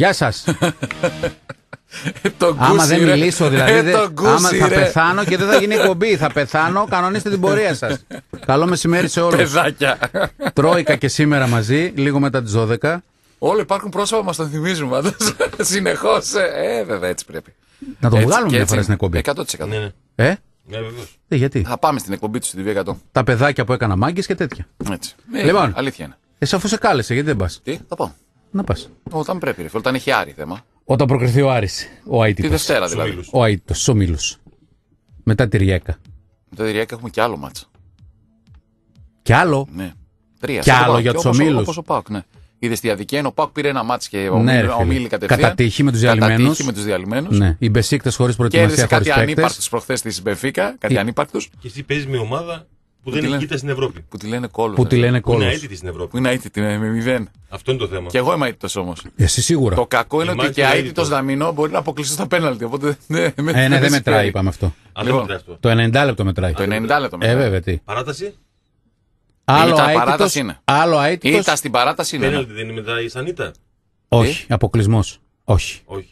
Γεια σας. Ε, το άμα δεν μιλήσω, δηλαδή. Ε, άμα θα πεθάνω και δεν θα γίνει εκπομπή. θα πεθάνω, κανονίστε την πορεία σας. Καλό μεσημέρι σε όλους. Παιδάκια. Τρόικα και σήμερα μαζί, λίγο μετά τις 12. Όλοι υπάρχουν πρόσωπα, μα το θυμίζουν Συνεχώς. Ε, ε, βέβαια, έτσι πρέπει. Να τον βγάλουμε μια φορά στην εκπομπή. 100%. Ναι, ναι. Ε? ναι ε? γιατί. Θα πάμε στην εκπομπή του στη TV100. Τα παιδάκια που έκανα μάγκες και τέτοια. Έτσι. Ε, λοιπόν, αλήθεια είναι. Εσύ αφού σε κάλεσε, γιατί δεν πας. Τι, θα πάω να πας. Όταν πρέπει, ρε, όταν έχει Άρη θέμα. Όταν προκριθεί ο Άρης, ο Αίτητος. Τη Δευτέρα δηλαδή. Ο Αίτητος, Σομίλους. Μετά τη Ριέκα. Μετά τη Ριέκα έχουμε και άλλο μάτσο. Κι άλλο. Ναι. Τρία. Κι άλλο για τους ομίλου. Όπω ο Πάουκ, ναι. Είδες στη Αδικέν, ο Πάουκ πήρε ένα μάτσο και ο ναι, ομίλη κατευθείαν. Κατά με τους διαλυμένου. Κατά με τους διαλυμένους. Ναι. Οι μπεσίκτε χωρί προετοιμασία. κάτι ανύπαρκτος προχθές της Μπεφίκα. Κάτι ανύπαρκτος. Και εσύ παίζεις με ομάδα που, δεν είναι στην Ευρώπη. Που τη λένε κόλος. Που τη ε. λένε Είναι αίτητη στην Ευρώπη. Είναι αίτητη, με μηδέν. Αυτό είναι το θέμα. Και εγώ είμαι αίτητος όμως. Εσύ σίγουρα. Το κακό είναι ε, ότι και αίτητο δαμινό μπορεί να αποκλειστεί στα πέναλτι. Οπότε ε, ναι, δεν μετράει, είπαμε αυτό. Λοιπόν, το 90 λεπτό μετράει. Το 90 λεπτό μετράει. Ε, βέβαια, τι. Παράταση. Άλλο αίτητο. είναι. Άλλο Ήτα στην παράταση είναι. Ναι. Πέναλτι δεν μετράει σαν ήταν Όχι, αποκλεισμός. Όχι. Όχι.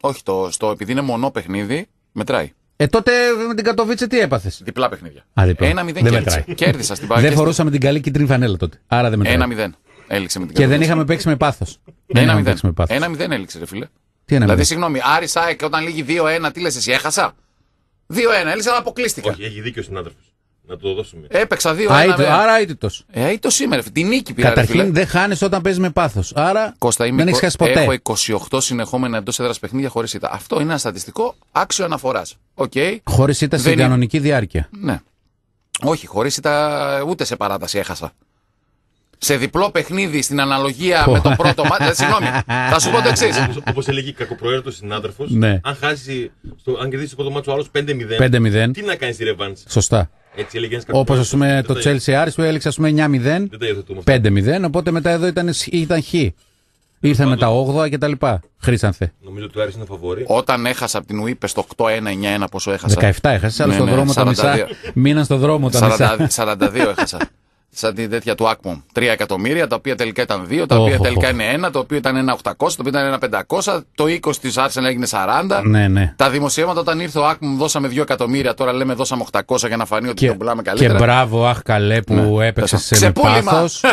Όχι. στο, επειδή είναι μονό παιχνίδι, μετράει. Ε, τότε με την Κατοβίτσε τι έπαθες. Διπλά παιχνίδια. Λοιπόν. Ένα-0 κέρδισα. κέρδισα στην Δεν φορούσαμε την καλή κίτρινη φανέλα τότε. Άρα δεν μετράει. Ένα-0. Έληξε με την Και δεν είχαμε παίξει με πάθος. Ένα-0 έληξε, ρε φίλε. Τι ένα δηλαδή, συγγνώμη, Άρη Σάικ όταν λύγει 2-1, τι λες εσύ, έχασα. 2-1, έληξε αλλά αποκλείστηκα. Όχι, έχει δίκιο συνάδελφος. Να το δώσουμε. Έπαιξα δύο. Άρα, άρα αίτητο. Ε, σήμερα. Την νίκη πήρα. Καταρχήν δεν χάνεις όταν παίζεις με πάθος. Άρα Κώστα, δεν έχεις χάσει ποτέ. Έχω 28 συνεχόμενα εντός έδρας παιχνίδια χωρίς ήττα. Αυτό είναι ένα στατιστικό άξιο αναφοράς. Okay. Χωρίς ήττα στην είναι... κανονική διάρκεια. Ναι. Όχι, χωρίς ήττα ούτε σε παράταση έχασα. Σε διπλό παιχνίδι στην αναλογία με το πρώτο μάτι. Ε, συγγνώμη, θα σου πω το εξής. Όπως έλεγε η συνάδελφος, ναι. αν, χάσεις, αν κερδίσεις το πρώτο μάτι ο άλλος 0 5-0, τι να κάνεις τη Σωστά. Όπω ας πούμε το Chelsea Άρης που έλεξε 9-0, 5-0, οπότε μετά εδώ ήταν, χ. Ήρθε με τα 8 και τα λοιπά. Χρήσανθε. Νομίζω ότι ο Άρης είναι Όταν έχασα από την ΟΗ, στο 8-1-9-1 πόσο έχασα. 17 έχασα, αλλά στον ναι, δρόμο τα μισά. Μείναν στον δρόμο τα μισά. 42 έχασα σαν την τέτοια του Άκμομ. 3 εκατομμύρια, τα οποία τελικά ήταν 2, τα οποία τελικά είναι 1, το οποίο ήταν ένα 800, το οποίο ήταν ένα 500, το 20 τη Άρσεν έγινε 40. Ναι, ναι. Τα δημοσιεύματα όταν ήρθε ο Άκμομ δώσαμε 2 εκατομμύρια, τώρα λέμε δώσαμε 800 για να φανεί ότι και, τον πουλάμε καλύτερα. Και μπράβο, αχ καλέ που ναι. έπαιξες με πάθο.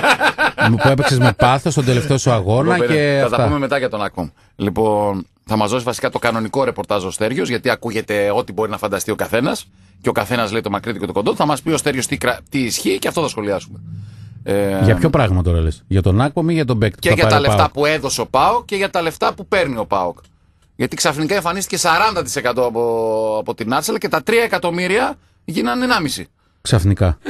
που έπαιξε με πάθο τον τελευταίο σου αγώνα. και θα τα πούμε μετά για τον Άκμομ. Λοιπόν, θα μας δώσει βασικά το κανονικό ρεπορτάζ ο Στέργιο, γιατί ακούγεται ό,τι μπορεί να φανταστεί ο καθένας και ο καθένας λέει το μακρύ και το κοντό θα μας πει ο Στέριος τι, τι ισχύει και αυτό θα σχολιάσουμε. Ε, για ποιο πράγμα τώρα λες, Για τον Άκπομ ή για τον Μπέκτ Και για τα λεφτά που έδωσε ο Πάοκ και για τα λεφτά που παίρνει ο Πάοκ. Γιατί ξαφνικά εμφανίστηκε 40% από, από την Άτσελ και τα 3 εκατομμύρια γίνανε 1,5. Ξαφνικά. Ε,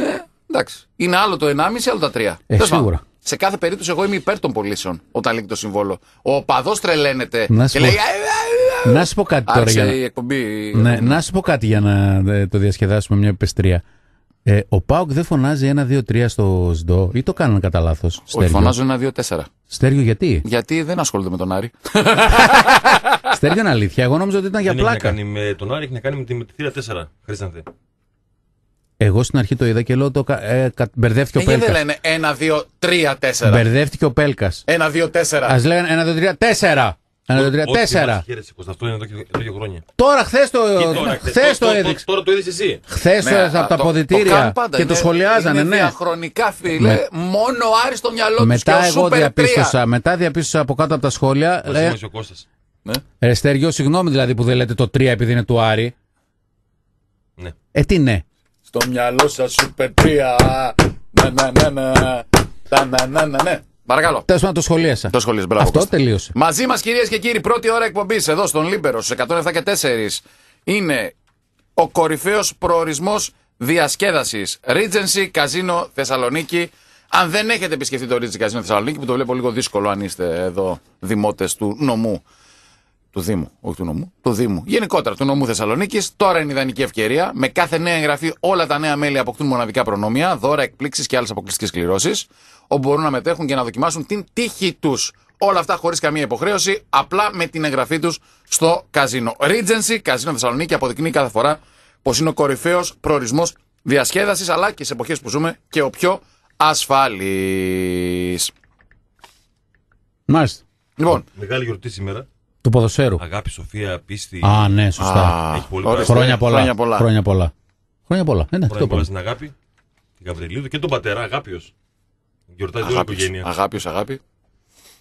εντάξει. Είναι άλλο το 1,5, άλλο τα 3. Ε, σίγουρα. Σε κάθε περίπτωση, εγώ είμαι υπέρ των πωλήσεων όταν λήγει το συμβόλο. Ο παδό τρελαίνεται και λέει να σου πω κάτι τώρα. για... εκπομπή. Ναι, να σου πω κάτι για να ε, το διασκεδάσουμε μια πεστρία. Ε, ο Πάουκ δεν φωνάζει 1-2-3 στο ΣΔΟ ή το κάνανε κατά λάθος. Φωνάζω φωνάζουν 1-2-4. Στέργιο, γιατί? Γιατί δεν ασχολούνται με τον Άρη. Στέργιο, είναι αλήθεια. Εγώ νόμιζα ότι ήταν για πλάκα. Δεν έχει να κάνει με τον Άρη, έχει να κάνει με τη, με τη θύρα 4. Χρήστανθε. Εγώ στην αρχή το είδα και λέω το. Ε, κα, μπερδεύτηκε ο Πέλκα. Ε, δεν λένε 1-2-3-4. Μπερδεύτηκε ο Πέλκας. 1-2-4. Α λένε 1-2-3-4. Τέσσερα. Αυτό είναι εδώ και χρόνια. Τώρα, χθε το, χθες το έδειξε. Τώρα το είδε εσύ. Χθε το από τα αποδητήρια και το σχολιάζανε. Ναι, Χρονικά, φίλε, μόνο άριστο μυαλό του. Μετά εγώ διαπίστωσα, μετά διαπίστωσα από κάτω από τα σχόλια. Ε, Στέργιο, συγγνώμη δηλαδή που δεν λέτε το 3 επειδή είναι του Άρη. Ναι. Ε, τι ναι. Στο μυαλό σα, σούπερ πετρία. Ναι ναι ναι Ναι ναι ναι Παρακαλώ. Τέλος πάντων το σχολίασα. Το σχολίασα, μπράβο. Αυτό τελείωσε. Μαζί μας, κυρίες και κύριοι, πρώτη ώρα εκπομπής εδώ στον Λίμπερο στου 107 και 4 είναι ο κορυφαίος προορισμός διασκέδασης. Regency Καζίνο Θεσσαλονίκη. Αν δεν έχετε επισκεφτεί το Regency Καζίνο Θεσσαλονίκη, που το βλέπω λίγο δύσκολο αν είστε εδώ δημότες του νομού του Δήμου, όχι του νομού, του Δήμου, γενικότερα του νομού Θεσσαλονίκης. Τώρα είναι ιδανική ευκαιρία. Με κάθε νέα εγγραφή όλα τα νέα μέλη αποκτούν μοναδικά προνόμια, δώρα, εκπλήξεις και άλλες αποκλειστικές κληρώσεις, όπου μπορούν να μετέχουν και να δοκιμάσουν την τύχη τους. Όλα αυτά χωρίς καμία υποχρέωση, απλά με την εγγραφή τους στο καζίνο. Regency, καζίνο Θεσσαλονίκη, αποδεικνύει κάθε φορά πως είναι ο κορυφαίος προορισμός διασκέδασης, αλλά και σε εποχές που ζούμε και ο πιο ασφάλι. Μάλιστα. Λοιπόν. Μεγάλη γιορτή σήμερα. Του ποδοσφαίρου. Αγάπη, Σοφία, πίστη. Α, ναι, σωστά. χρόνια, πολλά, χρόνια πολλά. Χρόνια πολλά. ναι, ναι χρόνια πολλά στην αγάπη. Την Γαβριλίδου και τον πατέρα, αγάπιος. Γιορτάζει όλη η οικογένεια. Αγάπιος, αγάπη.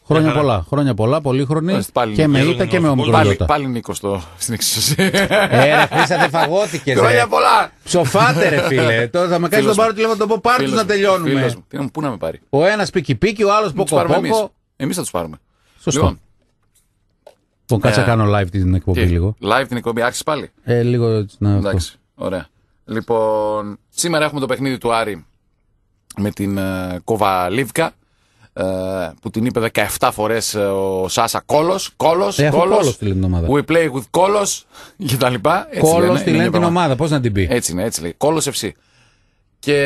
Χρόνια πολλά, χρόνια πολλά, πολύχρονη. Και με ήττα και με ομιλητή. Πάλι, πάλι Νίκο το στην εξουσία. Ε, χρήσα δεν φαγώθηκε. Χρόνια ε. πολλά. Ψοφάτε, ρε φίλε. Τώρα θα με κάνεις τον πάρω τηλέφωνο να τον πω πάρτου να τελειώνουμε. Πού να με πάρει. Ο ένας πικι πικι, ο άλλος ποκοπόκο. Εμεί θα τους πάρουμε. Σωστό. Λοιπόν, Λοιπόν, κάτσε να ε, κάνω live την εκπομπή λίγο. Live την εκπομπή, άρχισε πάλι. Ε, λίγο να. Εντάξει, ωραία. Λοιπόν, σήμερα έχουμε το παιχνίδι του Άρη με την uh, Κοβαλίβκα ε, που την είπε 17 φορές ο Σάσα Κόλος, Κόλος, Κόλος, την ομάδα. We play with Κόλος και τα τη λένε την ομάδα, πώς να την πει. Έτσι είναι, έτσι λέει. Κόλος ευσύ Και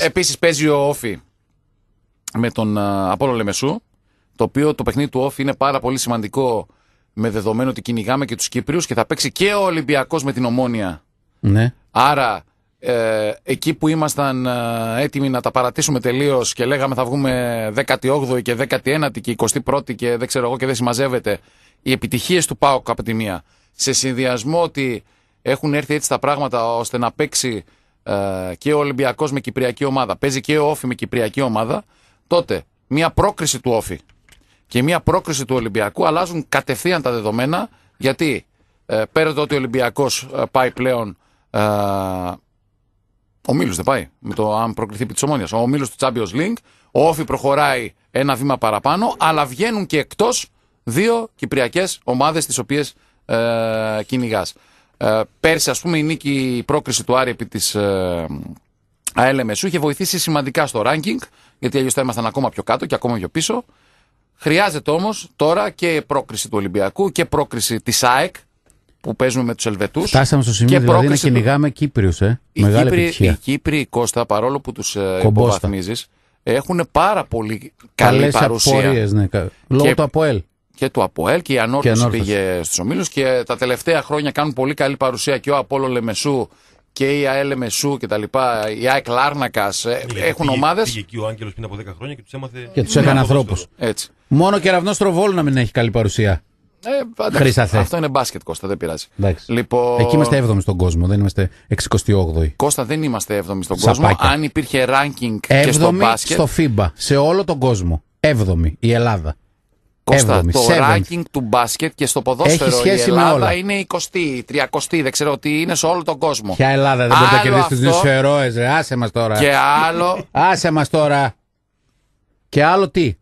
επίσης παίζει ο Όφη με τον Απόλο Λεμεσού το οποίο το παιχνίδι του Όφη είναι πάρα πολύ σημαντικό με δεδομένο ότι κυνηγάμε και τους Κύπριους και θα παίξει και ο Ολυμπιακός με την Ομόνια. Ναι. Άρα ε, εκεί που ήμασταν ε, έτοιμοι να τα παρατήσουμε τελείως και λέγαμε θα βγούμε 18η και 19η και 21η και δεν ξέρω εγώ και δεν συμμαζεύεται, οι επιτυχίες του ΠΑΟΚ από τη μία, σε συνδυασμό ότι έχουν έρθει έτσι τα πράγματα ώστε να παίξει ε, και ο Ολυμπιακός με κυπριακή ομάδα, παίζει και ο Όφη με κυπριακή ομάδα, τότε μια πρόκριση του Όφη και μια πρόκριση του Ολυμπιακού αλλάζουν κατευθείαν τα δεδομένα γιατί ε, το ότι ο Ολυμπιακός ε, πάει πλέον ε, ο Μίλος δεν πάει με το αν προκριθεί επί της Ο Μίλος του Champions League, ο Όφη προχωράει ένα βήμα παραπάνω αλλά βγαίνουν και εκτός δύο κυπριακές ομάδες τις οποίες ε, κυνηγάς. Ε, πέρσι ας πούμε η νίκη η πρόκριση του Άρη επί της ε, είχε βοηθήσει σημαντικά στο ranking γιατί αλλιώ θα ήμασταν ακόμα πιο κάτω και ακόμα πιο πίσω. Χρειάζεται όμως τώρα και πρόκριση του Ολυμπιακού και πρόκριση της ΑΕΚ που παίζουμε με τους Ελβετούς. Φτάσαμε στο σημείο δηλαδή, και δηλαδή να κυνηγάμε του... Κύπριου. Ε. Οι, Μεγάλη Κύπρι, επιτυχία. οι Κύπροι, Κώστα, παρόλο που τους ε, υποβαθμίζεις, έχουν πάρα πολύ καλή Καλές παρουσία. Απορίες, ναι. Λόγω και... του ΑΠΟΕΛ. Και του ΑΠΟΕΛ και η Ανόρθωση πήγε στους ομίλους και τα τελευταία χρόνια κάνουν πολύ καλή παρουσία και ο Απόλο Λεμεσού και η ΑΕΛ Μεσού και τα λοιπά, η ΑΕΚ Λάρνακας ε, έχουν ομάδες. Πήγε εκεί ο Άγγελος πριν από 10 χρόνια και τους έμαθε. Και τους έκανε ανθρώπου. Μόνο κεραυνό τροβόλου να μην έχει καλή παρουσία. Ε, εντάξει, αυτό είναι μπάσκετ, Κώστα, δεν πειράζει. Λοιπόν... Εκεί είμαστε 7 στον κόσμο, δεν είμαστε 68η. Κώστα, δεν είμαστε 7 στον κόσμο. Αν υπήρχε ranking και στο μπάσκετ. στο FIBA, σε όλο τον κόσμο. 7η η Ελλάδα. Κώστα, το ranking του μπάσκετ και στο ποδόσφαιρο η Ελλάδα ειναι είναι 20η, 30η, δεν ξέρω τι είναι σε όλο τον κόσμο. Ποια Ελλάδα δεν μπορεί να κερδίσει τους νέου ρε. Άσε μας τώρα. Και άλλο. Άσε μας τώρα. Και άλλο τι.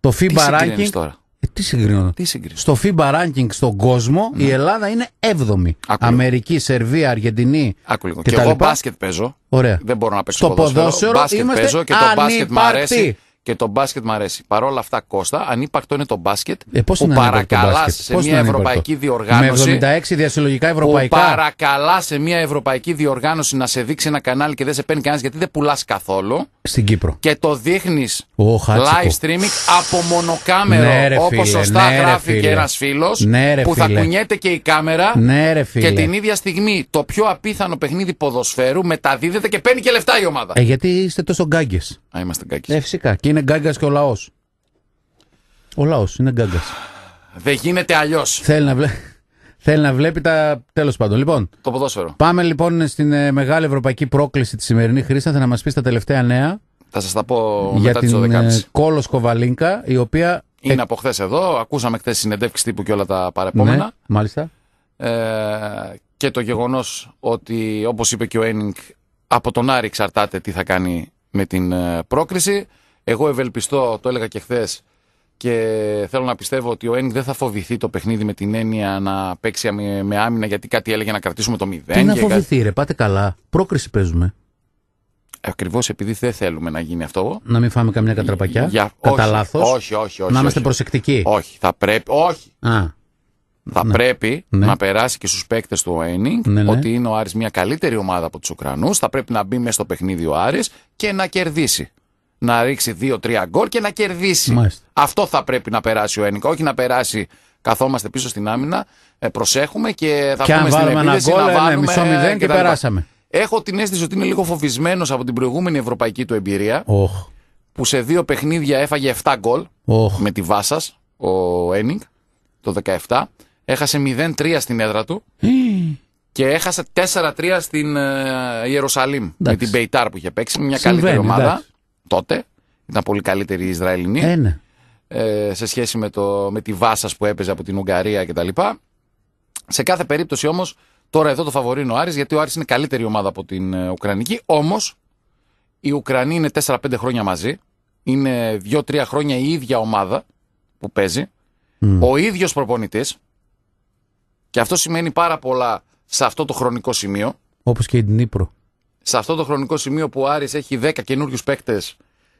Το τι FIBA ranking. τώρα. Ε, τι συγκρίνω. Τι συγκρίνω. Στο FIBA ranking στον κόσμο η ναι. Ελλάδα είναι 7η. Αμερική, Σερβία, Αργεντινή. Άκου λίγο. Και Και εγώ μπάσκετ παίζω. Ωραία. Δεν μπορώ να παίξω Στο ποδόσφαιρο Μπάσκετ παίζω και το μπάσκετ μου αρέσει. Και το μπάσκετ μου αρέσει. Παρ' όλα αυτά, Κώστα, ανύπαρκτο είναι το μπάσκετ ε, πώς που παρακαλά σε μια ευρωπαϊκή διοργάνωση. Με 76 διασυλλογικά ευρωπαϊκά. Που παρακαλάς σε μια ευρωπαϊκή διοργάνωση να σε δείξει ένα κανάλι και δεν σε παίρνει κανένας γιατί δεν πουλάς καθόλου. Στην Κύπρο. Και το δείχνεις live streaming από μονοκάμερο. Ναι, Όπω σωστά ναι, γράφει και ένας φίλος. Ναι, που θα κουνιέται και η κάμερα. Ναι, ρε, Και την ίδια στιγμή το πιο απίθανο παιχνίδι ποδοσφαίρου μεταδίδεται και παίρνει και λεφτά η ομάδα. Ε, γιατί είστε τόσο γκάγκες. Α, είμαστε γκάγκε. Ναι, ε, φυσικά. Και είναι γκάγκας και ο λαός. Ο λαός είναι γκάγκας. Δεν γίνεται αλλιώς. Θέλει να βλέπει. Θέλει να βλέπει τα. Τέλος πάντων. Λοιπόν, το ποδόσφαιρο. Πάμε λοιπόν στην ε, μεγάλη ευρωπαϊκή πρόκληση τη σημερινή Χρήστα Θα να μας πεις τα τελευταία νέα. Θα σας τα πω για μετά την ε, Κόλος Κοβαλίνκα, η οποία. Είναι από χθες εδώ. Ακούσαμε χθες συνεντεύξεις τύπου και όλα τα παρεπόμενα. Ναι, μάλιστα. Ε, και το γεγονός ότι, όπως είπε και ο Ένινγκ, από τον Άρη εξαρτάται τι θα κάνει με την ε, πρόκριση. Εγώ ευελπιστώ, το έλεγα και χθες, και θέλω να πιστεύω ότι ο Ένικ δεν θα φοβηθεί το παιχνίδι με την έννοια να παίξει με, άμυνα γιατί κάτι έλεγε να κρατήσουμε το 0. Τι να φοβηθεί, ρε, πάτε καλά. Πρόκριση παίζουμε. Ακριβώς επειδή δεν θέλουμε να γίνει αυτό. Να μην φάμε καμιά κατραπακιά. Κατά Όχι, όχι, όχι. Να είμαστε προσεκτικοί. Όχι, θα πρέπει. Όχι. Α. Θα ναι. πρέπει ναι. να περάσει και στους παίκτες του Ένινγκ ναι, ναι, ότι είναι ο Άρης μια καλύτερη ομάδα από τους Ουκρανούς. Θα πρέπει να μπει μέσα στο παιχνίδι ο Άρης και να κερδίσει. Να ρίξει 2-3 γκολ και να κερδίσει. Μάλιστα. Αυτό θα πρέπει να περάσει ο Ένινγκ. Όχι να περάσει καθόμαστε πίσω στην άμυνα, ε, προσέχουμε και θα και πούμε στην επίθεση να βάλουμε μισό μηδέν και, περάσαμε. Έχω την αίσθηση ότι είναι λίγο φοβισμένος από την προηγούμενη ευρωπαϊκή του εμπειρία. Oh. Που σε δύο παιχνίδια έφαγε 7 γκολ oh. με τη Βάσας, ο Ένινγκ, το 17. Έχασε 0-3 στην έδρα του. Ε. Και έχασε 4-3 στην ε, Ιερουσαλήμ. Με την Μπεϊτάρ που είχε παίξει. Μια Συμβαίνει, καλύτερη ομάδα τότε. Ήταν πολύ καλύτερη η Ισραηλινή. Ε, ναι. Ε, σε σχέση με, το, με τη Βάσας που έπαιζε από την Ουγγαρία κτλ. Σε κάθε περίπτωση όμως, τώρα εδώ το φαβορεί είναι ο Άρης, γιατί ο Άρης είναι καλύτερη ομάδα από την ε, Ουκρανική. Όμως, οι Ουκρανοί είναι 4-5 χρόνια μαζί. Είναι 2-3 χρόνια η ίδια ομάδα που παίζει. Ο ίδιος προπονητής, και αυτό σημαίνει πάρα πολλά σε αυτό το χρονικό σημείο. Όπως και η Νύπρο. Σε αυτό το χρονικό σημείο που ο Άρης έχει 10 καινούριους παίκτες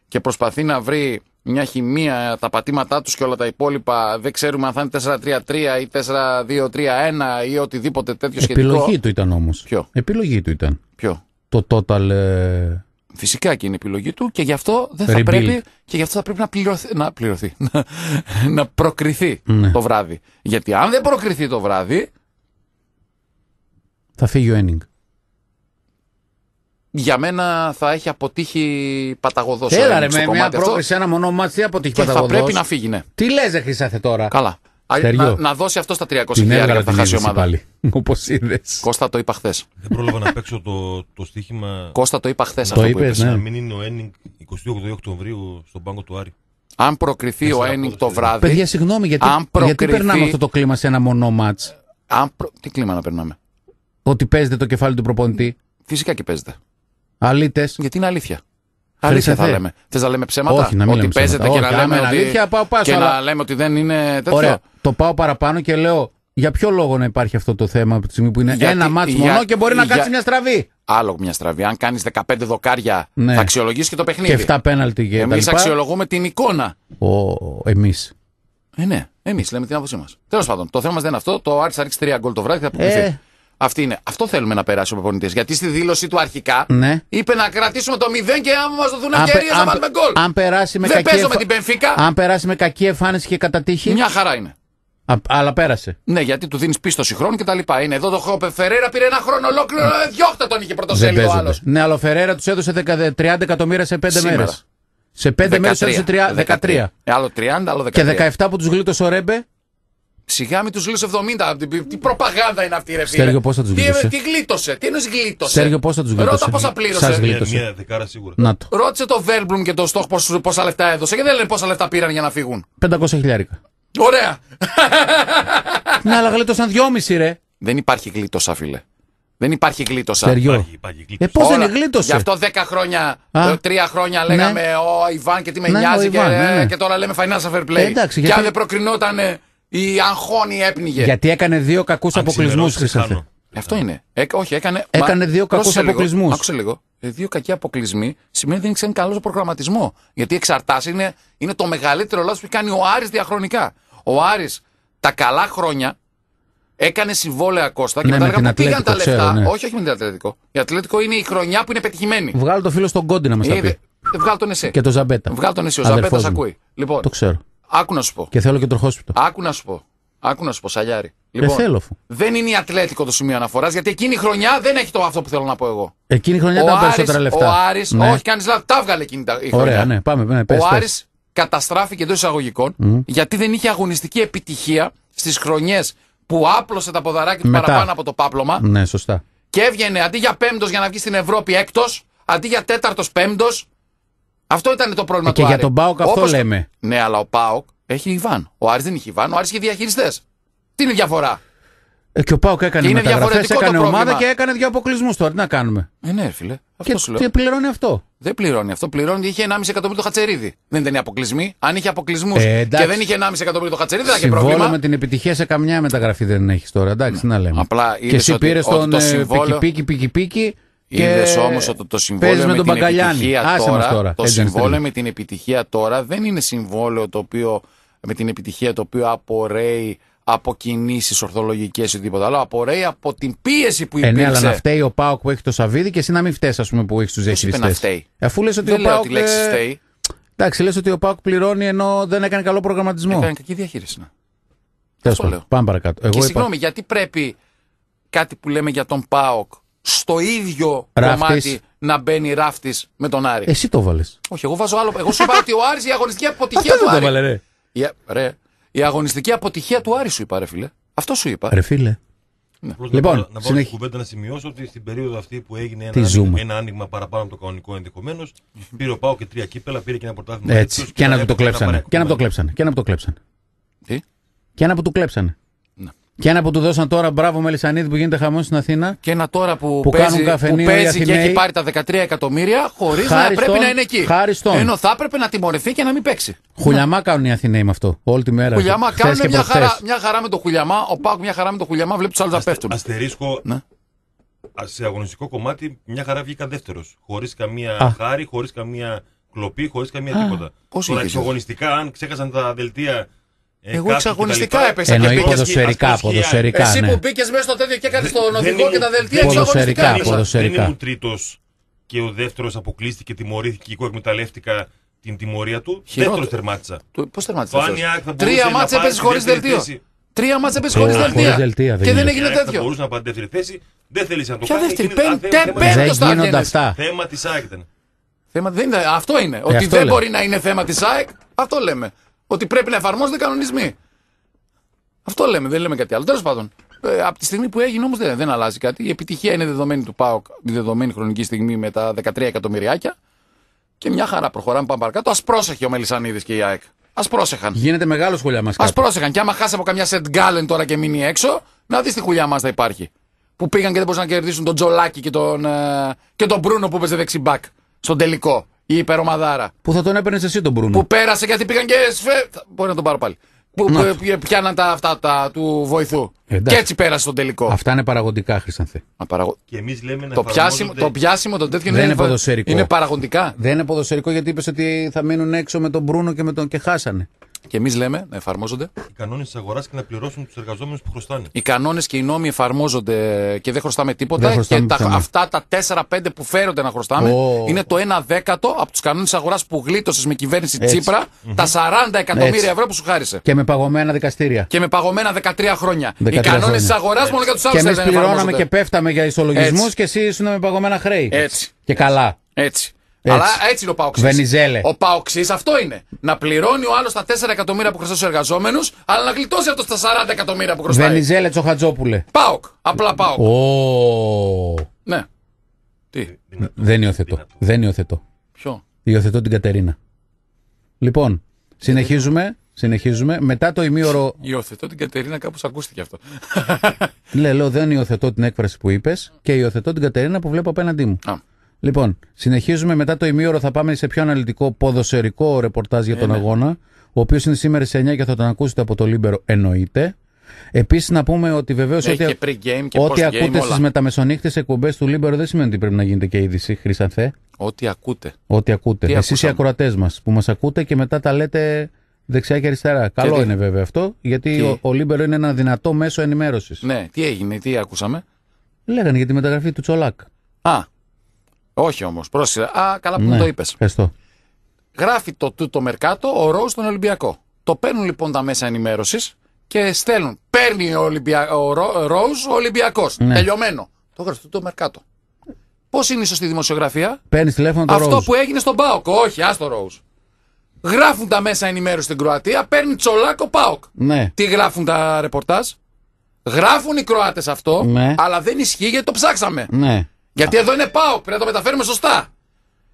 και προσπαθεί να βρει μια χημεία, τα πατήματά τους και όλα τα υπόλοιπα. Δεν ξέρουμε αν θα είναι 4-3-3 ή 4-2-3-1 ή οτιδήποτε τέτοιο Επιλογή σχετικο Επιλογή του ήταν όμως. Ποιο. Επιλογή του ήταν. Ποιο. Το total ε, Φυσικά και είναι η επιλογή του και γι' αυτό δεν θα πρέπει, και γι αυτό θα πρέπει να πληρωθεί, να, πληρωθεί, να, προκριθεί ναι. το βράδυ. Γιατί αν δεν προκριθεί το βράδυ. Θα φύγει ο Ένιγκ. Για μένα θα έχει αποτύχει παταγωδός. Έλα ρε, με μια πρόκληση, ένα μονό μάτς, τι αποτύχει παταγοδός Θα πρέπει να φύγει, ναι. Τι λες, Χρυσάθε τώρα. Καλά. Να, να, δώσει αυτό στα 300 χιλιάρια που θα χάσει η ομάδα. Πάλι. Όπως Κώστα το είπα χθες. Δεν πρόλαβα να παίξω το, το στοίχημα. Κώστα το είπα χθες αυτό είπες, που Ναι. Να μην είναι ο Ένινγκ 28 Οκτωβρίου στον πάγκο του Άρη. Αν προκριθεί ο Ένινγκ το βράδυ. Παιδιά, συγγνώμη, γιατί, προκριθεί... γιατί περνάμε αυτό το κλίμα σε ένα μονό μάτ. Προ... Τι κλίμα να περνάμε. Ότι παίζεται το κεφάλι του προπονητή. Φυσικά και παίζεται. Αλήτες. Γιατί είναι αλήθεια. Αλήθεια θα λέμε. Θες να λέμε ψέματα. Όχι, να μην ότι παίζεται και, να, λέμε Αλήθεια, πάω πάσα, και αλλά... να λέμε ότι δεν είναι τέτοιο. Ωραία. Το πάω παραπάνω και λέω για ποιο λόγο να υπάρχει αυτό το θέμα από τη στιγμή που είναι ένα μάτσο μόνο και μπορεί να κάτσει μια στραβή. Άλλο μια στραβή. Αν κάνεις 15 δοκάρια, ναι. θα αξιολογήσει και το παιχνίδι. Και 7 πέναλτι και Εμείς αξιολογούμε την εικόνα. Ο... Εμείς. Ε, ναι, εμείς λέμε την άποψή μας. Τέλος πάντων, το θέμα δεν είναι αυτό. Το Άρτσα ρίξει 3 γκολ το βράδυ θα ε, αποκλειστεί. Αυτή είναι. Αυτό θέλουμε να περάσει ο προπονητής. Γιατί στη δήλωσή του αρχικά ναι. είπε να κρατήσουμε το 0 και άμα μας δοθούν ευκαιρίε να βάλουμε γκολ. Αν περάσει με Δεν κακή εφ... την Πενφύκα. Αν περάσει με κακή εμφάνιση και κατατύχει. Μια χαρά είναι. Α, αλλά πέρασε. Ναι, γιατί του δίνεις πίστοση χρόνου και τα λοιπά. Είναι εδώ το Χόπε Φεραίρα πήρε ένα χρόνο ολόκληρο. Διώχτα τον είχε πρωτοσέλιδο άλλος. Ναι, αλλά ο Φεραίρα τους έδωσε 30 εκατομμύρια σε 5 μέρες. Σε 5 μέρε έδωσε 13. 13. Ε, άλλο 30, άλλο 13. Και 17 που τους γλίτωσε ο Ρέμπε Σιγά με του λύσει 70. Τι προπαγάνδα είναι αυτή η φίλε. Στέργιο, πώς θα τους γλίτωσε. Τι, τι γλίτωσε. Τι εννοείς γλίτωσε. Στέργιο, πώς θα τους γλίτωσε. Ρώτα πόσα πλήρωσε. Σας γλίτωσε. Μια, δεκάρα σίγουρα. Να το. Ρώτησε το Βέλμπλουμ και το Στόχ πόσα λεφτά έδωσε και δεν λένε πόσα λεφτά πήραν για να φύγουν. 500 χιλιάρικα. Ωραία. Να αλλά γλίτωσαν 2,5 ρε. Δεν υπάρχει γλίτωσα, φίλε. Δεν υπάρχει γλίτωσα. Υπάρχει, Ε, πώς δεν είναι γλίτωσα. Γι' αυτό 10 χρόνια, 3 ε, χρόνια λέγαμε ναι. ο Ιβάν και τι με ναι, νοιάζει και, ε, ναι, ναι. και τώρα λέμε financial fair play. Ε, και αν δεν προκρινόταν η αγχώνη έπνιγε. Γιατί έκανε δύο κακούς αποκλεισμού, Χρυσάφη. Ε, αυτό είναι. Ε, όχι, έκανε. Έκανε δύο κακούς αποκλεισμούς. Άκουσε λίγο. Ε, δύο κακοί αποκλεισμοί σημαίνει ότι δεν ξέρει καλό προγραμματισμό. Γιατί εξαρτάσεις είναι, το μεγαλύτερο λάθος που κάνει ο Άρης διαχρονικά. Ο Άρης τα καλά χρόνια έκανε συμβόλαια Κώστα και ναι, μετά πήγαν τα λεφτά. Ναι. Όχι, όχι με την Ατλέτικο. Η Ατλέτικο είναι η χρονιά που είναι πετυχημένη. Βγάλω το φίλο στον Κόντι να μας ε, πει. Βγάλω τον εσύ. Και τον Ζαμπέτα. Βγάλω τον εσύ. Ο Ζαμπέτας ακούει. Λοιπόν, το ξέρω. Άκου να σου πω. Και θέλω και το Άκου να σου πω. Άκου να σου πω, σαλιάρι. Ε, λοιπόν, δεν θέλω. Δεν είναι η Ατλέτικο το σημείο αναφοράς, γιατί εκείνη η χρονιά δεν έχει το αυτό που θέλω να πω εγώ. Εκείνη η χρονιά ήταν περισσότερα λεφτά. Ο Άρης, ναι. όχι, κάνεις λάθος. Τα βγάλε εκείνη η χρονιά. Ωραία, ναι, πάμε, πάμε, ναι, πες, ο Άρης καταστράφηκε εντός εισαγωγικών, γιατί δεν είχε αγωνιστική επιτυχία στις χρονιές που άπλωσε τα ποδαράκια του παραπάνω από το πάπλωμα. Ναι, σωστά. Και έβγαινε αντί για πέμπτος για να βγει στην Ευρώπη έκτος, αντί για τέταρτος πέμπτος, αυτό ήταν το πρόβλημα ε, και του Και για τον Πάοκ αυτό Όπως... λέμε. Ναι, αλλά ο Πάοκ έχει Ιβάν. Ο Άρης δεν έχει Ιβάν, ο Άρης έχει διαχειριστές. Τι είναι η διαφορά. Ε, και ο Πάοκ έκανε μεταγραφέ, έκανε ομάδα και έκανε δύο αποκλεισμούς τώρα. Τι να κάνουμε. Ε, ναι, φίλε. Αυτό και Τι πληρώνει αυτό. Δεν πληρώνει αυτό. Πληρώνει είχε 1,5 εκατομμύριο το χατσερίδι. Δεν ήταν οι αποκλεισμοί. Αν είχε αποκλεισμούς ε, και δεν είχε 1,5 εκατομμύριο το χατσερίδι, δεν θα είχε πρόβλημα. με την επιτυχία σε καμιά μεταγραφή δεν έχεις τώρα. Εντάξει, ναι. να λέμε. Απλά και εσύ πήρε τον ε, πικι πικι πικι Είδες όμως ότι το συμβόλαιο με, τον την επιτυχία τώρα, τώρα, Το συμβόλαιο με την επιτυχία τώρα δεν είναι συμβόλαιο το οποίο, με την επιτυχία το οποίο απορρέει από κινήσεις ορθολογικές ή οτιδήποτε άλλο. Απορρέει από την πίεση που υπήρξε. Ε, ναι, αλλά να φταίει ο Πάοκ που έχει το Σαββίδι και εσύ να μην φταίει, ας πούμε, που έχεις τους διαχειριστέ. Αφού λες ότι δεν ο Πάοκ. Ε, φταίει. Εντάξει, λες ότι ο Πάοκ πληρώνει ενώ δεν έκανε καλό προγραμματισμό. Έκανε κακή διαχείριση. Ναι. Τέλος πάντων. Πάμε παρακάτω. και συγγνώμη, γιατί πρέπει κάτι που λέμε για τον Πάοκ στο ίδιο κομμάτι να μπαίνει ράφτης με τον Άρη. Εσύ το βάλες. Όχι, εγώ βάζω άλλο. Εγώ σου είπα ότι ο Άρης η αγωνιστική αποτυχία του Άρη. Το βάλε, ρε. Η, ρε. η αγωνιστική αποτυχία του Άρη σου είπα, ρε φίλε. Αυτό σου είπα. Ρε φίλε. Ναι. Λοιπόν, να, να πάω στην κουβέντα να σημειώσω ότι στην περίοδο αυτή που έγινε ένα, άνοιγμα, ένα άνοιγμα παραπάνω από το κανονικό ενδεχομένως, πήρε ο Πάο και τρία κύπελα, πήρε και ένα πρωτάθλημα. Έτσι. Και, ένα που το κλέψανε. Και ένα που το κλέψανε. Και ένα που το Τι? ένα κλέψανε. Και ένα που του δώσαν τώρα, μπράβο Μελισανίδη που γίνεται χαμός στην Αθήνα. Και ένα τώρα που, που παίζει, που παίζει και έχει πάρει τα 13 εκατομμύρια, χωρίς να πρέπει να είναι εκεί. Χάριστον. Ενώ θα έπρεπε να τιμωρηθεί και να μην παίξει. Χουλιαμά κάνουν οι Αθηναίοι με αυτό. Όλη τη μέρα. Χουλιαμά κάνουν μια χαρά, μια χαρά με το χουλιαμά. Ο Πάκου μια χαρά με το χουλιαμά. Βλέπει τους άλλους να πέφτουν. Αστερίσκο. Ναι. Σε αγωνιστικό κομμάτι, μια χαρά βγήκα δεύτερος. Χωρίς καμία Α. χάρη, χωρίς καμία κλοπή, χωρίς καμία τίποτα. αν ξέχασαν τα δελτία ε, εγώ εξαγωνιστικά έπεσα Ενώ και ποδοσφαιρικά, ποδοσφαιρικά. Εσύ ναι. που μπήκες μέσα στο τέτοιο και έκανες στον οδηγό και τα δελτία εξαγωνιστικά. Δεν ήμουν τρίτος και ο δεύτερος αποκλείστηκε, τιμωρήθηκε και εγώ εκμεταλλεύτηκα την τιμωρία του. Δεύτερος τερμάτισα. Πώς τερμάτισα. Τρία μάτσε έπεσε χωρί δελτίο. Τρία μάτσε έπεσε χωρί δελτία. Και δεν έγινε ε, τέτοιο. Μπορούσε να πάρει δεύτερη θέση. Δεν θέλεις να το κάνει. Ποια δεύτερη. Πέμπτο γίνονται Θέμα της ΑΕΚ ήταν. Αυτό είναι. Ε, Ότι δεν μπορεί να είναι θέμα της ΑΕΚ, αυτό λέμε. Ότι πρέπει να εφαρμόζονται κανονισμοί. Αυτό λέμε, δεν λέμε κάτι άλλο. Τέλος πάντων, ε, από τη στιγμή που έγινε όμως δεν, δεν αλλάζει κάτι. Η επιτυχία είναι δεδομένη του ΠΑΟΚ, δεδομένη χρονική στιγμή με τα 13 εκατομμυριάκια. Και μια χαρά προχωράμε πάνω παρακάτω. Ας πρόσεχε ο Μελισανίδης και η ΑΕΚ. Ας πρόσεχαν. Γίνεται μεγάλο χουλιά μας. Ας πρόσεχαν. Και άμα χάσει από καμιά σετ γκάλεν τώρα και μείνει έξω, να δεις τη χουλιά μας θα υπάρχει. Που πήγαν και δεν μπορούσαν να κερδίσουν τον Τζολάκι και τον, ε, και τον που έπαιζε δεξιμπάκ στον τελικό. Η υπερομαδάρα. Που θα τον έπαιρνες εσύ τον Μπρούνο. Που πέρασε γιατί πήγαν και. Σφε... Μπορεί να τον πάρω πάλι. Που πιάναν τα αυτά τα, του βοηθού. Και έτσι πέρασε τον τελικό. Αυτά είναι παραγωγικά, Χρυσανθέ. Και εμείς λέμε να το, πιάσιμο, το πιάσιμο των τέτοιων είναι, ποδοσφαιρικό. Είναι παραγωγικά. Δεν είναι ποδοσφαιρικό γιατί είπες ότι θα μείνουν έξω με τον Μπρούνο και, με τον... και χάσανε. Και εμείς λέμε να εφαρμόζονται. Οι κανόνες της αγοράς και να πληρώσουν τους εργαζόμενους που χρωστάνε. Οι κανόνες και οι νόμοι εφαρμόζονται και δεν χρωστάμε τίποτα. Δεν και τα, αυτά τα 4-5 που φέρονται να χρωστάμε είναι το 1 δέκατο από τους κανόνες αγοράς που γλίτωσες με κυβέρνηση Έτσι. Τσίπρα τα 40 εκατομμύρια ευρώ που σου χάρισε. Και με παγωμένα δικαστήρια. Και με παγωμένα 13 χρόνια. οι κανόνε της αγοράς μόνο για τους άλλου Και εμεί πληρώναμε και πέφταμε για ισολογισμούς και εσύ ήσουν με παγωμένα χρέη. Έτσι. Και καλά. Έτσι. Αλλά έτσι είναι ο Παοξή. Βενιζέλε. Ο Παοξή αυτό είναι. Να πληρώνει ο άλλος τα 4 εκατομμύρια που χρωστά στους εργαζόμενους, αλλά να γλιτώσει αυτό στα 40 εκατομμύρια που χρωστάει. Βενιζέλε Τσοχατζόπουλε. Πάοκ. Απλά Πάοκ. Ο... Ναι. Τι. Δεν υιοθετώ. Δεν υιοθετώ. Ποιο. Υιοθετώ την Κατερίνα. Λοιπόν, συνεχίζουμε. Συνεχίζουμε. Μετά το ημίωρο. Υιοθετώ την Κατερίνα, κάπως ακούστηκε αυτό. λέω, δεν υιοθετώ την έκφραση που είπες και υιοθετώ την Κατερίνα που βλέπω απέναντί μου. Α. Λοιπόν, συνεχίζουμε μετά το ημίωρο. Θα πάμε σε πιο αναλυτικό ποδοσερικό ρεπορτάζ για ε, τον ναι. αγώνα, ο οποίος είναι σήμερα σε 9 και θα τον ακούσετε από το Λίμπερο, εννοείται. Επίσης, να πούμε ότι βεβαίως ναι, ό,τι, και ό,τι ακούτε στις μεταμεσονύχτες εκπομπές του Λίμπερο δεν σημαίνει ότι πρέπει να γίνεται και είδηση, Χρυσανθέ. Ό,τι ακούτε. Ό,τι ακούτε. Εσείς οι ακροατές μας που μας ακούτε και μετά τα λέτε δεξιά και αριστερά. Και Καλό τι... είναι βέβαια αυτό, γιατί τι... ο, ο Λίμπερο είναι ένα δυνατό μέσο ενημέρωσης. Ναι, τι έγινε, τι ακούσαμε. Λέγανε για τη μεταγραφή του Τσολάκ. Α, όχι όμως, πρόσεχε. Α, καλά που ναι, το είπες. Γράφει το τούτο Μερκάτο ο Ρόους στον Ολυμπιακό. Το παίρνουν λοιπόν τα μέσα ενημέρωσης και στέλνουν. Παίρνει ο, Ολυμπια... ο Ρόους ο Ολυμπιακός. Ναι. Τελειωμένο. Το γράφει το τούτο Μερκάτο. Πώς είναι η σωστή δημοσιογραφία. Παίρνεις τηλέφωνο το Αυτό που έγινε στον Πάοκ. Όχι, άστο Ρόους. Γράφουν τα μέσα ενημέρωσης στην Κροατία, παίρνει τσολάκο Πάοκ. Ναι. Τι γράφουν τα ρεπορτάζ. Γράφουν οι Κροάτες αυτό, ναι. αλλά δεν ισχύει γιατί το ψάξαμε. Ναι. Γιατί εδώ είναι πάω, πρέπει να το μεταφέρουμε σωστά.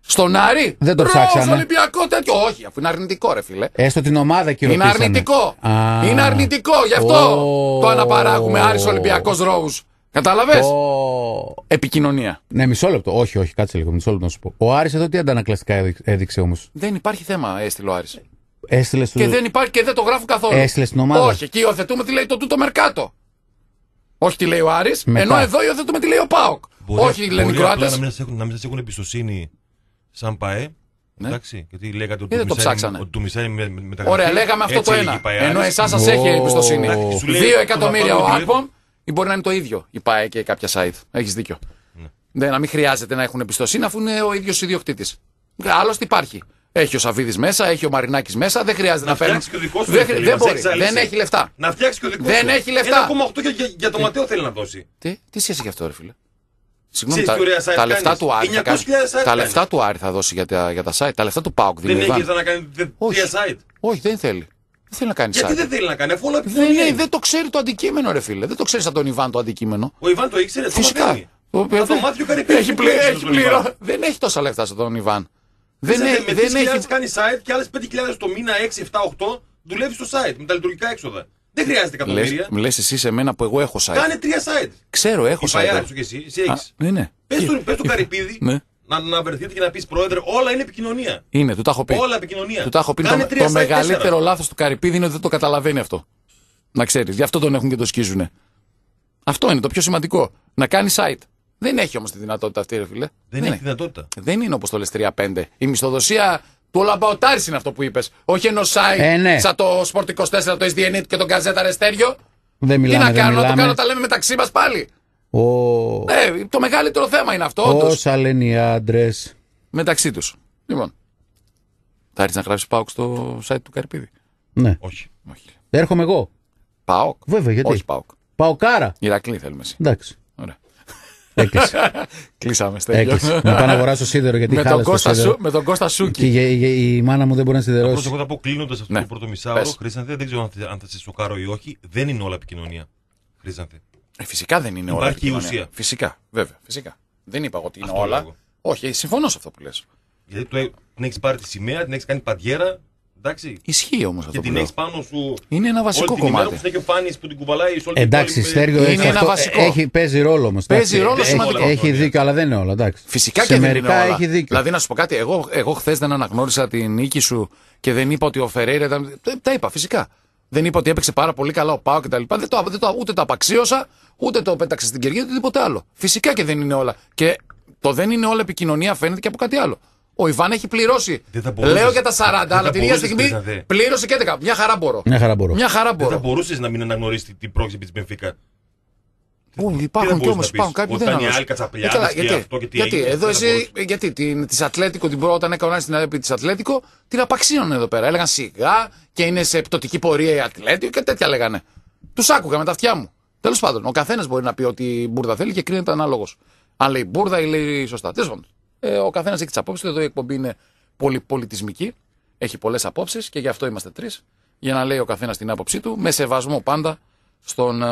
Στον Άρη. Δεν το ψάξαμε. Ολυμπιακό τέτοιο. Όχι, αφού είναι αρνητικό, ρε φίλε. Έστω την ομάδα κυριολεκτικά. Είναι αρνητικό. Α, είναι αρνητικό, γι' αυτό ο, το αναπαράγουμε. Άρης Ολυμπιακός Ρόου. Κατάλαβε. Επικοινωνία. Ναι, μισό λεπτό. Όχι, όχι, κάτσε λίγο. Μισό λεπτό να σου πω. Ο Άρης εδώ τι αντανακλαστικά έδειξε όμως. Δεν υπάρχει θέμα, έστειλε ο Άρης. Έστειλες στο... Και δεν υπάρχει και δεν το γράφω καθόλου. Έστειλες στην ομάδα. Όχι, εκεί υιοθετούμε τι λέει το τούτο μερκάτο. Όχι τι λέει ο Άρης, ενώ εδώ υιοθετούμε τι λέει ο Πάοκ. Μπορεί, Όχι, λένε οι Κροάτες. Να μην σα έχουν, εμπιστοσύνη σαν ΠΑΕ. Ναι. Εντάξει, γιατί λέγατε ότι το ψάξανε. Ότι μισάει με, τα Ωραία, λέγαμε αυτό το ένα. Ενώ εσάς σας έχει εμπιστοσύνη. Δύο εκατομμύρια ο Άκπομ ή μπορεί να είναι το ίδιο η ΠΑΕ και κάποια site. Έχεις δίκιο. Ναι. ναι, να μην χρειάζεται να έχουν εμπιστοσύνη αφού είναι ο ίδιος ιδιοκτήτης. Άλλωστε υπάρχει. Έχει ο Σαββίδης μέσα, έχει ο Μαρινάκης μέσα, δεν χρειάζεται να, να Δεν, δεν μπορεί. Δεν έχει λεφτά. Να φτιάξει και ο δικός Δεν έχει λεφτά. 1,8 για, για, για το ε. Ματέο θέλει να δώσει. Τι, τι σχέση έχει αυτό, ρε φίλε. Συγγνώμη, τα, τα, λεφτά του Άρη, θα τα λεφτά του Άρη θα δώσει για τα, για τα site. Τα λεφτά του Πάουκ δεν είναι. Δεν να κάνει τρία site. Όχι, δεν θέλει. Δεν θέλει να κάνει Γιατί δεν θέλει να κάνει, αφού όλα δεν, ναι, δεν το ξέρει το αντικείμενο, ρε φίλε. Δεν το ξέρεις από τον Ιβάν το αντικείμενο. Ο Ιβάν το ήξερε, Φυσικά. Το το έχει πληρώ. Δεν έχει τόσα λεφτά σε τον Ιβάν. Δεν, έχει. δεν έχει κάνει site και άλλες 5.000 το μήνα, 6, 7, 8 δουλεύει στο site με τα λειτουργικά έξοδα. Δεν χρειάζεται εκατομμύρια. Λες εσύ σε μένα που εγώ έχω site. Κάνε τρία site. Ξέρω, έχω site. site. σου και εσύ. Εσύ Α, Ναι, ναι. Πες ε, του, πες του ε, καρυπίδι ναι. να, να βρεθείτε και να πεις πρόεδρε, όλα είναι επικοινωνία. Είναι, του τα έχω πει. Όλα επικοινωνία. Του τα έχω πει. το, το μεγαλύτερο λάθος του καρυπίδι είναι ότι δεν το καταλαβαίνει αυτό. Να ξέρεις. Γι' αυτό τον έχουν και το σκίζουνε. Αυτό είναι το πιο σημαντικό. Να κάνει site. Δεν έχει όμως τη δυνατότητα αυτή, ρε φίλε. Δεν, δεν έχει ναι. δυνατότητα. Δεν είναι όπως το λες 3-5. Η μισθοδοσία το Λαμπαοτάρη είναι αυτό που είπες. Όχι ενός site ε, ναι. σαν το Sport 24, το SDN και τον Καζέτα Ρεστέριο. Δεν μιλάμε. Τι να κάνω, το κάνω, τα λέμε μεταξύ μας πάλι. Ο... Ε, το μεγαλύτερο θέμα είναι αυτό. Όσα λένε οι άντρες. Μεταξύ τους. Λοιπόν. Θα έρθεις να γράψεις Πάοκ στο site του Καρπίδη. Ναι. Όχι. Όχι. Έρχομαι εγώ. Πάοκ. Βέβαια, γιατί. Όχι Πάοκ. Παοκάρα. Ηρακλή θέλουμε εσύ. Εντάξει. Έκλεισε. Κλείσαμε. να πάω να αγοράσω σίδερο γιατί με τον, Κώστας σίδερο. Σου, με τον Κώστα Σούκη. η, η, η, μάνα μου δεν μπορεί να σιδερώσει. Εγώ θα πω κλείνοντα αυτό ναι. το πρώτο μισάωρο, Χρήσανθε, δεν ξέρω αν θα σε σοκάρω ή όχι, δεν είναι όλα επικοινωνία. Χρήσανθε. Ε, φυσικά δεν είναι Υπάρχει όλα επικοινωνία. Ουσία. Φυσικά, βέβαια. Φυσικά. Δεν είπα ότι είναι αυτό όλα. Όχι, συμφωνώ σε αυτό που λες. Γιατί την έχεις πάρει τη σημαία, την έχεις κάνει παντιέρα, Εντάξει. Ισχύει όμως αυτό. Και την έχεις πάνω σου. Είναι ένα βασικό κομμάτι. που την κουβαλάει σε όλη Εντάξει, Στέργιο, είναι ένα βασικό. Έχει, παίζει ρόλο όμως. Παίζει ρόλο σημαντικό. Έχει δίκιο, αλλά δεν είναι όλα. Εντάξει. Φυσικά και δεν είναι όλα. Έχει δίκιο. Δηλαδή, να σου πω κάτι, εγώ, εγώ χθες δεν αναγνώρισα την νίκη σου και δεν είπα ότι ο Φεραίρα ήταν. Τα είπα, φυσικά. Δεν είπα ότι έπαιξε πάρα πολύ καλά ο Πάο κτλ. Δεν το, δεν το, ούτε το απαξίωσα, ούτε το πέταξε στην κερδία, ούτε τίποτα άλλο. Φυσικά και δεν είναι όλα. Και το δεν είναι όλα επικοινωνία φαίνεται και από κάτι άλλο. Ο Ιβάν έχει πληρώσει. Λέω για τα 40, δεν αλλά την ίδια στιγμή πλήρωσε και 11. Μια χαρά μπορώ. Μια χαρά μπορώ. Μια χαρά μπορώ. Δεν θα μπορούσες να μην αναγνωρίσεις την πρόκληση της Μπενφίκα. Πού υπάρχουν κι όμω υπάρχουν κάποιοι δεν είναι. Ε, και αυτό και τι γιατί εδώ εσύ, γιατί την, Ατλέτικο, την πρώτη, όταν έκανα στην ΑΕΠ της Ατλέτικο, την απαξίωνε εδώ πέρα. Έλεγαν σιγά και είναι σε πτωτική πορεία η Ατλέτικο και τέτοια λέγανε. Τους άκουγα με τα αυτιά μου. Τέλος πάντων, ο καθένας μπορεί να πει ότι η μπουρδα θέλει και κρίνεται ανάλογος. Αν λέει μπουρδα ή λέει σωστά. Τέλος πάντων. Ε, ο καθένας έχει τις απόψεις του. Εδώ η εκπομπή είναι πολύ πολιτισμική, Έχει πολλές απόψεις και γι' αυτό είμαστε τρεις. Για να λέει ο καθένας την άποψή του, με σεβασμό πάντα στον, ε,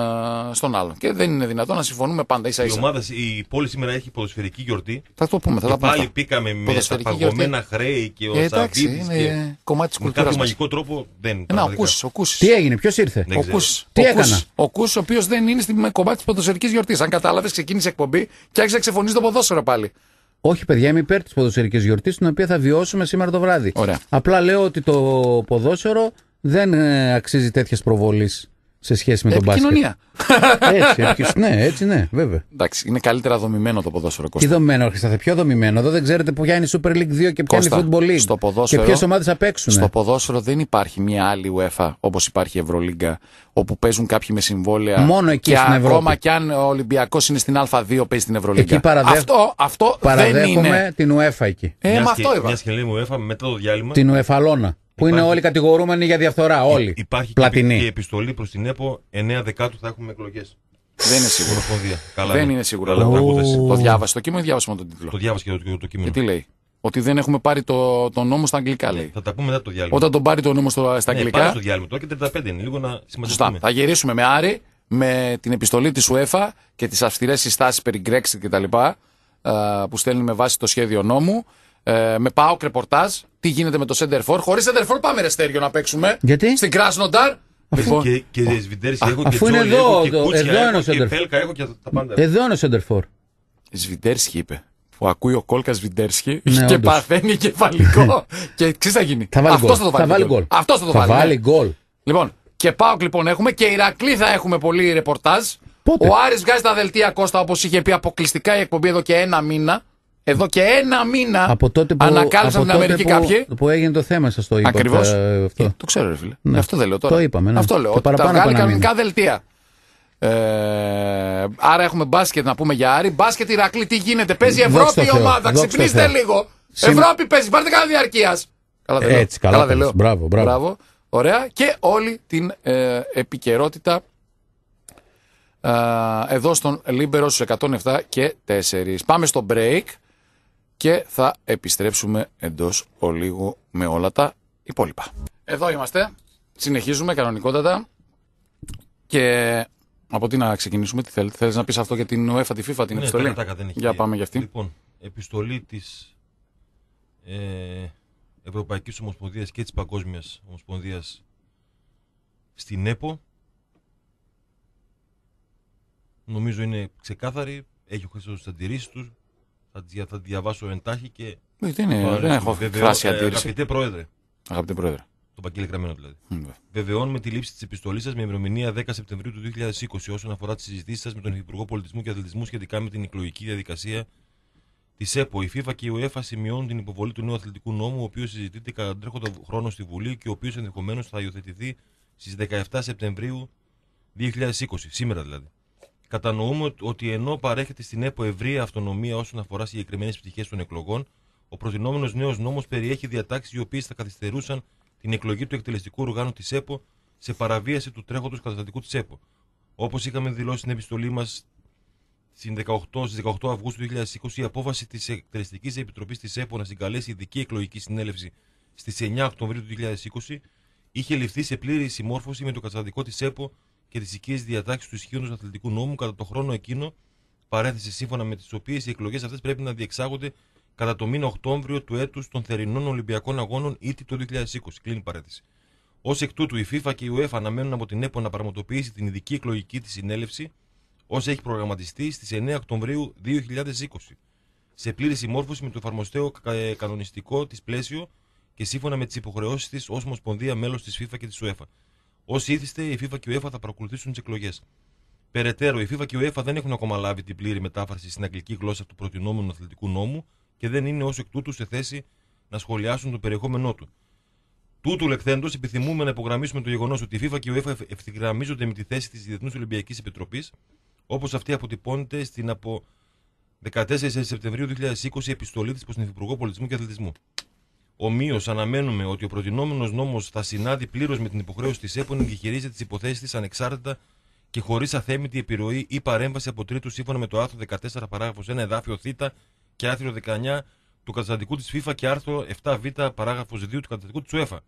στον άλλον. Και δεν είναι δυνατόν να συμφωνούμε πάντα ίσα ίσα. Η, ομάδα, η πόλη σήμερα έχει ποδοσφαιρική γιορτή. Θα το πούμε. Θα και πάλι αυτά. πήκαμε με τα παγωμένα χρέη και ε, ο ε, εντάξει, είναι και... κομμάτι της κουλτούρα. Με κάποιο μαγικό τρόπο δεν. να, ο Τι έγινε, ποιος ήρθε. Ο Τι ο έκανα. Ο ο οποίος δεν είναι στην κομμάτι της ποδοσφαιρικής γιορτής. Αν κατάλαβες, ξεκίνησε εκπομπή και άρχισε να ξεφωνεί το ποδόσφαιρο πάλι. Όχι, παιδιά, είμαι υπέρ της ποδοσφαιρικής γιορτής, την οποία θα βιώσουμε σήμερα το βράδυ. Ωραία. Απλά λέω ότι το ποδόσφαιρο δεν ε, αξίζει τέτοιες προβολής σε σχέση με τον μπάσκετ. Επικοινωνία. έτσι, ναι, έτσι, ναι, βέβαια. Εντάξει, είναι καλύτερα δομημένο το ποδόσφαιρο. κόσμο. Τι δομημένο, Χρυσταθε, πιο δομημένο. Εδώ δεν ξέρετε ποια είναι η Super League 2 και ποια είναι η Football League. Στο ποδόσφαιρο, και ποιες ομάδες θα παίξουν. Στο ποδόσφαιρο δεν υπάρχει μια άλλη UEFA όπως υπάρχει η Ευρωλίγκα, όπου παίζουν κάποιοι με συμβόλαια. Μόνο εκεί και στην Ευρώπη. Ακόμα κι αν ο Ολυμπιακός είναι στην Α2, παίζει στην Ευρωλίγκα. Εκεί Αυτό, αυτό δεν είναι. την UEFA εκεί. Ε, μια αυτό είπα. Μια σχελή μου UEFA μετά το διάλειμμα. Την UEFA Λόνα. Που είναι όλοι κατηγορούμενοι για διαφθορά. Ε, όλοι. Υπάρχει και η επιστολή προς την ΕΠΟ 9 Δεκάτου θα έχουμε εκλογές. Δεν είναι σίγουρο. δεν ναι. είναι σίγουρο. Αλλά το διάβασε το κείμενο ή διάβασε τον τίτλο. Το διάβασε και το, κείμενο. Και τι λέει. Ότι δεν έχουμε πάρει το, το νόμο στα αγγλικά, ε, λέει. Θα τα πούμε μετά το διάλειμμα. Όταν τον πάρει το νόμο ε, στα αγγλικά. Ναι, το διάλειμμα τώρα και 35 είναι, λίγο να Σωστά. Θα γυρίσουμε με Άρη, με την επιστολή της UEFA και τις αυστηρές συστάσεις περί Grexit κτλ. που στέλνει με βάση το σχέδιο νόμου ε, με Πάω ρεπορτάζ. Τι γίνεται με το Σέντερφορ. Χωρί Σέντερφορ πάμε ρεστέριο να παίξουμε. Γιατί? Στην Κράσνονταρ. Λοιπόν, και, και Σβιντέρη έχω και Τζόλι, έχω και εδώ και Πέλκα, έχω και τα πάντα. Εδώ είναι ο Σέντερφορ. Σβιντέρσκι είπε που ακούει ο Κόλκας Βιντέρσκι ναι, και όντως. παθαίνει κεφαλικό. και ξέρεις θα γίνει. Θα Αυτός θα το βάλει. Θα βάλει λοιπόν. γκολ. Αυτός θα το θα βάλει. Ναι. γκολ. Λοιπόν, και Πάοκ λοιπόν έχουμε και Ηρακλή θα έχουμε πολύ ρεπορτάζ. Πότε? Ο Άρης βγάζει τα δελτία Κώστα όπως είχε πει αποκλειστικά η εκπομπή εδώ και ένα μήνα. Εδώ και ένα μήνα από τότε που, ανακάλυψαν από την Αμερική που, κάποιοι. Που έγινε το θέμα, σας το είπα. Ακριβώς. Ε, το ξέρω, ρε φίλε. Ναι. Αυτό δεν λέω τώρα. Το είπαμε. Ναι. Αυτό λέω. Το τα βγάλει κανονικά δελτία. Ε, άρα έχουμε μπάσκετ να πούμε για Άρη. Μπάσκετ Ηρακλή, τι γίνεται. Παίζει Ευρώπη η ομάδα. Ξυπνήστε λίγο. Ευρώπη παίζει. Πάρτε κανένα διαρκείας. Καλά δεν Έτσι, καλά, λέω. Μπράβο, μπράβο. Ωραία. Και όλη την ε, επικαιρότητα ε, εδώ στον Λίμπερο στους 107 και 4. Πάμε στο break και θα επιστρέψουμε εντός ολίγου με όλα τα υπόλοιπα. Εδώ είμαστε, συνεχίζουμε κανονικότατα και από τι να ξεκινήσουμε, τι θέλει θέλεις να πεις αυτό για την UEFA, τη FIFA, την ναι, επιστολή. δεν για πάμε για αυτή. Λοιπόν, επιστολή της ε, Ευρωπαϊκής Ομοσπονδίας και της Παγκόσμιας Ομοσπονδίας στην ΕΠΟ. Νομίζω είναι ξεκάθαρη, έχει ο Χρήστος τις τους, θα, θα διαβάσω εντάχει και. Ναι, δεν, είναι, δεν έχω φράσει ε, αντίρρηση. Αγαπητέ Πρόεδρε. Αγαπητέ Πρόεδρε. Τον παγκέλε Γραμμένο δηλαδή. Mm. Ναι. με τη λήψη της επιστολής σας με ημερομηνία 10 Σεπτεμβρίου του 2020 όσον αφορά τις συζητήσεις σας με τον Υπουργό Πολιτισμού και Αθλητισμού σχετικά με την εκλογική διαδικασία της ΕΠΟ. Η FIFA και η UEFA σημειώνουν την υποβολή του νέου αθλητικού νόμου, ο οποίος συζητείται κατά τρέχοντα χρόνο στη Βουλή και ο οποίος ενδεχομένως θα υιοθετηθεί στις 17 Σεπτεμβρίου 2020, σήμερα δηλαδή. Κατανοούμε ότι ενώ παρέχεται στην ΕΠΟ ευρεία αυτονομία όσον αφορά συγκεκριμένες πτυχές των εκλογών, ο προτινόμενος νέος νόμος περιέχει διατάξεις οι οποίες θα καθυστερούσαν την εκλογή του εκτελεστικού οργάνου της ΕΠΟ σε παραβίαση του τρέχοντος καταστατικού της ΕΠΟ. Όπως είχαμε δηλώσει στην επιστολή μας στι 18, 18 Αυγούστου 2020, η απόφαση της Εκτελεστικής Επιτροπής της ΕΠΟ να συγκαλέσει ειδική εκλογική συνέλευση στις 9 Οκτωβρίου του 2020 είχε ληφθεί σε πλήρη συμμόρφωση με το καταστατικό της ΕΠΟ και τις οικίες διατάξεις του ισχύοντος αθλητικού νόμου κατά το χρόνο εκείνο, παρένθεση σύμφωνα με τις οποίες οι εκλογές αυτές πρέπει να διεξάγονται κατά το μήνα Οκτώβριο του έτους των θερινών Ολυμπιακών Αγώνων ή το 2020. Κλείνει παρένθεση. Ως εκ τούτου, η FIFA και η UEFA αναμένουν από την ΕΠΟ να πραγματοποιήσει την ειδική εκλογική της συνέλευση όσα έχει προγραμματιστεί στις 9 Οκτωβρίου 2020. Σε πλήρη συμμόρφωση με το εφαρμοστέο ε, κανονιστικό της πλαίσιο και σύμφωνα με τις υποχρεώσεις της ως Ομοσπονδία μέλος της FIFA και της UEFA. Όσοι ήθιστε, η FIFA και η UEFA θα παρακολουθήσουν τις εκλογές. Περαιτέρω, η FIFA και η UEFA δεν έχουν ακόμα λάβει την πλήρη μετάφραση στην αγγλική γλώσσα του προτινόμενου αθλητικού νόμου και δεν είναι ως εκ τούτου σε θέση να σχολιάσουν το περιεχόμενό του. Τούτου λεχθέντος, επιθυμούμε να υπογραμμίσουμε το γεγονός ότι η FIFA και η UEFA ευθυγραμμίζονται με τη θέση της Διεθνούς Ολυμπιακής Επιτροπής, όπως αυτή αποτυπώνεται στην από 14 Σεπτεμβρίου 2020 επιστολή της προς την Υπουργό Πολιτισμού και Αθλητισμού. Ομοίως, αναμένουμε ότι ο προτινόμενος νόμος θα συνάδει πλήρως με την υποχρέωση της ΕΠΟ να εγχειρίζεται τις υποθέσεις της ανεξάρτητα και χωρίς αθέμητη επιρροή ή παρέμβαση από τρίτους σύμφωνα με το άρθρο 14 παράγραφο 1 εδάφιο Θ και άρθρο 19 του καταστατικού της FIFA και άρθρο 7β παράγραφο 2 του καταστατικού της UEFA.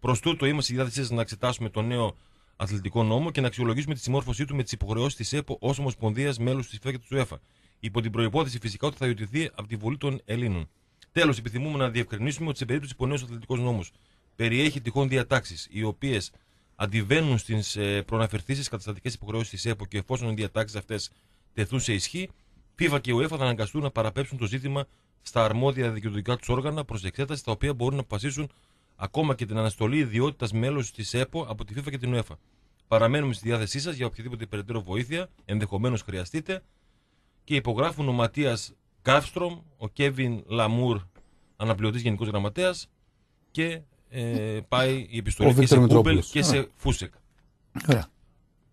Προς τούτο, είμαστε διάθεση να εξετάσουμε το νέο αθλητικό νόμο και να αξιολογήσουμε τη συμμόρφωσή του με τις υποχρεώσεις της ΕΠΟ ως Ομοσπονδίας μέλους της FIFA και της UEFA. Υπό την προπόθεση φυσικά ότι θα ιωτηθεί από τη Βουλή των Ελλήνων. Τέλος, επιθυμούμε να διευκρινίσουμε ότι σε περίπτωση που ο νέος αθλητικός νόμος περιέχει τυχόν διατάξεις οι οποίες αντιβαίνουν στις ε, προαναφερθήσεις καταστατικέ υποχρεώσεις της ΕΠΟ και εφόσον οι διατάξεις αυτές τεθούν σε ισχύ, FIFA και UEFA θα αναγκαστούν να παραπέψουν το ζήτημα στα αρμόδια δικαιωτικά τους όργανα προς εξέταση, τα οποία μπορούν να αποφασίσουν ακόμα και την αναστολή ιδιότητας μέλο της ΕΠΟ από τη FIFA και την UEFA. Παραμένουμε στη διάθεσή σας για οποιαδήποτε περαιτέρω βοήθεια ενδεχομένως χρειαστείτε και υπογράφουν ο Ματίας Κάφστρομ, ο Κέβιν Λαμούρ, αναπληρωτής Γενικός Γραμματέας και ε, πάει η επιστολή και σε Κούμπελ και σε Φούσεκ. Ωραία.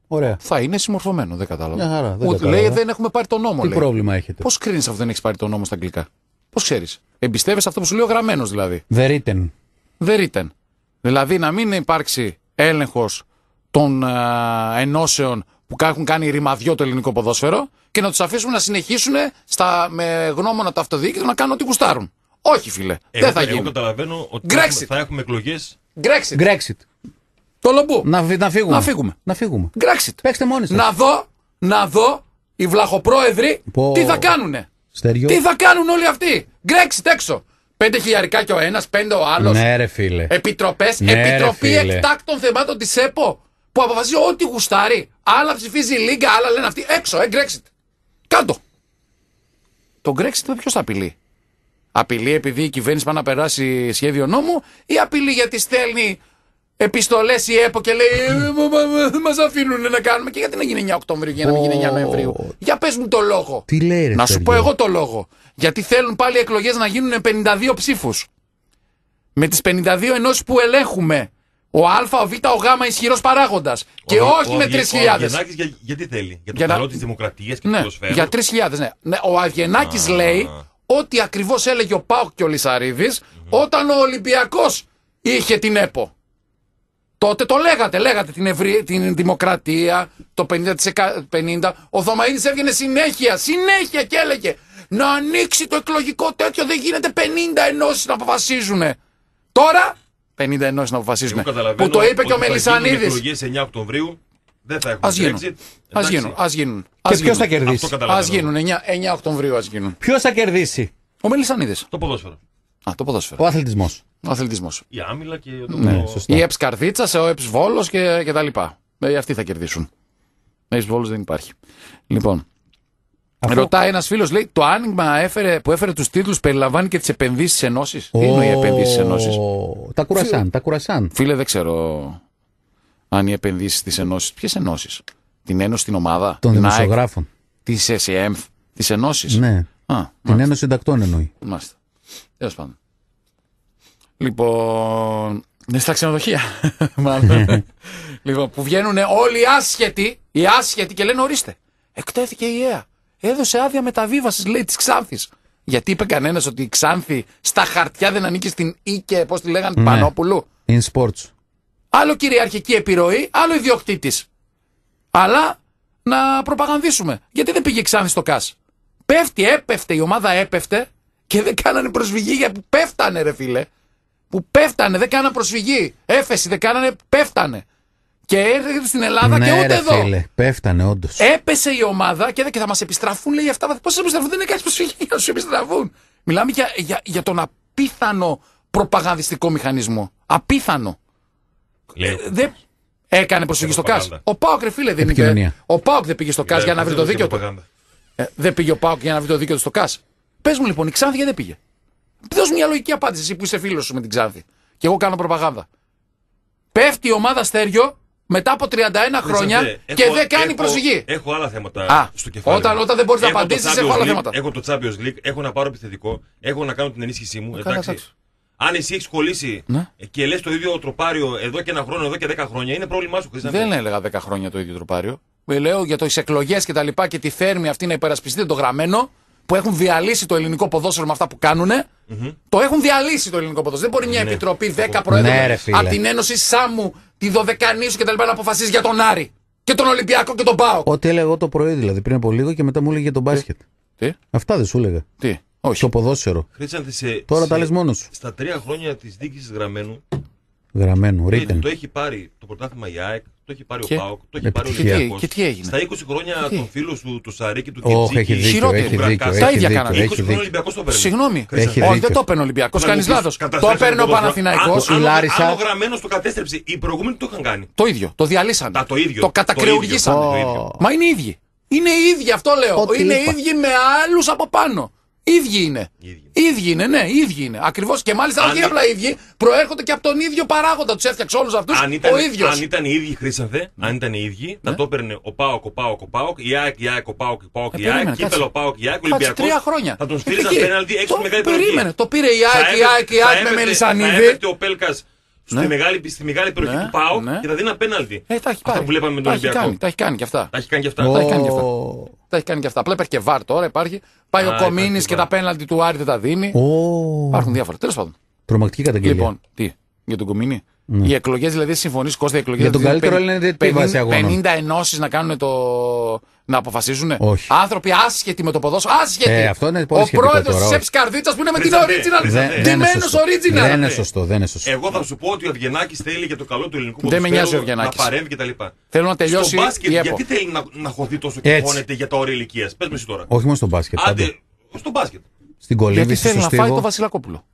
Ωραία. Θα είναι συμμορφωμένο, δεν κατάλαβα. Μια δεν κατάλαβα. Λέει δεν έχουμε πάρει τον νόμο. Τι λέει. πρόβλημα έχετε. Πώς κρίνεις αυτό δεν έχεις πάρει τον νόμο στα αγγλικά. Πώς ξέρεις. Εμπιστεύεσαι αυτό που σου λέει ο γραμμένος δηλαδή. The written. The written. Δηλαδή να μην υπάρξει έλεγχος των ε, ενώσεων που έχουν κάνει ρημαδιό το ελληνικό ποδόσφαιρο και να τους αφήσουμε να συνεχίσουν στα, με γνώμονα τα αυτοδιοίκητο να κάνουν ό,τι γουστάρουν. Όχι, φίλε. Εγώ, δεν θα γίνει. Εγώ καταλαβαίνω ότι θα έχουμε εκλογές. Brexit. Το λομπού. Να, να φύγουμε. Να φύγουμε. Να φύγουμε. Παίξτε μόνοι σας. Να δω, να δω οι βλαχοπρόεδροι τι θα κάνουνε. Τι θα κάνουν όλοι αυτοί. Brexit έξω. Πέντε χιλιαρικά και ο ένας, πέντε ο άλλος. Ναι, ρε φίλε. Επιτροπές, ναι, επιτροπή εκτάκτων θεμάτων της ΕΠΟ που αποφασίζει ό,τι γουστάρει. Άλλα ψηφίζει η Λίγκα, άλλα λένε αυτοί έξω, ε, Brexit. Κάντο. Το Brexit με ποιο θα απειλεί. Απειλεί επειδή η κυβέρνηση πάει να περάσει σχέδιο νόμου ή απειλεί γιατί στέλνει επιστολές η ΕΠΟ και λέει «Ε, Μα αφήνουν να κάνουμε. Και γιατί να γίνει 9 Οκτωβρίου και να μην γίνει 9 Νοεμβρίου. Για πες μου το λόγο. Τι λέει, να σου πω εγώ το λόγο. Γιατί θέλουν πάλι εκλογές να γίνουν 52 ψήφους. Με τις 52 ενό που ελέγχουμε ο Α, ο Β, ο Γ ισχυρός παράγοντας. Και όχι με 3.000. Ο Αβγενάκη για, γιατί θέλει. Για το για... καλό της δημοκρατίας και ναι, του Για 3.000, ναι. ναι. Ο Αβγενάκη λέει ό,τι ακριβώς έλεγε ο Πάοκ και ο Λυσαρίδη όταν ο Ολυμπιακός είχε την ΕΠΟ. Τότε το λέγατε, λέγατε την, την δημοκρατία, το 50%, 50. Ο Θωμαίδης έβγαινε συνέχεια, συνέχεια και έλεγε να ανοίξει το εκλογικό τέτοιο, δεν γίνεται 50 ενώσεις να αποφασίζουν. Τώρα 51 να αποφασίζουν. Που το είπε και ο Μελισανίδη. γίνουν εκλογέ 9 Οκτωβρίου δεν θα έχουμε. Ας Α γίνουν. Ας γίνουν. Ας και ποιο θα κερδίσει. Ας γίνουν. 9, 9 Οκτωβρίου ας γίνουν. Ποιος θα κερδίσει. Ο Μελισανίδης. Το ποδόσφαιρο. Α, το ποδόσφαιρο. Ο αθλητισμός. Ο αθλητισμός. Η άμυλα και το ναι, ναι σωστά. Η ΕΠΣ Καρδίτσα, ο ΕΠΣ Βόλος και, και τα λοιπά. Ε, αυτοί θα κερδίσουν. ΕΠΣ Βόλος δεν υπάρχει. Λοιπόν. Με ρωτάει ένας φίλος, λέει: Το άνοιγμα έφερε, που έφερε τους τίτλους περιλαμβάνει και τις επενδύσεις ενώσεις. Oh, Τι είναι οι επενδύσει ενώσεις. Τα κουρασάν, τα κουρασάν. Φίλε, δεν ξέρω αν οι επενδύσεις τη ενώση. Ποιες ενώσεις, Την Ένωση στην ομάδα των δημοσιογράφων. Της SEM, της ενώση. Ναι. Α, την Ένωση Συντακτών εννοεί. Μάλιστα. Τέλος πάντων. Λοιπόν. Ναι, στα ξενοδοχεία. Μάλλον. λοιπόν, που βγαίνουν όλοι οι άσχετοι, οι άσχετοι και λένε ορίστε. Εκτέθηκε η ΕΑ έδωσε άδεια μεταβίβασης, λέει, της Ξάνθης. Γιατί είπε κανένας ότι η Ξάνθη στα χαρτιά δεν ανήκει στην και πώς τη λέγανε, ναι. Πανόπουλου. In sports. Άλλο κυριαρχική επιρροή, άλλο ιδιοκτήτης. Αλλά να προπαγανδίσουμε. Γιατί δεν πήγε η Ξάνθη στο ΚΑΣ. Πέφτει, έπεφτε, η ομάδα έπεφτε και δεν κάνανε προσφυγή για που πέφτανε, ρε φίλε. Που πέφτανε, δεν κάνανε προσφυγή. Έφεση, δεν κάνανε, πέφτανε. Και έρχεται στην Ελλάδα ναι, και ούτε ρε, εδώ. Φίλε, πέφτανε, όντως. Έπεσε η ομάδα και, δεν και θα μας επιστραφούν, λέει αυτά. Πώς θα επιστραφούν, δεν είναι κάτι που να σου επιστραφούν. Μιλάμε για, για, για τον απίθανο προπαγανδιστικό μηχανισμό. Απίθανο. ε, δε... Έκανε προσφυγή στο ΚΑΣ. Ο Πάοκ, ρε φίλε, δεν είναι. Ο Πάοκ δεν πήγε στο ΚΑΣ για να βρει το δίκιο του. Ε, δεν πήγε ο Πάοκ για να βρει το δίκιο του στο ΚΑΣ. Πες μου λοιπόν, η Ξάνθη γιατί δεν πήγε. Δώσ' μια λογική απάντηση, εσύ που είσαι φίλος σου με την Ξάνθη. Και εγώ κάνω προπαγάνδα. Πέφτει η ομάδα στέριο μετά από 31 χρόνια ναι, και δεν κάνει έχω, Έχω άλλα θέματα Α, στο κεφάλι. Όταν, όταν δεν μπορείς να απαντήσεις, έχω άλλα θέματα. Έχω το Champions League, έχω να πάρω επιθετικό, έχω να κάνω την ενίσχυσή μου. Ε, εντάξει. Αν εσύ έχεις κολλήσει ναι. και λες το ίδιο τροπάριο εδώ και ένα χρόνο, εδώ και 10 χρόνια, είναι πρόβλημά σου. Δεν έλεγα 10 χρόνια το ίδιο τροπάριο. Ε, λέω για τις εκλογές και τα λοιπά και τη θέρμη αυτή να υπερασπιστείτε το γραμμένο που έχουν διαλύσει το ελληνικό ποδόσφαιρο με αυτά που κανουν Το έχουν διαλύσει το ελληνικό ποδόσφαιρο. Δεν μπορεί μια ναι. επιτροπή 10 προέδρων ναι, από την Ένωση Σάμου, τη Δωδεκανή σου κτλ. να αποφασίζει για τον Άρη και τον Ολυμπιακό και τον Πάο. Ό,τι έλεγα το πρωί δηλαδή πριν από λίγο και μετά μου έλεγε για τον μπάσκετ. Τι? Αυτά δεν σου έλεγα. Τι. Όχι. Το ποδόσφαιρο. Ε, Τώρα σε, τα λες μόνος. Στα τρία χρόνια της δίκηση γραμμένου. Γραμμένου, ρίτεν. Το έχει πάρει το πρωτάθλημα η ΑΕΚ, το έχει πάρει και... ο Πάοκ, το έχει πάρει ο Ολυμπιακός. Και τι έγινε. Στα 20 χρόνια τον φίλου του, του και του Κιτζίκη, oh, χειρότερο του δίκιο, Τα ίδια κάνανε. 20 χρόνια Ολυμπιακός το παίρνει. Συγγνώμη. Όχι, δεν το παίρνει ο Ολυμπιακός. Κάνεις λάθος. Το παίρνει ο Παναθηναϊκό. Αν ο γραμμένο το κατέστρεψε, οι προηγούμενοι το είχαν κάνει. Το ίδιο. Το διαλύσαν. Το κατακρεουργήσαν. Μα είναι οι ίδιοι. Είναι οι ίδιοι, αυτό λέω. Είναι οι ίδιοι με άλλους από πάνω. Ήδη είναι. Ήδη είναι. ναι, ίδιοι είναι. Ακριβώς και μάλιστα όχι απλά ίδιοι, προέρχονται και από τον ίδιο παράγοντα. Τους έφτιαξε όλους αυτούς ο ίδιος. Αν ήταν οι ίδιοι, Χρήσανθε, ναι. αν ήταν οι ίδιοι, θα ναι. το έπαιρνε ο Πάοκ, ο Πάοκ, ο Πάοκ, η ΑΕΚ, η ΑΕΚ, ο Πάοκ, η ε, η ΑΕΚ, κύπελο Πάοκ, η ΑΕΚ, Ολυμπιακός. Τρία χρόνια. Θα τον ε, στείλει απέναντι έξω μεγάλη περιοχή. Περίμενε, το πήρε η ΑΕΚ, η ΑΕΚ, η ΑΕΚ με Μελισανίδη. ο Πέλκας Στη, ναι. μεγάλη, στη μεγάλη περιοχή ναι, του Πάου ναι. και θα δίνει πέναλτι. Ε, τα έχει πάρει. Αυτά που βλέπαμε με τον Ολυμπιακό. Τα έχει κάνει και αυτά. Τα έχει κάνει και αυτά. Oh. Τα έχει κάνει και αυτά. Τα έχει κάνει και αυτά. Απλά και βάρ τώρα, υπάρχει. Πάει ο Κομίνης και τα πέναλτι του Άρη δεν τα δίνει. Oh. Υπάρχουν διάφορα. Τέλος πάντων. Τρομακτική καταγγελία. Λοιπόν, τι, για τον Κομίνη. Ναι. Οι εκλογές δηλαδή συμφωνείς Κώστα, οι εκλογές. Για τον δηλαδή καλύτερο λένε 50, 50 ενώσεις να κάνουν το, να αποφασίζουν. Όχι. Άνθρωποι άσχετοι με το ποδόσφαιρο. Άσχετοι. Ε, αυτό είναι πολύ ο πρόεδρο τη ΕΠΣ Καρδίτσα που είναι με την Original. Δημένο Original. Δεν είναι σωστό. Δεν είναι σωστό. Εγώ θα σου πω ότι ο Αβγενάκη θέλει για το καλό του ελληνικού ποδοσφαίρου να παρέμβει κτλ. Θέλω να τελειώσει. η μπάσκετ, γιατί θέλει να, να χωθεί τόσο και χώνεται για τα όρια ηλικίας. Πες με τώρα. Όχι μόνο στο μπάσκετ. Άντε, στο μπάσκετ. Στην κολύμβηση. Γιατί θέλει να φάει το Βασιλακόπουλο.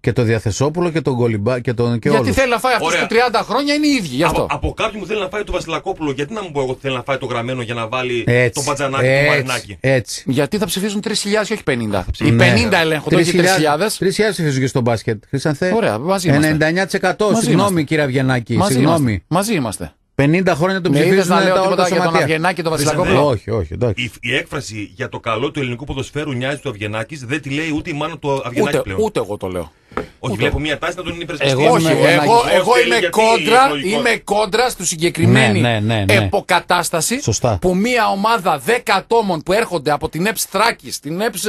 Και το Διαθεσόπουλο και τον Κολυμπά και τον και Γιατί όλους. θέλει να φάει αυτός που 30 χρόνια είναι οι ίδιοι. Γι αυτό. Από, από κάποιον που θέλει να φάει το Βασιλακόπουλο, γιατί να μου πω εγώ ότι θέλει να φάει το γραμμένο για να βάλει έτσι, το μπατζανάκι του Μαρινάκι. Έτσι. Γιατί θα ψηφίζουν 3.000 και όχι 50. Οι ναι. 50 ελέγχονται, 3.000. 3.000 ψηφίζουν και στο μπάσκετ. Χρυσανθέ. Ωραία, μαζί είμαστε. 99% συγγνώμη κύριε Αβγενάκη. Μαζί συγγνώμη. Είμαστε. Μαζί είμαστε. 50 χρόνια τον ναι, ψηφίζουν να λέω τα όλα για τον Αβγενάκη τον Βασιλακόπουλο. Όχι, όχι, Η, έκφραση για το καλό του ελληνικού ποδοσφαίρου νοιάζει του Αβγενάκη δεν τη λέει ούτε η μάνα του πλέον. Ούτε εγώ το λέω. Όχι, βλέπω μια τάση να τον Εγώ, εγώ, εγώ είμαι, κόντρα, είμαι κόντρα στη συγκεκριμένη ναι, εποκατάσταση ναι, ναι, ναι. που μια ομάδα 10 ατόμων που έρχονται από την ΕΠΣ θράκης, την ΕΠΣ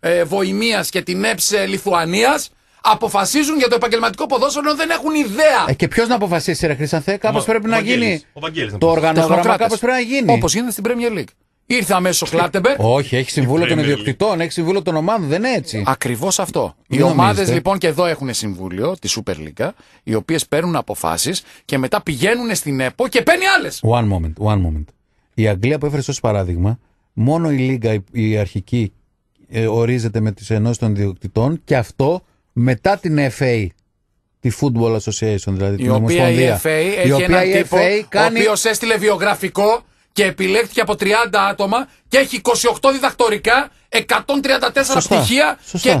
ε, Βοημίας και την ΕΠΣ Λιθουανίας αποφασίζουν για το επαγγελματικό ποδόσφαιρο δεν έχουν ιδέα. Ε, και ποιος να αποφασίσει, Ρε Χρυσανθέ, κάπως πρέπει να γίνει. Ο το οργανόγραμμα κάπως πρέπει να γίνει. Όπως γίνεται στην Premier League. Ήρθε αμέσως ο Κλάτεμπερ. Όχι, έχει συμβούλο των ιδιοκτητών, έχει συμβούλο των ομάδων, δεν είναι έτσι. Ακριβώς αυτό. Οι ομάδες λοιπόν και εδώ έχουν συμβούλιο, τη Super League, οι οποίες παίρνουν αποφάσεις και μετά πηγαίνουν στην ΕΠΟ και παίρνει άλλες. One moment, one moment. Η Αγγλία που έφερε ως παράδειγμα, μόνο η Λίγκα, η αρχική, ε, ορίζεται με τις ενώσεις των ιδιοκτητών και αυτό μετά την FA τη Football Association, δηλαδή η την οποία Ομοσπονδία. Η, FA έχει οποία τύπο FA κάνει. Ο οποίος έστειλε βιογραφικό και επιλέχθηκε από 30 άτομα και έχει 28 διδακτορικά, 134 σωστά, και 628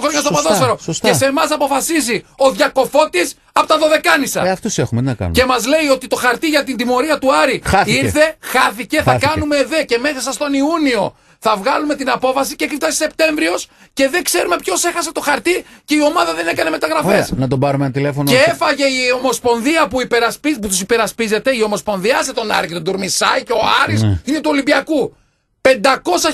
χρόνια στο ποδόσφαιρο. Και σε εμάς αποφασίζει ο Διακοφώτης από τα Δωδεκάνησα. Ε, έχουμε να κάνουμε. Και μας λέει ότι το χαρτί για την τιμωρία του Άρη ήρθε, χάθηκε, θα κάνουμε ΕΔΕ και μέσα τον Ιούνιο θα βγάλουμε την απόφαση και έχει Σεπτέμβριος και δεν ξέρουμε ποιος έχασε το χαρτί και η ομάδα δεν έκανε μεταγραφές. Να τον πάρουμε ένα τηλέφωνο. Και έφαγε η Ομοσπονδία που, υπερασπίζ, που τους υπερασπίζεται, η Ομοσπονδία σε τον Άρη και τον Τουρμισάη και ο Άρης ναι. είναι του Ολυμπιακού. 500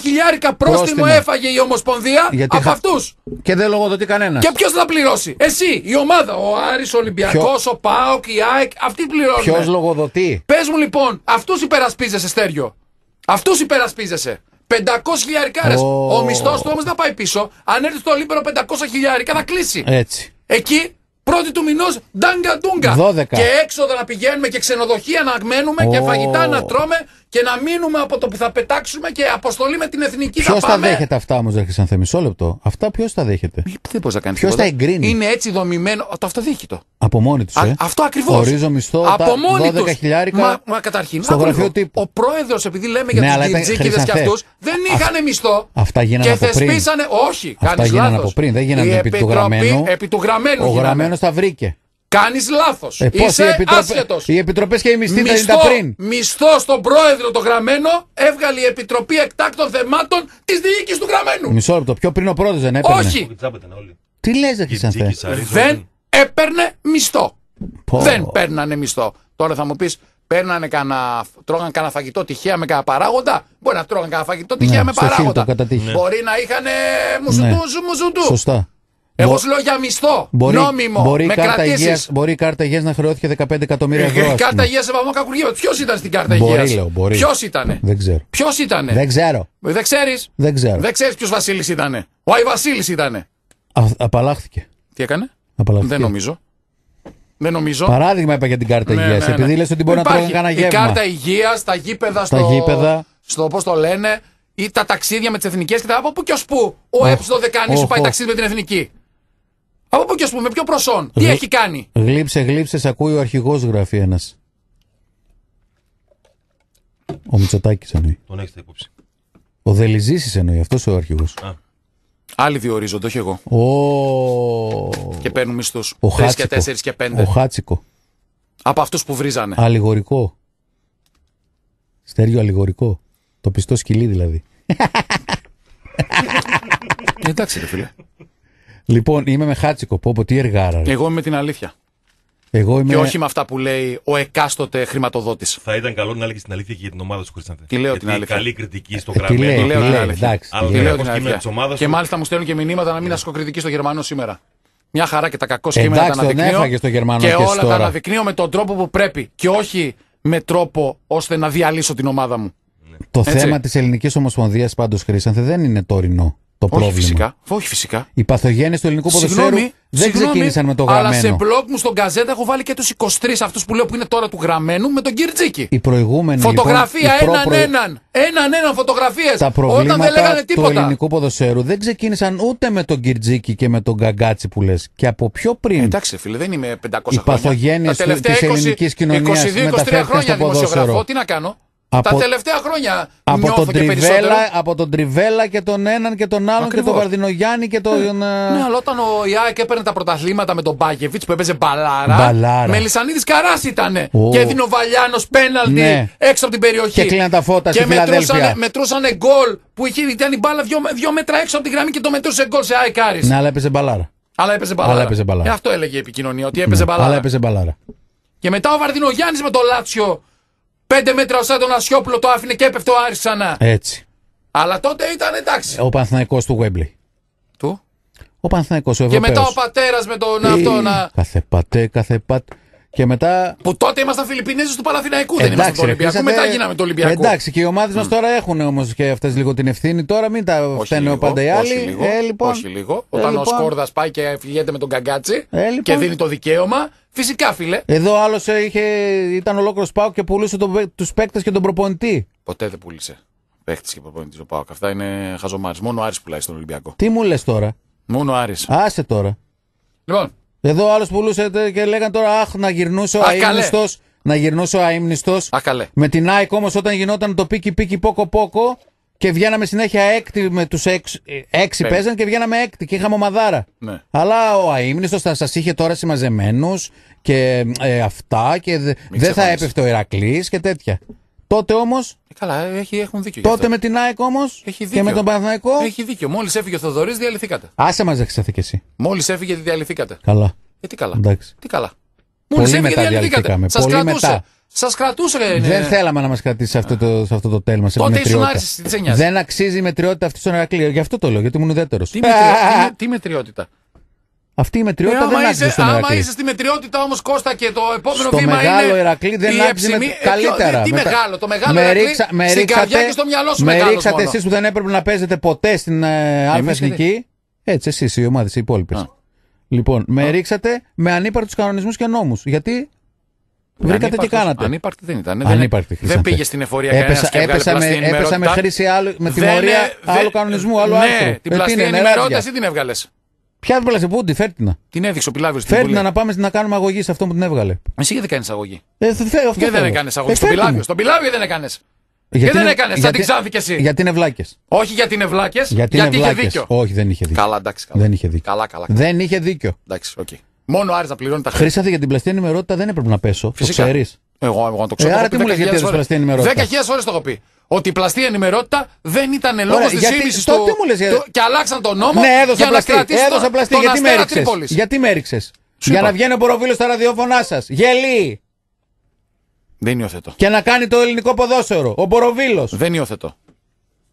χιλιάρικα πρόστιμο, έφαγε η Ομοσπονδία Γιατί από αυτούς. Και δεν λογοδοτεί κανένας. Και ποιος θα πληρώσει. Εσύ, η ομάδα. Ο Άρης, ο Ολυμπιακός, ο Πάοκ, η ΑΕΚ. Αυτοί πληρώνουν. Ποιος λογοδοτεί. Πες μου λοιπόν, αυτούς υπερασπίζεσαι, Στέριο. Αυτούς υπερασπίζεσαι. 500 χιλιαρικάρε. Ο μισθός του όμως να πάει πίσω. Αν έρθει στο Λίμπερο 500 χιλιάρικα θα κλείσει. Έτσι. Εκεί πρώτη του μηνός ντάγκα ντούγκα. Και έξοδα να πηγαίνουμε και ξενοδοχεία να μένουμε και φαγητά να τρώμε και να μείνουμε από το που θα πετάξουμε και αποστολή με την εθνική ποιος θα Ποιος τα δέχεται αυτά όμως, Ρε Χρυσάνθε, μισό λεπτό. Αυτά ποιος τα δέχεται. Ε, δεν μπορείς να κάνεις Ποιος τα εγκρίνει. Είναι έτσι δομημένο. Το αυτοδίκητο. Από μόνη τους. Ε. Αυτό ακριβώς. Ορίζω μισθό από τα 12 χιλιάρικα. Μα, μα καταρχήν. Στο γραφείο τύπου. Ο πρόεδρος, επειδή λέμε ναι, για ναι, του Τιτζίκηδε και αυτούς, δεν είχαν μισθό. Αυτά γίνανε από πριν. Και θεσπίσανε. Όχι, κάνει λάθο. Αυτά γίνανε από πριν. Δεν γίνανε επί του γραμμένου. Ο γραμμένος τα βρήκε. Κάνεις λάθος. Ε, Είσαι επιτροπ... άσχετος. Οι επιτροπές και οι μισθοί τα ήταν πριν. Μισθό στον πρόεδρο το γραμμένο έβγαλε η Επιτροπή Εκτάκτων Θεμάτων της διοίκησης του γραμμένου. Μισό λεπτό. Πιο πριν ο πρόεδρος δεν έπαιρνε. Όχι. Τι λες, δεν χρυσανθέ. Δεν έπαιρνε μισθό. Δεν παίρνανε μισθό. Τώρα θα μου πεις, παίρνανε τρώγαν κανένα φαγητό τυχαία με κανένα παράγοντα. Μπορεί να τρώγαν κανένα φαγητό ναι, τυχαία με παράγοντα. Ναι. Μπορεί να είχαν μουσουτού, ναι. μουσουτού. Σωστά. Εγώ σου λέω για μισθό. Μπορεί, νόμιμο. Μπορεί, με κάρτα υγείας, μπορεί η κάρτα υγείας να χρεώθηκε 15 εκατομμύρια ε, ευρώ. Η κάρτα υγείας σε βαθμό κακουργείο. Ποιος ήταν στην κάρτα υγεία. Μπορεί, Ποιος ήταν. Δεν ξέρω. Ποιος ήταν. Δεν ξέρω. Δεν ξέρεις. Δεν ξέρω. Δεν ξέρεις ποιος Βασίλης ήταν. Ο Άι Βασίλης ήταν. Απαλλάχθηκε. Τι έκανε. Απαλλάχθηκε. Δεν νομίζω. Δεν νομίζω. Παράδειγμα είπα για την κάρτα υγείας. Ναι, ναι, Επειδή ναι. λες ότι μπορεί να τρώνε κανένα γεύμα. Η κάρτα υγείας, τα γήπεδα στο. Τα γήπεδα. Στο πώς το λένε ή τα ταξίδια με τις εθνικές και τα από πού και ως πού. Ο oh, το σου πάει ταξίδι με την εθνική. Από πού και ας πούμε, ποιο προσόν, τι έχει κάνει. Γλύψε, γλύψε, ακούει ο αρχηγός, γράφει ένας. Ο Μητσοτάκης εννοεί. Τον έχετε υπόψη. Ο Δελιζήση εννοεί, αυτός ο αρχηγός. Άλλοι διορίζονται, όχι εγώ. Ο... Και παίρνουν μισθού. 3 και 4 και 5. Ο Χάτσικο. Από αυτούς που βρίζανε. Αλληγορικό. Στέριο αλληγορικό. Το πιστό σκυλί δηλαδή. Εντάξει, ρε φίλε. Λοιπόν, είμαι με χάτσικο. Πω, πω τι εργάρα. Εγώ είμαι με την αλήθεια. Εγώ είμαι... Και όχι με αυτά που λέει ο εκάστοτε χρηματοδότης. Θα ήταν καλό να έλεγε την αλήθεια και για την ομάδα σου, Χρυσάνθε. Τι λέω την αλήθεια. Καλή κριτική στο ε, γραμμένο. Ε, τι λέω, την αλήθεια. λέω την αλήθεια. Και μάλιστα μου στέλνουν και μηνύματα να μην ναι. ασκώ κριτική στο Γερμανό σήμερα. Μια χαρά και τα κακό σχήματα τα αναδεικνύω. Στο Γερμανό και, και όλα τα αναδεικνύω με τον τρόπο που πρέπει. Και όχι με τρόπο ώστε να διαλύσω την ομάδα μου. Το θέμα της Ελληνικής Ομοσπονδίας πάντως, Χρήσανθε, δεν είναι τωρινό το όχι πρόβλημα. Φυσικά, όχι φυσικά. Οι παθογένειες του ελληνικού ποδοσφαίρου δεν συγγνώμη, ξεκίνησαν με το γραμμένο. Αλλά σε blog μου στον καζέτα έχω βάλει και τους 23 αυτούς που λέω που είναι τώρα του γραμμένου με τον Κυρτζίκη. Η προηγούμενη. Λοιπόν, Φωτογραφία λοιπόν, έναν, προ... έναν. Έναν έναν φωτογραφίες. Τα προβλήματα όταν δεν λέγανε τίποτα. του ελληνικού ποδοσφαίρου δεν ξεκίνησαν ούτε με τον Κυρτζίκη και με τον Γκαγκάτσι που λες. Και από πιο πριν. Ε, εντάξει, φίλε, δεν είμαι 500 Οι παθογένειε τη ελληνικής κοινωνίας 22-23 χρόνια δημοσιογράφο. Τι να κάνω από, τα τελευταία χρόνια από τον, τριβέλα, περισσότερο. από τον Τριβέλα και τον έναν και τον άλλον Ακριβώς. και τον Βαρδινογιάννη και τον. Ναι, ε, ναι αλλά όταν ο Ιάκ έπαιρνε τα πρωταθλήματα με τον Μπάκεβιτ που έπαιζε μπαλάρα. μπαλάρα. Μελισανίδης καράς ήταν. Oh. Και έδινε ο Βαλιάνο πέναλτι ναι. έξω από την περιοχή. Και κλείναν τα φώτα και στη Και μετρούσανε γκολ που είχε, ήταν η μπάλα δύο, δύο μέτρα έξω από την γραμμή και το μετρούσε γκολ σε Άικ Άρης. Ναι, αλλά έπαιζε μπαλάρα. Αλλά έπαιζε μπαλάρα. Αλλά έπαιζε μπαλάρα. Ε, αυτό έλεγε η επικοινωνία, ότι ναι. έπαιζε ναι, μπαλάρα. Αλλά Και μετά ο Βαρδινογιάννης με το Λάτσιο Πέντε μέτρα ο Σάντων Ασιόπουλο το άφηνε και έπεφτε ο Άρης Έτσι. Αλλά τότε ήταν εντάξει. Ο Πανθηναϊκός του Γουέμπλι. Του. Ο Πανθηναϊκός ο Ευρωπαίος. Και μετά ο πατέρας με τον αυτό ε, να... Κάθε πατέ, κάθε πατέ. Και μετά... Που τότε ήμασταν Φιλιππινέζοι του Παλαθηναϊκού. δεν ήμασταν Ολυμπιακού. Μετά γίναμε το Ολυμπιακό. Εντάξει, και οι ομάδες mm. μας τώρα έχουν όμως και αυτές λίγο την ευθύνη. Τώρα μην τα φταίνουν πάντα οι άλλοι. Όχι λίγο. Ε, λοιπόν, όχι λίγο. Ε, Όταν ο λοιπόν. Σκόρδας πάει και φυγέται με τον Καγκάτσι ε, και λοιπόν. δίνει το δικαίωμα, Φυσικά, φίλε. Εδώ άλλος ήταν ολόκληρος Πάουκ και πουλούσε το, τους παίκτες και τον προπονητή. Ποτέ δεν πούλησε. Παίκτη και προπονητής ο Πάουκ. Αυτά είναι χαζομάρι. Μόνο ο πουλάει στον Ολυμπιακό. Τι μου λες τώρα. Μόνο Άσε τώρα. Λοιπόν, εδώ άλλος πουλούσε και λέγανε τώρα Αχ, να γυρνούσε ο αίμνηστο. Να γυρνούσε ο αίμνηστο. Με την ΑΕΚ όμως όταν γινόταν το πίκι πίκι πόκο πόκο και βγαίναμε συνέχεια έκτη με τους ε, έξι, έξι και βγαίναμε έκτη και είχαμε ομαδάρα. Ναι. Αλλά ο αίμνηστο θα σας είχε τώρα συμμαζεμένους και ε, αυτά και δεν θα έπεφτε ο Ηρακλής και τέτοια. Τότε όμως. Ε, καλά, έχει, έχουν δίκιο. Τότε με την ΑΕΚ όμως. Και με τον Παναθναϊκό. Έχει δίκιο. Μόλις έφυγε ο Θοδωρής, διαλυθήκατε. Άσε μας δεξιθέ κι εσύ. Μόλις έφυγε, διαλυθήκατε. Καλά. Ε, τι καλά. Εντάξει. Τι καλά. Μόλι έφυγε, μετά διαλυθήκατε. Σα κρατούσε. Σας κρατούσε, ρε. Δεν ε. θέλαμε να μας κρατήσει σε αυτό το, σε αυτό το τέλμα. Σε Τότε ήσουν τη τι Δεν αξίζει η μετριότητα αυτή στον Ερακλείο. Γι' αυτό το λέω, γιατί ήμουν ουδέτερος. Τι, μετριότητα. Αυτή η μετριότητα ε, δεν άξιζε στον Ηρακλή. Άμα είσαι στη μετριότητα όμως Κώστα και το επόμενο στο βήμα μεγάλο Ηρακλή δεν άξιζε με... Ε, καλύτερα. τι μετά... μεγάλο, το μεγάλο με Ηρακλή. με στην και στο μυαλό σου Με ρίξατε εσείς που δεν έπρεπε να παίζετε ποτέ στην ε, Εθνική. Έτσι, εσείς οι ομάδες, οι υπόλοιπες. Λοιπόν, με ρίξατε με ανύπαρτου κανονισμούς και νόμους. Γιατί Βρήκατε τι κάνατε. Ανύπαρκτη δεν ήταν. Ανύπαρκτη, ναι, δεν, δεν πήγε στην εφορία έπεσα, κανένας έπεσα, και με, έπεσα με χρήση άλλου, με τιμωρία άλλου κανονισμού, άλλου ναι, άρθρου. Την ε, πλαστή η ή την έβγαλες. Ποια έπλασε πού, τη Φέρτινα. Την έδειξε ο Πιλάβιος. Φέρτινα να πάμε να κάνουμε αγωγή σε αυτό που την έβγαλε. Εσύ γιατί κάνεις αγωγή. Ε, θε, αυτό γιατί δεν έκανες αγωγή. Ε, στον Πιλάβιο. Στον Πιλάβιο δεν έκανες. Ε, γιατί και δεν έκανε, σαν την ξάφηκε εσύ. Γιατί είναι βλάκες. Όχι γιατί είναι βλάκε. Γιατί, γιατί είχε δίκιο. Όχι, δεν είχε δίκιο. Καλά, εντάξει. Καλά. Δεν είχε δίκιο. Καλά, καλά, καλά. Δεν είχε δίκιο. Εντάξει, okay. Μόνο άρεσε να πληρώνει τα χρήματα. Χρήσατε για την πλαστή ενημερότητα δεν έπρεπε να πέσω. Φυσικά. Το ξέρεις. Εγώ, εγώ, το ξέρω. Ε, άρα τι μου λες γιατί δεν πλαστή ενημερότητα. 10.000 φορέ το έχω πει. Ότι η πλαστή ενημερότητα δεν ήταν λόγος τη ήμιση του. Μου ε, και αλλάξαν τον νόμο ναι, για πλαστή, να κρατήσει γιατί Γιατί με έριξες. Για να βγαίνει ο Μποροβίλο στα ραδιόφωνά σας. Γελί. Δεν υιοθετώ. Και να κάνει το ελληνικό ποδόσφαιρο. Ο Μποροβίλος. Δεν υιοθετώ.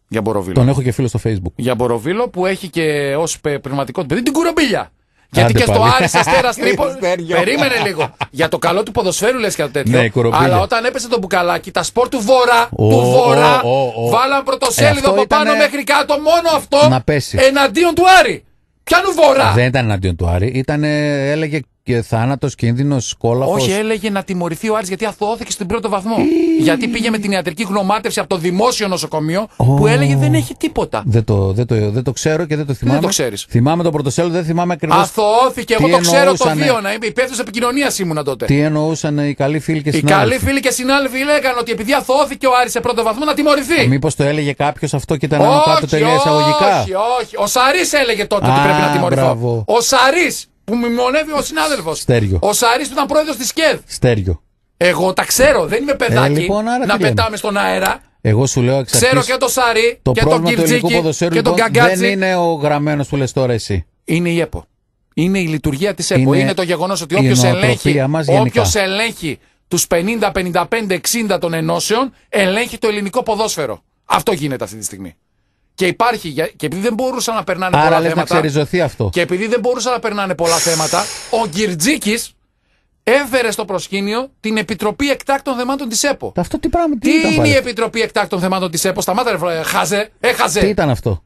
Για Μποροβίλο. Τον έχω και φίλο στο Facebook. Για Μποροβίλο που έχει και ως πνευματικό την κουραμπίλια. Γιατί και στο Άρης Αστέρα Τρίπολη. Περίμενε λίγο. Για το καλό του ποδοσφαίρου λες και το τέτοιο. Ναι, Αλλά όταν έπεσε το μπουκαλάκι, τα σπορ του Βορρά, του Βορρά, βάλαν πρωτοσέλιδο ε, από πάνω μέχρι κάτω μόνο αυτό εναντίον του Άρη. Πιάνου Βορρά! Δεν ήταν εναντίον του Άρη, ήταν, έλεγε και θάνατος, κίνδυνος, κόλαφος. Όχι, έλεγε να τιμωρηθεί ο Άρης γιατί αθωώθηκε στον πρώτο βαθμό. γιατί πήγε με την ιατρική γνωμάτευση από το δημόσιο νοσοκομείο oh. που έλεγε δεν έχει τίποτα. Δεν το, δεν, το, δεν το ξέρω και δεν το θυμάμαι. Δεν το ξέρεις. Θυμάμαι το πρωτοσέλο, δεν θυμάμαι ακριβώς. Αθωώθηκε, εγώ το ξέρω το δύο να είμαι υπεύθυνος επικοινωνίας ήμουνα τότε. Τι εννοούσαν οι καλοί φίλοι και συνάδελφοι. Οι καλοί φίλοι και συνάδελφοι λέγανε ότι επειδή αθωώθηκε ο Άρης σε πρώτο βαθμό να τιμωρηθεί. Ε, Μήπως το έλεγε κάποιος αυτό και ήταν ανωτά του τελεία εισαγωγικά. Όχι, όχι. Ο Σαρής έλεγε τότε ότι πρέπει να τιμωρηθεί. Ο Σαρής που μνημονεύει ο συνάδελφος. Στέριο. Ο Σάρη που ήταν πρόεδρος της ΚΕΔ. Στέριο. Εγώ τα ξέρω, δεν είμαι παιδάκι ε, λοιπόν, να πετάμε στον αέρα. Εγώ σου λέω Ξέρω και το Σάρι το και τον Κιρτζίκη και τον λοιπόν, Καγκάτζη. Δεν είναι ο γραμμένος που λες τώρα εσύ. Είναι η ΕΠΟ. Είναι η λειτουργία της ΕΠΟ. Είναι, το γεγονός ότι όποιος ελέγχει, ελέγχει τους 50, 55, 60 των ενώσεων ελέγχει το ελληνικό ποδόσφαιρο. Αυτό γίνεται αυτή τη στιγμή. Και υπάρχει, και επειδή δεν μπορούσαν να περνάνε πολλά θέματα. να αυτό. Και επειδή δεν μπορούσαν να περνάνε πολλά θέματα, ο Γκυρτζίκης έφερε στο προσκήνιο την Επιτροπή Εκτάκτων Θεμάτων της ΕΠΟ. Αυτό τι πράγμα, τι, τι ήταν, είναι η Επιτροπή Εκτάκτων Θεμάτων της ΕΠΟ, σταμάτα ρε, χάζε, έχαζε. Τι ήταν αυτό.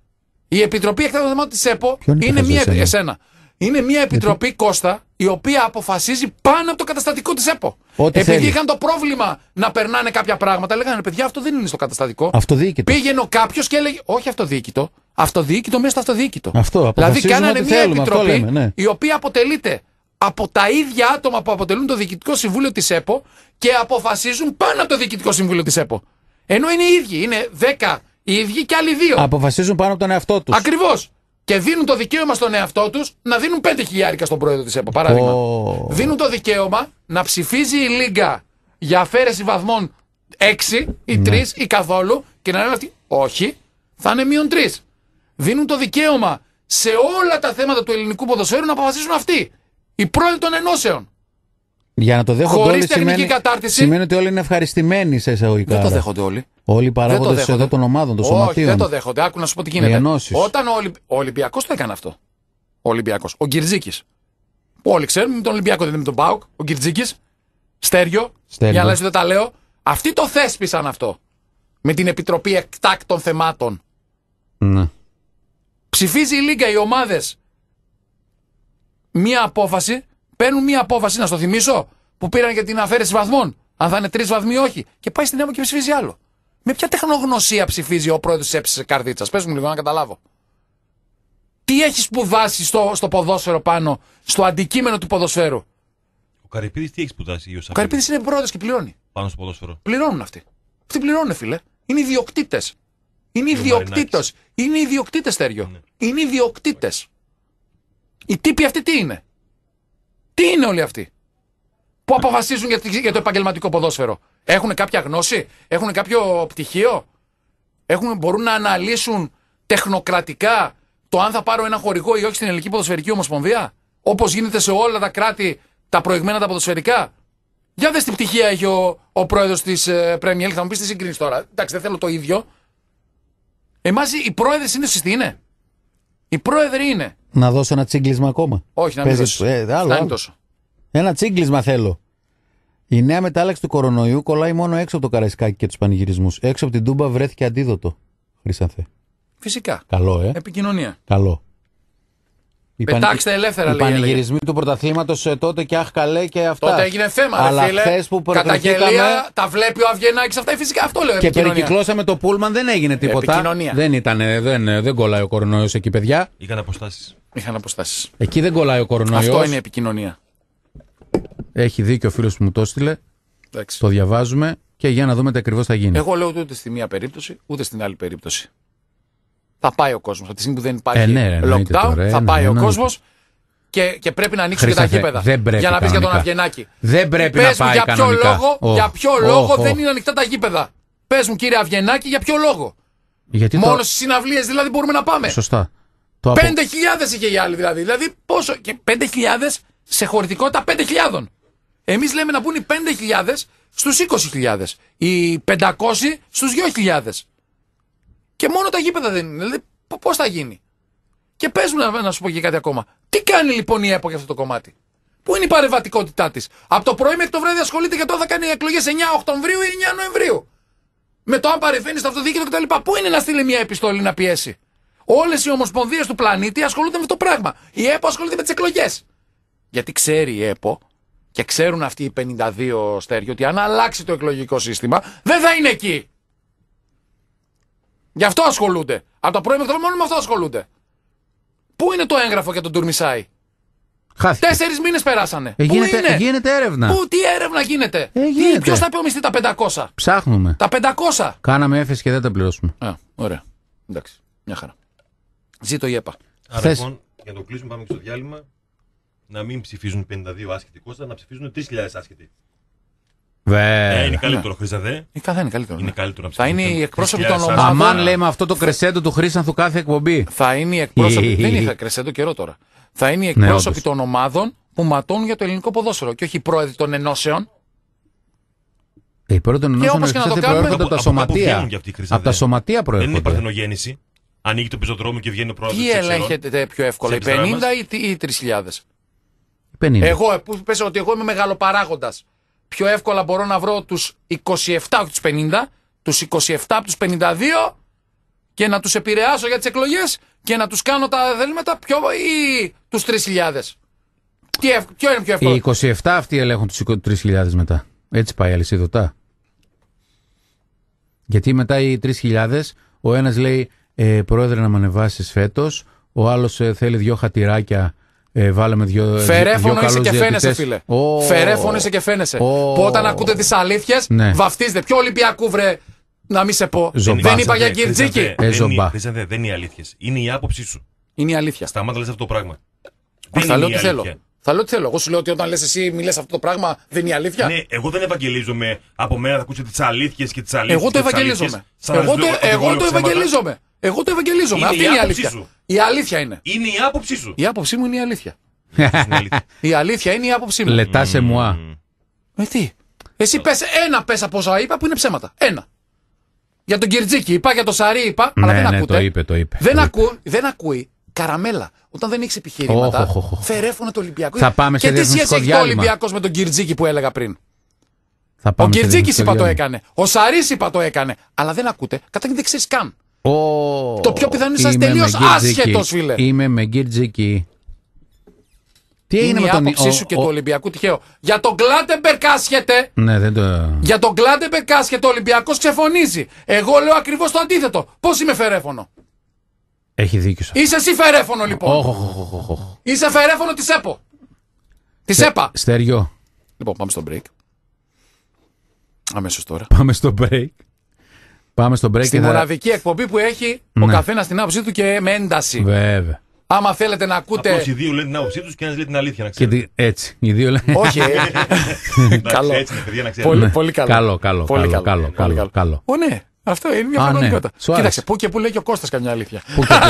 Η Επιτροπή Εκτάκτων Θεμάτων της ΕΠΟ είναι, είναι μία. Εσένα. Είναι μια επιτροπή Γιατί... Κώστα η οποία αποφασίζει πάνω από το καταστατικό της ΕΠΟ. Ό,τι Επειδή θέλει. είχαν το πρόβλημα να περνάνε κάποια πράγματα, λέγανε παιδιά, αυτό δεν είναι στο καταστατικό. Αυτοδιοίκητο. Πήγαινε κάποιος και έλεγε, Όχι αυτοδιοίκητο, αυτοδιοίκητο μέσα στο αυτοδιοίκητο. Αυτό, δηλαδή, κάνανε μια θέλουμε, επιτροπή λέμε, ναι. η οποία αποτελείται από τα ίδια άτομα που αποτελούν το Διοικητικό Συμβούλιο της ΕΠΟ και αποφασίζουν πάνω από το Διοικητικό Συμβούλιο της ΕΠΟ. Ενώ είναι οι ίδιοι. Είναι 10 οι ίδιοι και άλλοι δύο. Αποφασίζουν πάνω από τον εαυτό τους. Ακριβώς και δίνουν το δικαίωμα στον εαυτό τους να δίνουν 5 χιλιάρικα στον πρόεδρο της ΕΠΟ. Παράδειγμα. Δίνουν το δικαίωμα να ψηφίζει η Λίγκα για αφαίρεση βαθμών 6 ή 3 ναι. ή καθόλου και να λένε αυτοί όχι, θα είναι μείον 3. Δίνουν το δικαίωμα σε όλα τα θέματα του ελληνικού ποδοσφαίρου να αποφασίσουν αυτοί. Οι πρόεδροι των ενώσεων. Για να το δέχονται Χωρίς όλοι τεχνική σημαίνει, κατάρτιση. σημαίνει ότι όλοι είναι ευχαριστημένοι σε εισαγωγικά. Δεν το δέχονται όλοι. Όλοι οι παράγοντε εδώ των ομάδων, των Όχι, δεν το δέχονται. Άκου να σου πω τι γίνεται. Ενώσεις. Όταν ο, Ολυ... Ολυμπιακός το έκανε αυτό. Ο Ολυμπιακός. Ο Γκυρτζίκης. Όλοι ξέρουμε τον Ολυμπιακό, δεν είναι με τον Πάουκ. Ο Γκυρτζίκης. Στέριο. Στέριο. Για να δεν τα λέω. Αυτοί το θέσπισαν αυτό. Με την Επιτροπή Εκτάκτων Θεμάτων. Ναι. Ψηφίζει η Λίγκα οι ομάδες μία απόφαση παίρνουν μια απόφαση, να στο θυμίσω, που πήραν για την αφαίρεση βαθμών. Αν θα είναι τρεις βαθμοί όχι. Και πάει στην ΕΜΟ και ψηφίζει άλλο. Με ποια τεχνογνωσία ψηφίζει ο πρόεδρος της ΕΠΣ Καρδίτσας. Πες μου λίγο να καταλάβω. Τι έχει σπουδάσει στο, στο ποδόσφαιρο πάνω, στο αντικείμενο του ποδοσφαίρου. Ο Καρυπίδης τι έχει σπουδάσει, Ο Καρυπίδης είναι πρόεδρος και πληρώνει. Πάνω στο ποδόσφαιρο. Πληρώνουν αυτοί. Αυτοί πληρώνουν, φίλε. Είναι ιδιοκτήτες. Είναι ιδιοκτήτε. Είναι ιδιοκτήτες, Τέριο. Ναι. Είναι ιδιοκτήτες. Οι τύποι αυτοί τι είναι. Τι είναι όλοι αυτοί που αποφασίζουν για το επαγγελματικό ποδόσφαιρο. Έχουν κάποια γνώση, έχουν κάποιο πτυχίο, έχουν, μπορούν να αναλύσουν τεχνοκρατικά το αν θα πάρω ένα χορηγό ή όχι στην Ελληνική Ποδοσφαιρική Ομοσπονδία, Όπως γίνεται σε όλα τα κράτη τα προηγμένα τα ποδοσφαιρικά. Για δες τι πτυχία έχει ο, ο πρόεδρος της ε, Premier League, θα μου πεις τι συγκρίνεις τώρα. Εντάξει, δεν θέλω το ίδιο. Εμάς οι πρόεδρες είναι σωστοί, είναι. Οι πρόεδροι είναι. Να δώσω ένα τσίγκλισμα ακόμα. Όχι, να μην δώσω. Ε, άλλο, Τόσο. Ένα τσίγκλισμα θέλω. Η νέα μετάλλαξη του κορονοϊού κολλάει μόνο έξω από το καραϊσκάκι και τους πανηγυρισμούς. Έξω από την τούμπα βρέθηκε αντίδοτο. Χρυσανθέ. Φυσικά. Καλό, ε. Επικοινωνία. Καλό. Πετάξτε ελεύθερα, Οι πανηγυρισμοί του πρωταθλήματος ε, τότε και αχ, καλέ και αυτά. Τότε έγινε θέμα, Αλλά ρε φίλε. Που τα βλέπει ο Αβγενάκη αυτά. Φυσικά αυτό λέω. Και περικυκλώσαμε το πούλμαν, δεν έγινε τίποτα. Επικοινωνία. Δεν, ήταν, δεν, δεν κολλάει ο κορονοϊός εκεί, παιδιά. Είχαν αποστάσεις. Είχαν αποστάσεις. Εκεί δεν κολλάει ο κορονοϊός. Αυτό είναι η επικοινωνία. Έχει δίκιο ο φίλος που μου το έστειλε. Το διαβάζουμε και για να δούμε τι ακριβώς θα γίνει. Εγώ λέω ότι ούτε στη μία περίπτωση, ούτε στην άλλη περίπτωση θα πάει ο κόσμος. Από τη στιγμή που δεν υπάρχει ε, ναι, lockdown, ε, θα πάει ο κόσμος. Και, και πρέπει να ανοίξουν και τα γήπεδα. Για να πεις για τον Αβγενάκη. Δεν πρέπει να πάει για ποιο λόγο, για ποιο λόγο δεν είναι ανοιχτά τα γήπεδα. Πες μου, κύριε Αβγενάκη, για ποιο λόγο. Γιατί Μόνο το... στις συναυλίες δηλαδή μπορούμε να πάμε. Σωστά. 5.000 είχε οι άλλοι δηλαδή. Δηλαδή πόσο. Και 5.000 σε χωρητικότητα 5.000. Εμείς λέμε να μπουν οι 5.000 στου 20.000. Οι 500 στου 2.000. Και μόνο τα γήπεδα δεν είναι. Δηλαδή, πώς θα γίνει. Και πες μου να, να σου πω και κάτι ακόμα. Τι κάνει λοιπόν η ΕΠΟ για αυτό το κομμάτι. Πού είναι η παρεμβατικότητά της. Από το πρωί μέχρι το βράδυ ασχολείται το αν θα κάνει εκλογές 9 Οκτωβρίου ή 9 Νοεμβρίου. Με το αν παρεμβαίνει στο αυτοδίκητο κτλ. Πού είναι να στείλει μια επιστολή να πιέσει. Όλες οι ομοσπονδίες του πλανήτη ασχολούνται με το πράγμα. Η ΕΠΟ ασχολείται με τις εκλογές. Γιατί ξέρει η ΕΠΟ και ξέρουν αυτοί οι 52 στέρι ότι αν αλλάξει το εκλογικό σύστημα δεν θα είναι εκεί. Γι' αυτό ασχολούνται. Από το πρωί μέχρι μόνο με αυτό ασχολούνται. Πού είναι το έγγραφο για τον Τουρμισάη. Χάθηκε. Τέσσερις μήνες περάσανε. Ε, γίνεται, ε, γίνεται έρευνα. Πού, τι έρευνα γίνεται. Ε, γίνεται. Ποιος θα πει τα 500. Ψάχνουμε. Τα 500. Κάναμε έφεση και δεν τα πληρώσουμε. Α, ωραία. Εντάξει. Μια χαρά. Ζήτω η ΕΠΑ. Άρα Θες... λοιπόν, για να το κλείσουμε, πάμε στο διάλειμμα. Να μην ψηφίζουν 52 άσχετοι κόστα, να ψηφίζουν 3.000 άσχετοι. Βέβαια. Ε, είναι ναι. καλύτερο, χρήσα δε ε, καθένα είναι καλύτερο. Είναι ναι. θα είναι η εκπρόσωπη των ομάδων. Αμάν λέμε αυτό το κρεσέντο του χρήσανθου κάθε εκπομπή. Θα είναι η Δεν είχα κρεσέντο καιρό τώρα. Θα είναι οι ναι, εκπρόσωποι των ομάδων που ματώνουν για το ελληνικό ποδόσφαιρο και όχι οι πρόεδροι των ενώσεων. Οι πρώτοι των και να το κάνουμε, από, τα σωματεία. Από τα σωματεία προέρχονται. Δεν είναι παρθενογέννηση. Ανοίγει το πεζοδρόμιο και βγαίνει ο πρόεδρος. Τι ελέγχεται πιο εύκολα, οι 50 ή οι 3.000. Εγώ, ε, πες ότι εγώ είμαι μεγάλο παράγοντα πιο εύκολα μπορώ να βρω τους 27 από τους 50, τους 27 από τους 52 και να τους επηρεάσω για τις εκλογές και να τους κάνω τα δελήματα πιο, ή τους 3.000. Τι Ποιο είναι πιο εύκολο. Οι 27 αυτοί ελέγχουν τους 3.000 μετά. Έτσι πάει αλυσιδωτά. Γιατί μετά οι 3.000 ο ένας λέει «Ε, πρόεδρε να με ανεβάσεις φέτος, ο άλλος ε, θέλει δυο χατηράκια ε, βάλαμε δυο. Φερέφωνο είσαι και φαίνεσαι, φίλε. Oh. Φερέφωνο είσαι και φαίνεσαι. Oh. Όταν ακούτε τις αλήθειες, ναι. βαφτίζετε. Ποιο Ολυμπιακού βρε. Να μην σε πω. Ε, δεν είπα για Κυρτζίκη. Ε, ζωμπά. Δεν, είναι οι αλήθειες. Είναι η άποψή σου. Είναι η αλήθεια. Σταμάτα λες αυτό το πράγμα. Δεν θα λέω τι θέλω. Θα λέω τι θέλω. Εγώ σου λέω ότι όταν λες εσύ μιλέ αυτό το πράγμα δεν είναι η αλήθεια. Ναι, εγώ δεν ευαγγελίζομαι από μένα να ακούσετε τις αλήθειες και τις αλήθειες. Εγώ το ευαγγελίζομαι. εγώ το ευαγγελίζομαι. Εγώ το ευαγγελίζομαι. Αυτή είναι η αλήθεια. Η αλήθεια είναι. Είναι η άποψή σου. Η άποψή μου είναι η αλήθεια. η αλήθεια είναι η άποψή μου. Λετά σε μουά. Με Εσύ πες ένα πες από όσα είπα που είναι ψέματα. Ένα. Για τον Κυρτζίκη είπα, για τον Σαρή είπα, αλλά ναι, δεν ναι, ακούτε. Το είπε, το είπε. Δεν, το δεν ακούει καραμέλα. Όταν δεν έχεις επιχειρήματα, oh, φερέφωνε το Ολυμπιακό. Θα πάμε σε και τι σχέση έχει το Ολυμπιακός με τον Κυρτζίκη που έλεγα πριν. ο Κυρτζίκη είπα το έκανε. Ο Σαρής είπα το έκανε. Αλλά δεν ακούτε. κατά ξέρεις καν το πιο πιθανό είναι να είσαι τελείω άσχετος, φίλε. Είμαι με Τι είναι με τον άποψή σου και του Ολυμπιακού τυχαίο. Για τον Κλάτεμπερκ άσχεται. Ναι, δεν το. Για τον Κλάτεμπερκ άσχεται. Ο Ολυμπιακός ξεφωνίζει. Εγώ λέω ακριβώς το αντίθετο. Πώς είμαι φερέφωνο. Έχει δίκιο σου. Είσαι εσύ φερέφωνο λοιπόν. Είσαι φερέφωνο της ΕΠΟ. Της ΕΠΑ. Στεριό. Λοιπόν, πάμε στο break. Αμέσως τώρα. Πάμε στο break. Πάμε στο break. Στη θα... μοναδική εκπομπή που έχει ναι. ο καθένας την άποψή του και με ένταση. Βέβαια. Άμα θέλετε να ακούτε. Όχι, οι δύο λένε την άποψή τους και ένας λέει την αλήθεια, να ξέρει. Και έτσι. Οι δύο λένε. Όχι. Ε. καλό. Έτσι, να Πολύ, ναι. πολύ καλό. Καλό, καλό. καλό. καλό, καλό, καλό. καλό. Ο, ναι. Αυτό είναι μια ναι. πραγματικότητα. Ναι. Κοίταξε, πού και πού λέει και ο Κώστας καμιά αλήθεια. Πού και πού.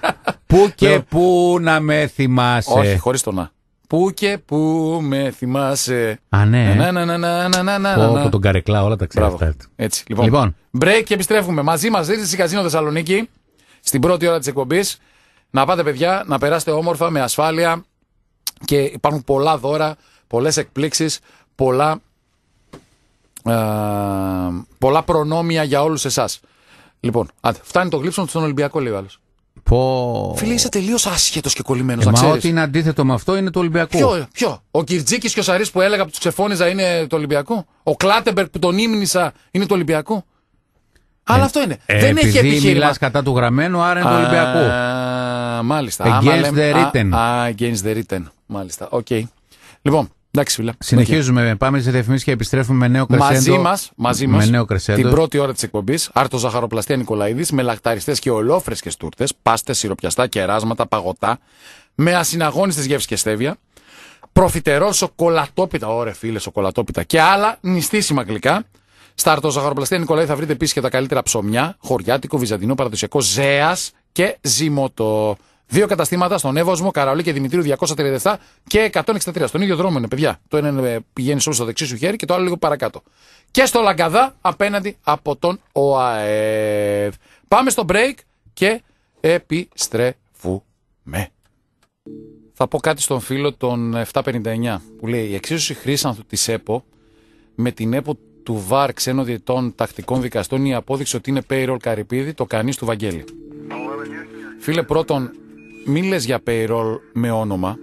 πού και πού να με θυμάσαι. Όχι, χωρίς το να. Πού και πού με θυμάσαι. Α, ναι. Να, να, τον καρεκλά, όλα τα ξέρω Έτσι, λοιπόν. λοιπόν. Break και επιστρέφουμε. Μαζί μας δείτε στη Καζίνο Θεσσαλονίκη, στην πρώτη ώρα της εκπομπής. Να πάτε, παιδιά, να περάσετε όμορφα, με ασφάλεια. Και υπάρχουν πολλά δώρα, πολλές εκπλήξεις, πολλά, πολλά προνόμια για όλους εσάς. Λοιπόν, φτάνει το γλύψον στον Ολυμπιακό λίγο άλλος. Φίλε, είσαι τελείως άσχετος και κολλημένος. Ε, μα ό,τι είναι αντίθετο με αυτό είναι το Ολυμπιακό. Ποιο, ποιο. Ο Κυρτζίκης και ο Σαρής που έλεγα που τους ξεφώνιζα είναι το Ολυμπιακό. Ο Κλάτεμπερ που τον ύμνησα είναι το Ολυμπιακό. Αλλά ε, αυτό είναι. Ε, δεν έχει επιχείρημα. Μιλάς κατά του γραμμένου, άρα είναι το Ολυμπιακό. Α, μάλιστα. Against the written. Α, against the written. Μάλιστα. Οκ. Λοιπόν, Εντάξει, Συνεχίζουμε. Okay. Πάμε σε διαφημίσεις και επιστρέφουμε με νέο κρεσέντο. Μαζί μας, μαζί μας, Την πρώτη ώρα της εκπομπής, άρτος ζαχαροπλαστία Νικολαίδης με λαχταριστές και ολόφρεσκε τούρτε, πάστες, σιροπιαστά, κεράσματα, παγωτά, με ασυναγόνιστε γεύσεις και στέβια, προφιτερό σοκολατόπιτα, ωρε φίλε, σοκολατόπιτα και άλλα νηστίσιμα γλυκά. Στα αρτοζαχαροπλαστία Νικολαίδη θα βρείτε επίσης και τα καλύτερα ψωμιά, χωριάτικο, βυζαντινό, παραδοσιακό, ζέας και ζυμωτό. Δύο καταστήματα στον Εύωσμο, Καραολί και Δημητρίου 237 και 163. Στον ίδιο δρόμο είναι, παιδιά. Το ένα ε, πηγαίνει όλο στο δεξί σου χέρι και το άλλο λίγο παρακάτω. Και στο Λαγκαδά απέναντι από τον ΟΑΕΒ Πάμε στο break και επιστρέφουμε. Θα πω κάτι στον φίλο των 759 που λέει: Η εξίσωση χρήσανθου της ΕΠΟ με την ΕΠΟ του ΒΑΡ Ξένο διετών τακτικών δικαστών η απόδειξη ότι είναι payroll καρυπίδι το κανείς του Βαγγέλη. Φίλε, πρώτον, μην λες για payroll με όνομα,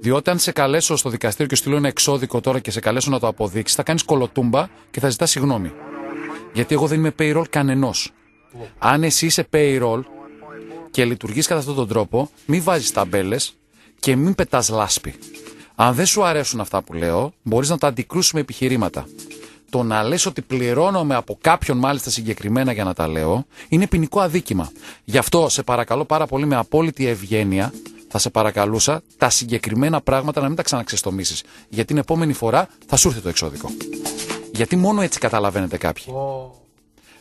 διότι αν σε καλέσω στο δικαστήριο και σου στείλω ένα εξώδικο τώρα και σε καλέσω να το αποδείξεις, θα κάνεις κολοτούμπα και θα ζητάς συγγνώμη. Γιατί εγώ δεν είμαι payroll κανενός. Αν εσύ είσαι payroll και λειτουργείς κατά αυτόν τον τρόπο, μην βάζεις ταμπέλες και μην πετάς λάσπη. Αν δεν σου αρέσουν αυτά που λέω, μπορείς να τα αντικρούσεις με επιχειρήματα το να λες ότι πληρώνομαι από κάποιον μάλιστα συγκεκριμένα για να τα λέω, είναι ποινικό αδίκημα. Γι' αυτό σε παρακαλώ πάρα πολύ με απόλυτη ευγένεια, θα σε παρακαλούσα τα συγκεκριμένα πράγματα να μην τα ξαναξεστομίσεις. Γιατί την επόμενη φορά θα σου έρθει το εξώδικο. Γιατί μόνο έτσι καταλαβαίνετε κάποιοι.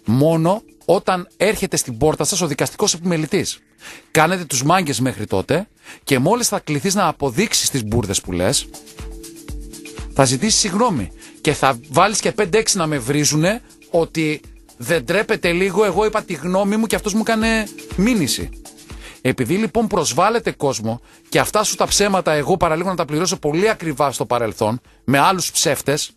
Μόνο όταν έρχεται στην πόρτα σας ο δικαστικός επιμελητής. Κάνετε τους μάγκες μέχρι τότε και μόλις θα κληθείς να αποδείξεις τις μπουρδες που θα ζητήσεις συγγνώμη και θα βάλεις και 5-6 να με βρίζουν ότι δεν τρέπεται λίγο, εγώ είπα τη γνώμη μου και αυτός μου έκανε μήνυση. Επειδή λοιπόν προσβάλλεται κόσμο και αυτά σου τα ψέματα εγώ παραλίγο να τα πληρώσω πολύ ακριβά στο παρελθόν με άλλους ψεύτες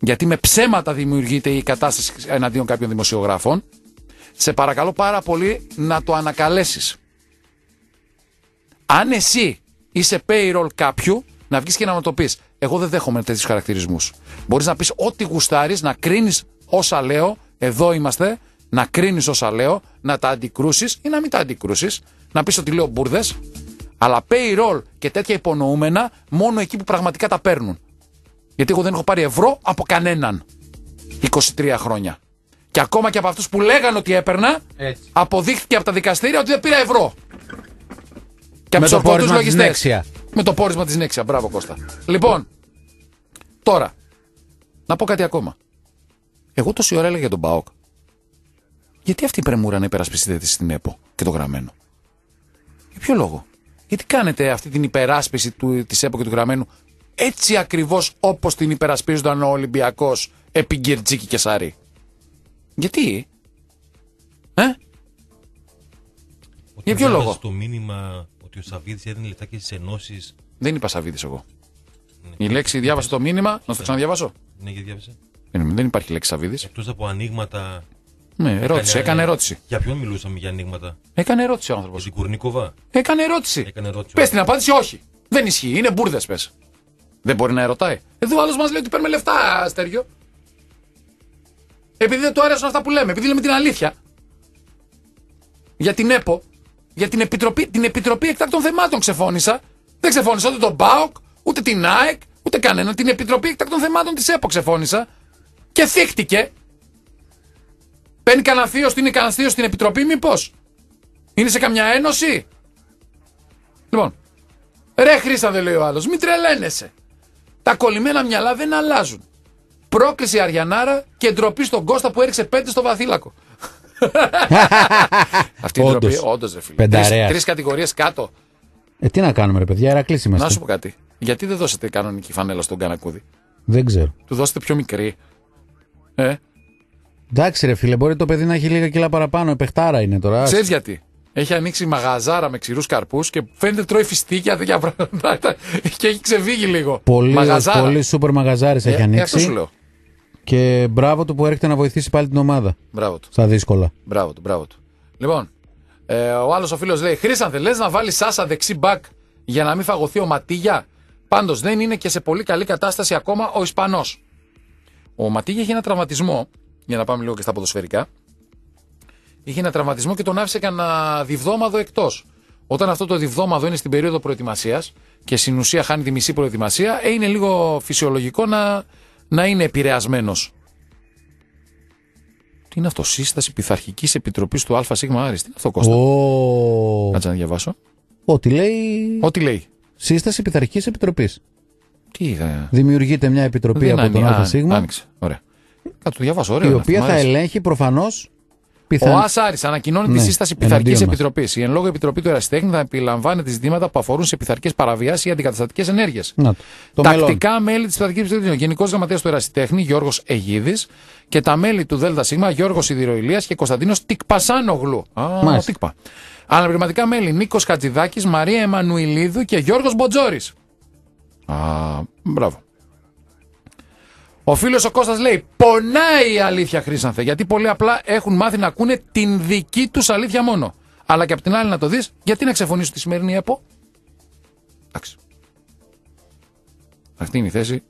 γιατί με ψέματα δημιουργείται η κατάσταση εναντίον κάποιων δημοσιογράφων σε παρακαλώ πάρα πολύ να το ανακαλέσεις. Αν εσύ είσαι payroll κάποιου να βγεις και να με το πεις. Εγώ δεν δέχομαι τέτοιους χαρακτηρισμούς. Μπορείς να πεις ό,τι γουστάρεις, να κρίνεις όσα λέω. Εδώ είμαστε. Να κρίνεις όσα λέω, να τα αντικρούσεις ή να μην τα αντικρούσεις. Να πεις ότι λέω μπουρδες. Αλλά payroll και τέτοια υπονοούμενα μόνο εκεί που πραγματικά τα παίρνουν. Γιατί εγώ δεν έχω πάρει ευρώ από κανέναν 23 χρόνια. Και ακόμα και από αυτούς που λέγανε ότι έπαιρνα, Έτσι. αποδείχθηκε από τα δικαστήρια ότι δεν πήρα ευρώ. Και από του λογιστέ. Με το πόρισμα της Νέξια. Μπράβο, Κώστα. Λοιπόν, τώρα, να πω κάτι ακόμα. Εγώ τόση ώρα έλεγα για τον Μπάοκ. Γιατί αυτή η πρεμούρα να υπερασπιστείτε στην ΕΠΟ και το γραμμένο. Για ποιο λόγο. Γιατί κάνετε αυτή την υπεράσπιση της ΕΠΟ και του γραμμένου έτσι ακριβώς όπως την υπερασπίζονταν ο Ολυμπιακός επί Γκερτζίκη και Σαρή. Γιατί. Ε? για ποιο λόγο. Το μήνυμα ότι ο Σαββίδης έδινε λεφτά και στις ενώσεις. Δεν είπα Σαββίδης εγώ. Ναι. Η λέξη ναι. διάβασε το μήνυμα, να το ναι. ξαναδιαβάσω. Ναι, γιατί διάβασε. Δεν, υπάρχει λέξη Σαββίδης. Εκτός από ανοίγματα. Ναι, ερώτηση, έκανε, έκανε ερώτηση. Για ποιον μιλούσαμε για ανοίγματα. Έκανε ερώτηση ο άνθρωπος. Για Κουρνίκοβα. Έκανε ερώτηση. ερώτηση. Πες την απάντηση, όχι. Δεν ισχύει, είναι μπουρδες πες. Δεν μπορεί να ερωτάει. Εδώ άλλος μας λέει ότι παίρνουμε λεφτά, αστέριο. Επειδή δεν του άρεσαν αυτά που λέμε, επειδή λέμε την αλήθεια. Για την ΕΠΟ, για την Επιτροπή, την Επιτροπή Εκτάκτων Θεμάτων ξεφώνησα. Δεν ξεφώνησα ούτε τον ΠΑΟΚ, ούτε την ΑΕΚ, ούτε κανέναν. Την Επιτροπή Εκτάκτων Θεμάτων της ΕΠΟ ξεφώνησα. Και θύχτηκε. Παίρνει κανένα θείο, είναι κανένα θείο στην Επιτροπή, μήπως. Είναι σε καμιά ένωση. Λοιπόν, ρε Χρήστα, δεν λέει ο άλλος, μην τρελαίνεσαι. Τα κολλημένα μυαλά δεν αλλάζουν. Πρόκληση Αριανάρα και ντροπή στον Κώστα που έριξε πέντε στο βαθύλακο. Αυτή είναι η ντροπή, όντως ρε φίλε. Πενταρέας. Τρεις κατηγορίες κάτω. Ε, τι να κάνουμε, ρε παιδιά, Ερακλή είμαστε. Να σου πω κάτι. Γιατί δεν δώσετε κανονική φανέλα στον Κανακούδη. Δεν ξέρω. Του δώσετε πιο μικρή. Ε. Εντάξει, ρε φίλε, μπορεί το παιδί να έχει λίγα κιλά παραπάνω. Επεχτάρα είναι τώρα. Ξέρεις γιατί. Έχει ανοίξει μαγαζάρα με ξηρούς καρπούς και φαίνεται τρώει φιστίκια και έχει ξεβίγει λίγο. Πολύ, πολύ σούπερ μαγαζάρες ε, έχει ε, ανοίξει. Και μπράβο του που έρχεται να βοηθήσει πάλι την ομάδα. Μπράβο του. Στα δύσκολα. Μπράβο του, μπράβο του. Λοιπόν, ε, ο άλλος ο φίλος λέει: Χρήσαν, λες να βάλεις Σάσα δεξί μπακ για να μην φαγωθεί ο Ματίγια. Πάντως δεν είναι και σε πολύ καλή κατάσταση ακόμα ο Ισπανός. Ο Ματίγια είχε ένα τραυματισμό. Για να πάμε λίγο και στα ποδοσφαιρικά. Είχε ένα τραυματισμό και τον άφησε κανένα διβδόμαδο εκτός. Όταν αυτό το διβδόμαδο είναι στην περίοδο προετοιμασίας και στην ουσία χάνει τη μισή προετοιμασία, ε, είναι λίγο φυσιολογικό να να είναι επηρεασμένος. Τι είναι αυτό, σύσταση πειθαρχικής επιτροπής του ΑΣ. Τι είναι αυτό, Κώστα. Oh. να διαβάσω. Ό,τι λέει. Ό,τι λέει. Σύσταση πειθαρχικής επιτροπής. Τι είδα. Δημιουργείται μια επιτροπή από τον ΑΣ. Άνοιξε. Ωραία. Θα διαβάσω, ωραία. Η οποία θα ελέγχει προφανώς ο Άσάρη, ανακοινώνει τη ναι, σύσταση πειθαρχικής επιτροπής. Η εν λόγω επιτροπή του Εραστέχνη θα επιλαμβάνει τις ζητήματα που αφορούν σε πειθαρχικές παραβιάσεις ή αντικαταστατικές ενέργειες. Τακτικά μέλη της πειθαρχικής επιτροπής είναι ο Γενικός Γραμματέας του Εραστέχνη Γιώργος Αιγίδης και τα μέλη του ΔΣ Γιώργος Ιδηροηλία και Κωνσταντίνος Τικπασάνογλου. Α, τίκπα. Αναπληρωματικά μέλη Νίκος Χατζηδάκης, Μαρία Εμμανουιλίδου και Γιώργος Μποτζόρης. Α, μπράβο. Ο φίλος ο Κώστας λέει: Πονάει η αλήθεια, Χρήσανθε. Γιατί πολύ απλά έχουν μάθει να ακούνε την δική τους αλήθεια μόνο. Αλλά και απ' την άλλη να το δεις, γιατί να ξεφωνήσουν τη σημερινή ΕΠΟ. Εντάξει. Αυτή είναι η θέση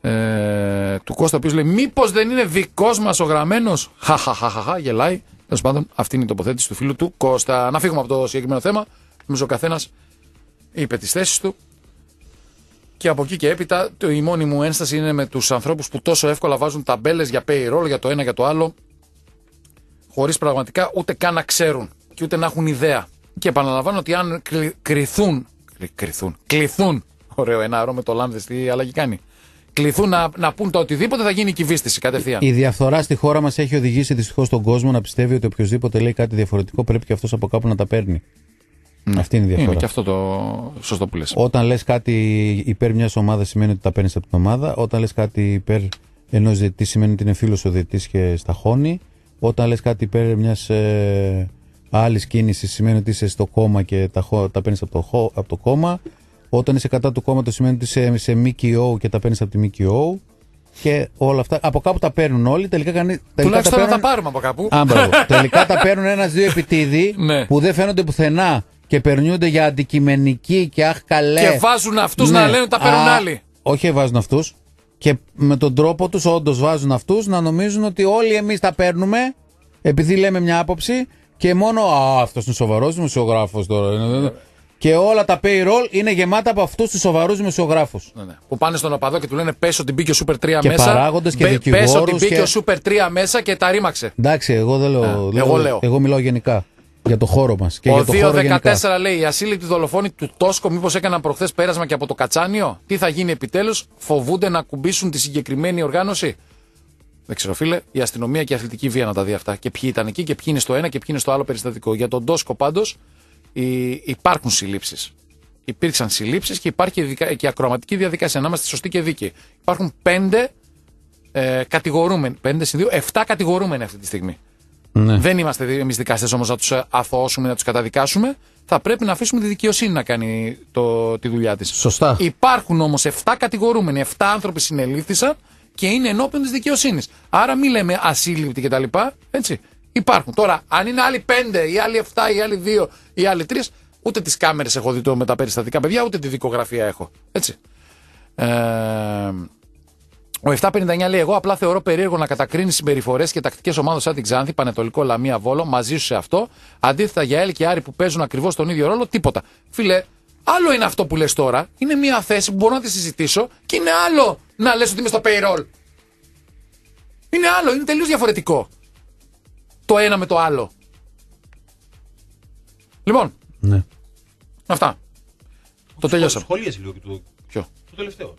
ε, του Κώστα, ο οποίος λέει: Μήπως δεν είναι δικός μας ο γραμμένος. Χαχαχαχαχα, γελάει. Τέλος πάντων, αυτή είναι η τοποθέτηση του φίλου του Κώστα. Να φύγουμε από το συγκεκριμένο θέμα. Νομίζω ο καθένας είπε τις θέσεις του. Και από εκεί και έπειτα η μόνη μου ένσταση είναι με τους ανθρώπους που τόσο εύκολα βάζουν ταμπέλες για payroll, για το ένα, για το άλλο, Χωρίς πραγματικά ούτε καν να ξέρουν και ούτε να έχουν ιδέα. Και επαναλαμβάνω ότι αν κρυθούν, κρυθούν, κληθούν, ωραίο ένα με το λάμδε, τι αλλαγή κάνει, κληθούν να, να πούν το οτιδήποτε, θα γίνει κυβίστηση κατευθείαν. Η διαφθορά στη χώρα μας έχει οδηγήσει δυστυχώς τον κόσμο να πιστεύει ότι οποιοδήποτε λέει κάτι διαφορετικό πρέπει και αυτός από κάπου να τα παίρνει. Ναι. Αυτή είναι η διαφορά. Είναι και αυτό το σωστό που λες. Όταν λες κάτι υπέρ μιας ομάδας σημαίνει ότι τα παίρνεις από την ομάδα. Όταν λες κάτι υπέρ ενός διαιτητή σημαίνει ότι είναι φίλος ο διαιτητής και σταχώνει. Όταν λες κάτι υπέρ μιας ε, άλλης κίνησης σημαίνει ότι είσαι στο κόμμα και τα, τα παίρνεις από, το, από το κόμμα. Όταν είσαι κατά του κόμματος σημαίνει ότι είσαι σε ΜΚΟ και τα παίρνεις από τη ΜΚΟ. Και όλα αυτά. Από κάπου τα παίρνουν όλοι. Τελικά κανεί. Τουλάχιστον τα, παίρνουν... τα πάρουμε από κάπου. Άμπραβο. τελικά τα παίρνουν ένα-δύο επιτίδη ναι. που δεν φαίνονται πουθενά και περνούνται για αντικειμενικοί και αχ καλέ. Και βάζουν αυτούς ναι. να λένε τα παίρνουν άλλοι. Όχι, βάζουν αυτούς. Και με τον τρόπο τους, όντως βάζουν αυτούς να νομίζουν ότι όλοι εμείς τα παίρνουμε επειδή λέμε μια άποψη και μόνο Α, αυτός είναι σοβαρός δημοσιογράφος τώρα. Ναι, ναι, ναι. Και όλα τα payroll είναι γεμάτα από αυτούς τους σοβαρούς δημοσιογράφους. Ναι, ναι. Που πάνε στον οπαδό και του λένε πέσω ότι μπήκε ο Super 3 και μέσα. Παράγοντες και δικηγόρου. Πες ότι μπήκε και... ο Super 3 μέσα και τα ρήμαξε. Εντάξει, εγώ δεν λέω. εγώ, λέω. εγώ μιλάω γενικά για το χώρο μας. Ο 214 λέει: Οι ασύλληπτοι δολοφόνοι του Τόσκο, μήπως έκαναν προχθές πέρασμα και από το Κατσάνιο. Τι θα γίνει επιτέλους, φοβούνται να κουμπίσουν τη συγκεκριμένη οργάνωση. Δεν ξέρω, φίλε, η αστυνομία και η αθλητική βία να τα δει αυτά. Και ποιοι ήταν εκεί και ποιοι είναι στο ένα και ποιοι είναι στο άλλο περιστατικό. Για τον Τόσκο πάντως υπάρχουν συλλήψεις. Υπήρξαν συλλήψεις και υπάρχει και ακροαματική διαδικασία. Να είμαστε σωστοί και δίκαιοι. Υπάρχουν πέντε ε, κατηγορούμενοι. 5 συν 2, 7 κατηγορούμενοι αυτή τη στιγμή. Ναι. Δεν είμαστε εμείς δικαστές όμως να τους ε, αθωώσουμε, να τους καταδικάσουμε. Θα πρέπει να αφήσουμε τη δικαιοσύνη να κάνει το, τη δουλειά της. Σωστά. Υπάρχουν όμως 7 κατηγορούμενοι, 7 άνθρωποι συνελήφθησαν και είναι ενώπιον της δικαιοσύνης. Άρα μην λέμε ασύλληπτοι κτλ. Έτσι. Υπάρχουν. Τώρα, αν είναι άλλοι 5, ή άλλοι 7, ή άλλοι 2, ή άλλοι 3, ούτε τις κάμερες έχω δει με τα περιστατικά παιδιά, ούτε τη δικογραφία έχω. Έτσι. Ε, ο 759 λέει: Εγώ απλά θεωρώ περίεργο να κατακρίνει συμπεριφορές και τακτικές ομάδες σαν την Ξάνθη, Πανετολικό Λαμία Βόλο, μαζί σου σε αυτό. Αντίθετα για Ελ και Άρη που παίζουν ακριβώς τον ίδιο ρόλο, τίποτα. Φίλε, άλλο είναι αυτό που λες τώρα. Είναι μια θέση που μπορώ να τη συζητήσω και είναι άλλο να λες ότι είμαι στο payroll. Είναι άλλο, είναι τελείως διαφορετικό. Το ένα με το άλλο. Λοιπόν. Ναι. Αυτά. Το τελειώσαμε. Σχολίασε λίγο και το. Ποιο? Το τελευταίο.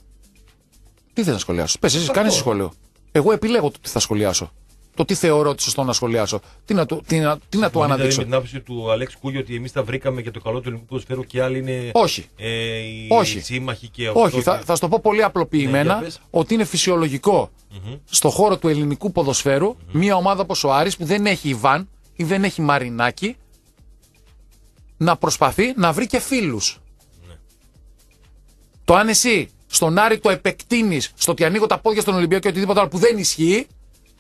Τι θες να σχολιάσω. Πες, εσύ κάνεις σχόλιο. Εγώ επιλέγω το τι θα σχολιάσω. Το τι θεωρώ ότι σωστό να σχολιάσω. Τι να του, τι να, τι να αναδείξω. Με την άποψη του Αλέξ Κούγιο ότι εμείς τα βρήκαμε για το καλό του ελληνικού ποδοσφαίρου και άλλοι είναι. Όχι. Ε, οι Όχι. Σύμμαχοι και αυτό Όχι. Θα, θα σου το πω πολύ απλοποιημένα ναι, ότι είναι φυσιολογικό mm στον χώρο του ελληνικού ποδοσφαίρου μια ομάδα όπως ο Άρης που δεν έχει Ιβάν ή δεν έχει Μαρινάκι να προσπαθεί να βρει και φίλους. Ναι. Το αν εσύ στον Άρη το επεκτείνεις στο ότι ανοίγω τα πόδια στον Ολυμπιακό και οτιδήποτε άλλο που δεν ισχύει,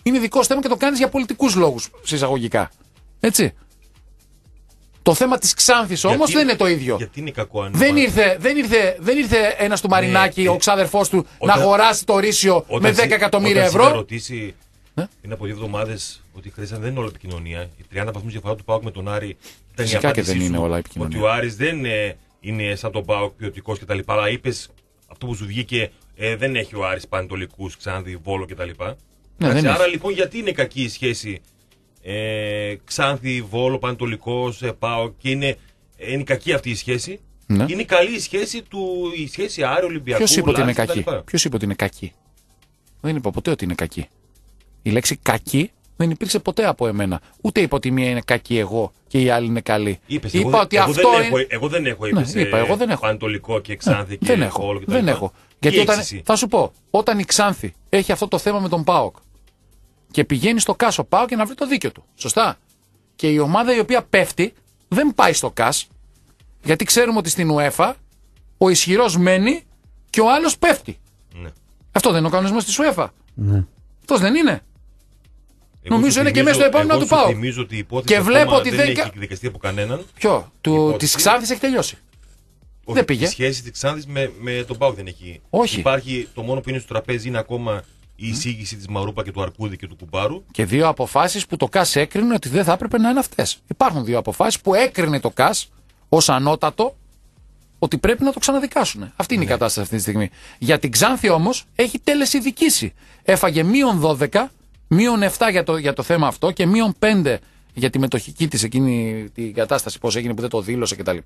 είναι δικό θέμα και το κάνεις για πολιτικούς λόγους, συσσαγωγικά. Έτσι. Το θέμα της Ξάνθης όμως δεν είναι το ίδιο. Γιατί είναι κακό αν δεν ήρθε, δεν ήρθε, δεν ήρθε ένας του ναι, Μαρινάκη, ναι, ο ξάδερφός του, όταν, να αγοράσει το ρίσιο με 10 εκατομμύρια όταν ευρώ. ρωτήσει ναι? πριν από δύο εβδομάδες ότι χρήσαν δεν είναι όλα επικοινωνία. Οι 30 βαθμού διαφοράς του Πάουκ με τον Άρη Φυσικά και δεν είναι όλα επικοινωνία. Ότι ο Άρης δεν είναι, είναι σαν τον Πάουκ ποιοτικό κτλ. Αλλά είπες αυτό που σου βγήκε ε, δεν έχει ο Άρης Παντολικούς, Ξάνθη, Βόλο κτλ. Ναι, Άρα λοιπόν γιατί είναι κακή η σχέση ε, Ξάνθη, Βόλο, Παντολικός, ε, Πάο και είναι, ε, είναι κακή αυτή η σχέση. Ναι. είναι καλή η σχέση του η σχέση Άρη Ολυμπιακού. Ποιος είπε ότι είναι κακή. Ποιος είπε ότι είναι κακή. Δεν είπα ποτέ ότι είναι κακή. Η λέξη κακή δεν υπήρξε ποτέ από εμένα. Ούτε είπα ότι η μία είναι κακή εγώ και η άλλη είναι καλή. Είπες, είπα εγώ, ότι εγώ αυτό. Δεν είναι... έχω, εγώ δεν έχω, ναι, είπα, εγώ ε, δεν έχω. Ανατολικό και Ξάνθη ναι, και δεν έχω, και Δεν έχω. Γιατί όταν, θα σου πω, όταν η Ξάνθη έχει αυτό το θέμα με τον Πάοκ και πηγαίνει στο κάσο Πάοκ να βρει το δίκιο του. Σωστά. Και η ομάδα η οποία πέφτει δεν πάει στο ΚΑΣ γιατί ξέρουμε ότι στην UEFA ο ισχυρός μένει και ο άλλος πέφτει. Ναι. Αυτό δεν είναι ο κανονισμός της UEFA. Ναι. Αυτός δεν είναι. Εγώ νομίζω είναι και μέσα στο επόμενο του πάω. και βλέπω ότι δεν έχει εκδικαστεί από κανέναν. Ποιο, τη Ξάνθης έχει τελειώσει. Όχι, δεν πήγε. Η σχέση της Ξάνθης με, με τον Πάου δεν έχει. Όχι. Υπάρχει, το μόνο που είναι στο τραπέζι είναι ακόμα η εισήγηση mm. της Μαρούπα και του Αρκούδη και του Κουμπάρου. Και δύο αποφάσεις που το ΚΑΣ έκρινε ότι δεν θα έπρεπε να είναι αυτές. Υπάρχουν δύο αποφάσεις που έκρινε το ΚΑΣ ως ανώτατο ότι πρέπει να το ξαναδικάσουν. Αυτή είναι η ναι. κατάσταση αυτή τη στιγμή. Για την Ξάνθη όμως έχει τέλεση δικήση. Έφαγε μείον 12 Μείον 7 για το, για το θέμα αυτό και μείον 5 για τη μετοχική της εκείνη την κατάσταση, πώς έγινε που δεν το δήλωσε κτλ.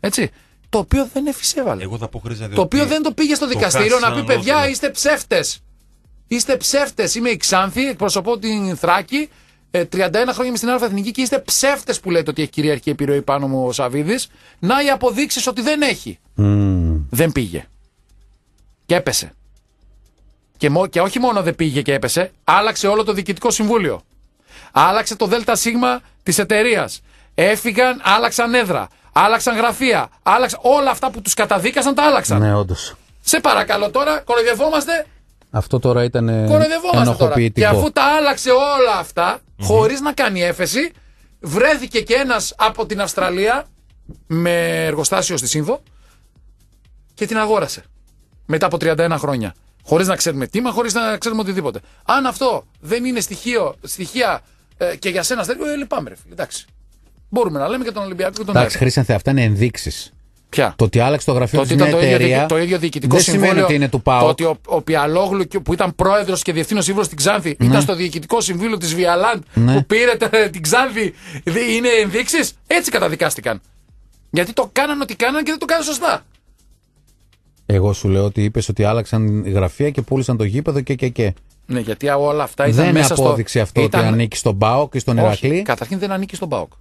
Έτσι. Το οποίο δεν εφησέβαλε. Εγώ θα πω Το οποίο δεν το πήγε στο δικαστήριο να πει: Παιδιά, είστε ψεύτες. Είστε ψεύτες. Είμαι η Ξάνθη, εκπροσωπώ την Θράκη. 31 ε, χρόνια είμαι στην Εθνική και είστε ψεύτες που λέτε ότι έχει κυριαρχική επιρροή πάνω μου ο Σαββίδη. Να οι αποδείξεις ότι δεν έχει. Mm. Δεν πήγε. Και έπεσε. Και, και όχι μόνο δεν πήγε και έπεσε, άλλαξε όλο το διοικητικό συμβούλιο. Άλλαξε το ΔΣ της εταιρείας. Έφυγαν, άλλαξαν έδρα, άλλαξαν γραφεία. Άλλαξαν... Όλα αυτά που τους καταδίκασαν τα άλλαξαν. Ναι, όντως. Σε παρακαλώ τώρα, κοροϊδευόμαστε. Αυτό τώρα ήταν ενοχοποιητικό. Και αφού τα άλλαξε όλα αυτά, χωρίς να κάνει έφεση, βρέθηκε και ένας από την Αυστραλία με εργοστάσιο στη Σύνδο και την αγόρασε. Μετά από 31 χρόνια. Χωρίς να ξέρουμε τι, μα χωρίς να ξέρουμε οτιδήποτε. Αν αυτό δεν είναι στοιχείο, στοιχεία ε, και για σένα στέλνει, ε, λυπάμαι, ρε φίλε. Εντάξει. Μπορούμε να λέμε και τον Ολυμπιακό και τον Εντάξει, Χρήσανθε, αυτά είναι ενδείξεις. Ποια? Το ότι άλλαξε το γραφείο τη μια το Ίδιο, το ίδιο διοικητικό δεν Σημαίνει ότι είναι του Πάου. Το ότι ο, ο Πιαλόγλου που ήταν πρόεδρος και διευθύνων σύμβουλος στην Ξάνθη ναι. ήταν στο διοικητικό συμβούλιο της Βιαλάντ ναι. που πήρε την Ξάνθη. Είναι ενδείξεις. Έτσι καταδικάστηκαν. Γιατί το κάναν ό,τι κάναν και δεν το κάναν σωστά. Εγώ σου λέω ότι είπες ότι άλλαξαν γραφεία και πούλησαν το γήπεδο και και και. Ναι, γιατί όλα αυτά ήταν δεν μέσα απόδειξε αυτό ότι ανήκει στον Πάοκ ή στον Ηρακλή. Καταρχήν δεν ανήκει στον Πάοκ.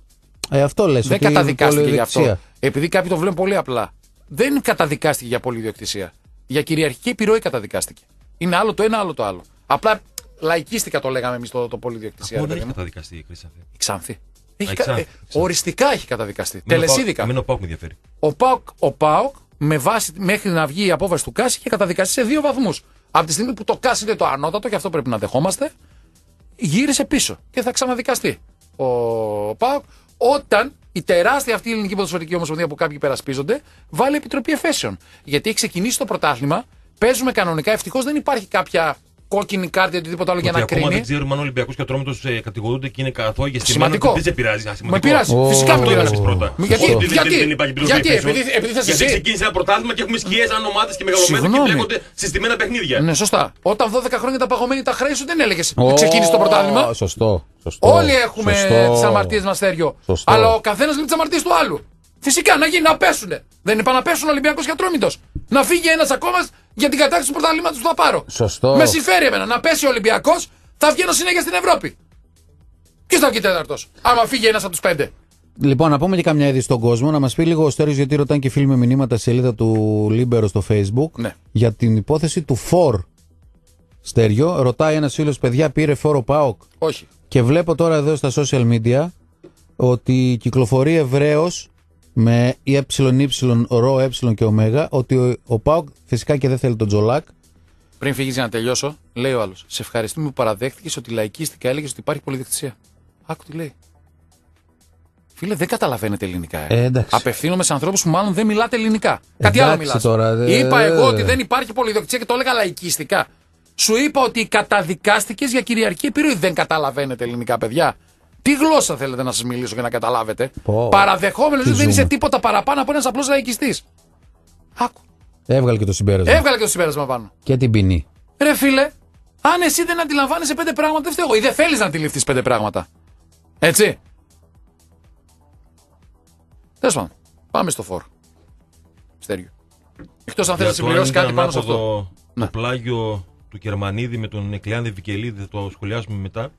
Ε, αυτό λες, δεν καταδικάστηκε γι' αυτό. Επειδή κάποιοι το βλέπουν πολύ απλά. Δεν καταδικάστηκε για πολυδιοκτησία. Για κυριαρχική επιρροή καταδικάστηκε. Είναι άλλο το ένα, άλλο το άλλο. Απλά λαϊκίστηκα το λέγαμε εμείς το, το πολυδιοκτησία. Δεν έχει καταδικαστεί η Η ε, Οριστικά έχει καταδικαστεί. Τελεσίδικα. ο Πάοκ Ο Πάοκ, ο Πάοκ με βάση μέχρι να βγει η απόφαση του Κάση και καταδικαστεί σε δύο βαθμούς. Από τη στιγμή που το Κάση είναι το ανώτατο, και αυτό πρέπει να δεχόμαστε, γύρισε πίσω και θα ξαναδικαστεί ο Πάοκ όταν η τεράστια αυτή η ελληνική ποδοσφαιρική ομοσπονδία που κάποιοι περασπίζονται βάλει επιτροπή εφέσεων. Γιατί έχει ξεκινήσει το πρωτάθλημα, παίζουμε κανονικά, ευτυχώς δεν υπάρχει κάποια κόκκινη κάρτα ή οτιδήποτε άλλο για να κρίνει. Ακόμα δεν ξέρουμε αν ο Ολυμπιακός και ο Τρόμητο ε, κατηγορούνται και είναι καθόγια και σημαντικό. Δεν σε πειράζει. Με πειράζει. Φυσικά με πειράζει. Πρώτα. Γιατί, γιατί, δεν υπάρχει γιατί, επειδή, επειδή θα Γιατί ξεκίνησε ένα πρωτάθλημα και έχουμε σκιές ομάδε και μεγαλομέτρε και βλέπονται συστημένα παιχνίδια. Ναι, σωστά. Όταν 12 χρόνια τα παγωμένη τα χρέη σου δεν έλεγες ξεκίνησε το πρωτάθλημα. Σωστό. Όλοι έχουμε τις αμαρτίες μας, Θέριο. Αλλά ο καθένας λέει τις αμαρτίες του άλλου. Φυσικά να γίνει να πέσουνε. Δεν είναι να πέσουν ο Ολυμπιακό και Ατρόμητο. Να φύγει ένας ακόμα για την κατάκτηση του πρωταλήματο που θα πάρω. Σωστό. Με συμφέρει εμένα. Να πέσει ο Ολυμπιακός, θα βγαίνω συνέχεια στην Ευρώπη. Ποιος θα βγει τέταρτος, άμα φύγει ένας από τους πέντε. Λοιπόν, να πούμε και καμιά είδη στον κόσμο, να μας πει λίγο ο Στέριος, γιατί ρωτάνε και φίλοι με μηνύματα σελίδα του Λίμπερο στο Facebook ναι. για την υπόθεση του Φορ. Στέριο, ρωτάει ένας φίλος, παιδιά πήρε φόρο Πάοκ. Όχι. Και βλέπω τώρα εδώ στα social media ότι κυκλοφορεί Εβραίο με ε, ε, ρο, ε και ω, ότι ο, ο Πάοκ φυσικά και δεν θέλει τον Τζολάκ. Πριν φύγεις για να τελειώσω, λέει ο άλλος: Σε ευχαριστούμε που παραδέχτηκες ότι λαϊκίστηκα έλεγες ότι υπάρχει πολυδιοκτησία». Άκου τι λέει. Φίλε, δεν καταλαβαίνετε ελληνικά. Ε. Ε, Απευθύνομαι σε ανθρώπους που μάλλον δεν μιλάτε ελληνικά. Κάτι άλλο μιλάτε. Είπα εγώ ότι δεν υπάρχει πολυδιοκτησία και το έλεγα λαϊκίστικα. Σου είπα ότι καταδικάστηκες για κυριαρχία επιρροή. Δεν καταλαβαίνετε ελληνικά, παιδιά. Τι γλώσσα θέλετε να σας μιλήσω για να καταλάβετε. Oh, Παραδεχόμενο δεν είσαι τίποτα παραπάνω από ένας απλός λαϊκιστής. Άκου. Έβγαλε και το συμπέρασμα. Έβγαλε και το συμπέρασμα πάνω. Και την ποινή. Ρε φίλε, αν εσύ δεν αντιλαμβάνεσαι πέντε πράγματα, δεν φταίω. Ή δεν θέλεις να αντιληφθείς πέντε πράγματα. Έτσι. Τέλος πάντων, πάμε στο φόρο. Στέριο. Εκτός αν θέλεις να συμπληρώσει κάτι πάνω σε αυτό. Ναι. Το, πλάγιο του Κερμανίδη με τον Εκλειάνδη Βικελίδη, θα το σχολιάσουμε μετά.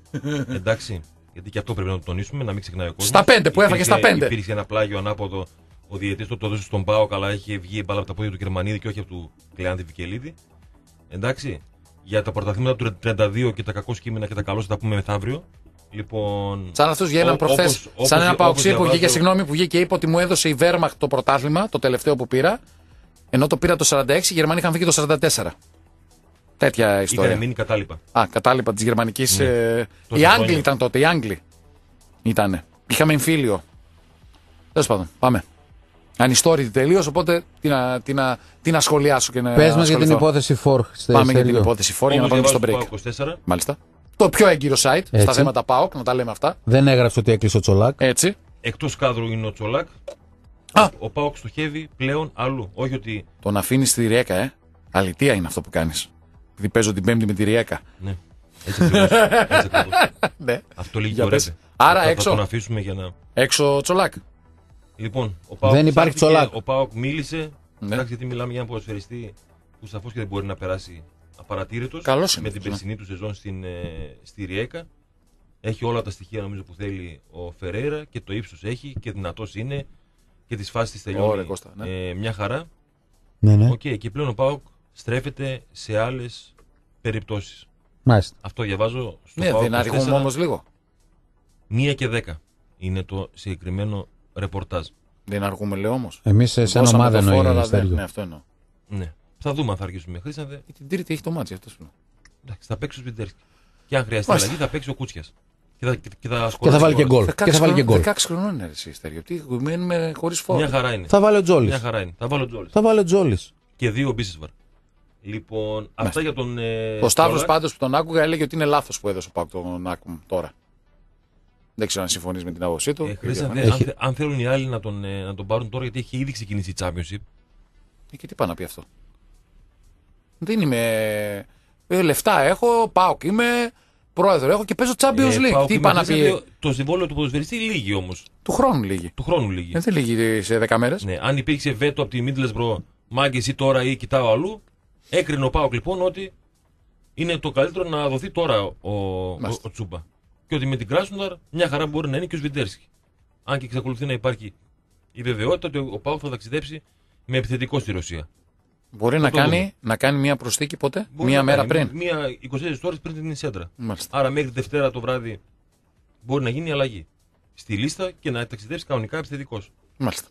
Εντάξει. Γιατί και αυτό πρέπει να το τονίσουμε, να μην ξεχνάει ο κόσμος. Στα πέντε που έφαγε στα πέντε. Υπήρχε ένα πλάγιο ανάποδο. Ο διαιτή το, το έδωσε στον Πάο, καλά είχε βγει η μπάλα από τα πόδια του Κερμανίδη και όχι από του Κλεάντη Βικελίδη. Εντάξει. Για τα πρωταθλήματα του 32 και τα κακό κείμενα και τα καλό θα τα πούμε μεθαύριο. Λοιπόν, σαν αυτού βγαίναν προχθέ. Σαν ένα παοξί που βγήκε, συγγνώμη, που βγήκε και είπε ότι μου έδωσε η Βέρμαχ το πρωτάθλημα, το τελευταίο που πήρα. Ενώ το πήρα το 46, οι Γερμανοί είχαν βγει το 44. Τέτοια ιστορία. Είχαν μείνει κατάλοιπα. Α, κατάλοιπα της γερμανικής. Ναι. Ε... Οι Άγγλοι ήταν τότε, οι Άγγλοι. ήταν. Είχαμε εμφύλιο. Τέλος πάντων, πάμε. Ανιστόρητη τελείως, οπότε τι να, τι, να, τι να σχολιάσω και να. Πες μας για την υπόθεση Φόρχ. Πάμε για την υπόθεση Φόρχ για να πάμε στο break. Μάλιστα. Το πιο έγκυρο site Έτσι. στα θέματα ΠΑΟΚ, να τα λέμε αυτά. Δεν έγραψε ότι έκλεισε ο Τσολάκ. Έτσι. Εκτός κάδρου είναι ο Τσολάκ. Α. Ο ΠΑΟΚ στοχεύει πλέον αλλού. Όχι ότι. Τον αφήνεις στη ρέκα, ε. Αλητία είναι αυτό που κάνεις. Επειδή παίζω την Πέμπτη με τη Ριέκα. Ναι. Έτσι ναι. Αυτό λίγη ώρα. Άρα θα, έξω. Θα τον αφήσουμε για να. Έξω τσολάκ. Λοιπόν, ο Πάοκ δεν υπάρχει τσολάκ. Ο Πάοκ μίλησε. Ναι. Εντάξει, γιατί μιλάμε για έναν ποδοσφαιριστή που σαφώς και δεν μπορεί να περάσει απαρατήρητος. Με την περσινή ναι. του σεζόν στην, ε, στη Ριέκα. Έχει όλα τα στοιχεία νομίζω που θέλει ο Φεραίρα και το ύψος έχει και δυνατός είναι και τις φάσεις της τελειώνει. Ωραία, Κώστα, ναι. ε, μια χαρά. Ναι, ναι. Okay, και πλέον ο Πάοκ στρέφεται σε άλλες περιπτώσεις. Μάλιστα. Αυτό διαβάζω στο Ναι, δεν αργούμε όμως λίγο. Μία και δέκα είναι το συγκεκριμένο ρεπορτάζ. Δεν αργούμε, λέω όμως. Εμείς σε ένα ομάδα εννοούμε. Ναι, αυτό εννοώ. Ναι. Θα δούμε αν θα αργήσουμε. Χρήσανδε. Την Τρίτη έχει το μάτι αυτός σου Εντάξει, θα παίξει ο Σπιντέρσκι. Και αν χρειαστεί αλλαγή, θα παίξει ο Κούτσιας. Και θα, και, θα, και θα βάλει και γκολ. Και θα βάλει και γκολ. 16 χρονών είναι εσύ, Στέργιο. Τι μένουμε χωρίς φόρμα. Μια χαρά είναι. Θα βάλει ο Τζόλι. Θα βάλει ο Και δύο μπίσεσβαρ. Λοιπόν, αυτά για τον. Ε, ο Σταύρος πάντως που τον άκουγα έλεγε ότι είναι λάθος που έδωσε ο Πάκου τον Άκουμ τώρα. Δεν ξέρω αν συμφωνείς με την άποψή του. Ε, αν, θέλουν οι άλλοι να τον, ε, να τον πάρουν τώρα, γιατί έχει ήδη ξεκινήσει η Championship. Ε, και τι πάει να πει αυτό. Δεν είμαι. Ε, λεφτά έχω, πάω και είμαι. Πρόεδρο, έχω και παίζω Champions League. Ε, τι είπα να πει. Το συμβόλαιο του ποδοσφαιριστή λύγει όμως. Του χρόνου λύγει. Του χρόνου λύγει. Ε, δεν λύγει σε 10 μέρες. Ναι, αν υπήρξε βέτο από τη Middlesbrough, μάγκες ή τώρα ή κοιτάω αλλού, Έκρινε ο Πάοκ λοιπόν ότι είναι το καλύτερο να δοθεί τώρα ο, ο, ο Τσούμπα. Και ότι με την Κράσνονταρ μια χαρά μπορεί να είναι και ο Σβιντέρσκι. Αν και εξακολουθεί να υπάρχει η βεβαιότητα ότι ο Πάοκ θα ταξιδέψει με επιθετικό στη Ρωσία. Μπορεί να κάνει, να κάνει μια προσθήκη ποτέ, μια μέρα πριν. Μια 24 ώρες πριν την Ισέντρα. Άρα μέχρι Δευτέρα το βράδυ μπορεί να γίνει αλλαγή στη λίστα και να ταξιδέψει κανονικά επιθετικός. Μάλιστα.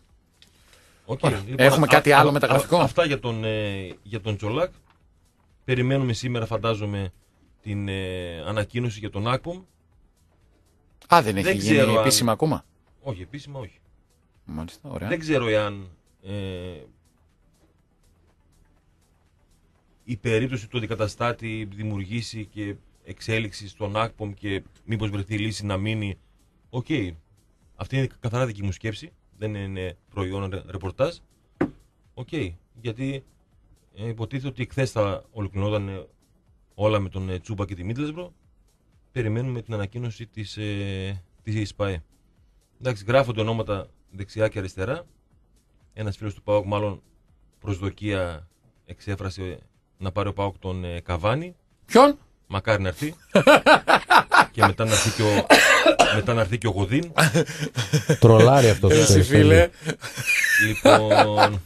Okay, λοιπόν, Έχουμε κάτι άλλο α, μεταγραφικό. αυτά για τον, ε, για τον Περιμένουμε σήμερα, φαντάζομαι, την ε, ανακοίνωση για τον Άκουμ. Α, δεν έχει γίνει επίσημα ακόμα. Όχι, επίσημα όχι. Μάλιστα, ωραία. Δεν ξέρω εάν ε, η περίπτωση του αντικαταστάτη δημιουργήσει και εξέλιξη στον Άκπομ και μήπως βρεθεί λύση να μείνει. Οκ. Αυτή είναι καθαρά δική μου σκέψη δεν είναι προϊόν ρεπορτάζ. Οκ. γιατί ε, υποτίθεται ότι χθες θα ολοκληρωνόταν όλα με τον ε, Τσούμπα και τη Μίτλεσμπρο. Περιμένουμε την ανακοίνωση της ε, της Εντάξει, γράφονται ονόματα δεξιά και αριστερά. Ένας φίλος του ΠΑΟΚ, μάλλον προσδοκία εξέφρασε να πάρει ο ΠΑΟΚ τον ε, Καβάνη. Ποιον? Μακάρι να έρθει. και μετά να έρθει και ο, μετά να έρθει και ο Γοδίν. Τρολάρει αυτός το Έτσι, φίλε. Λοιπόν.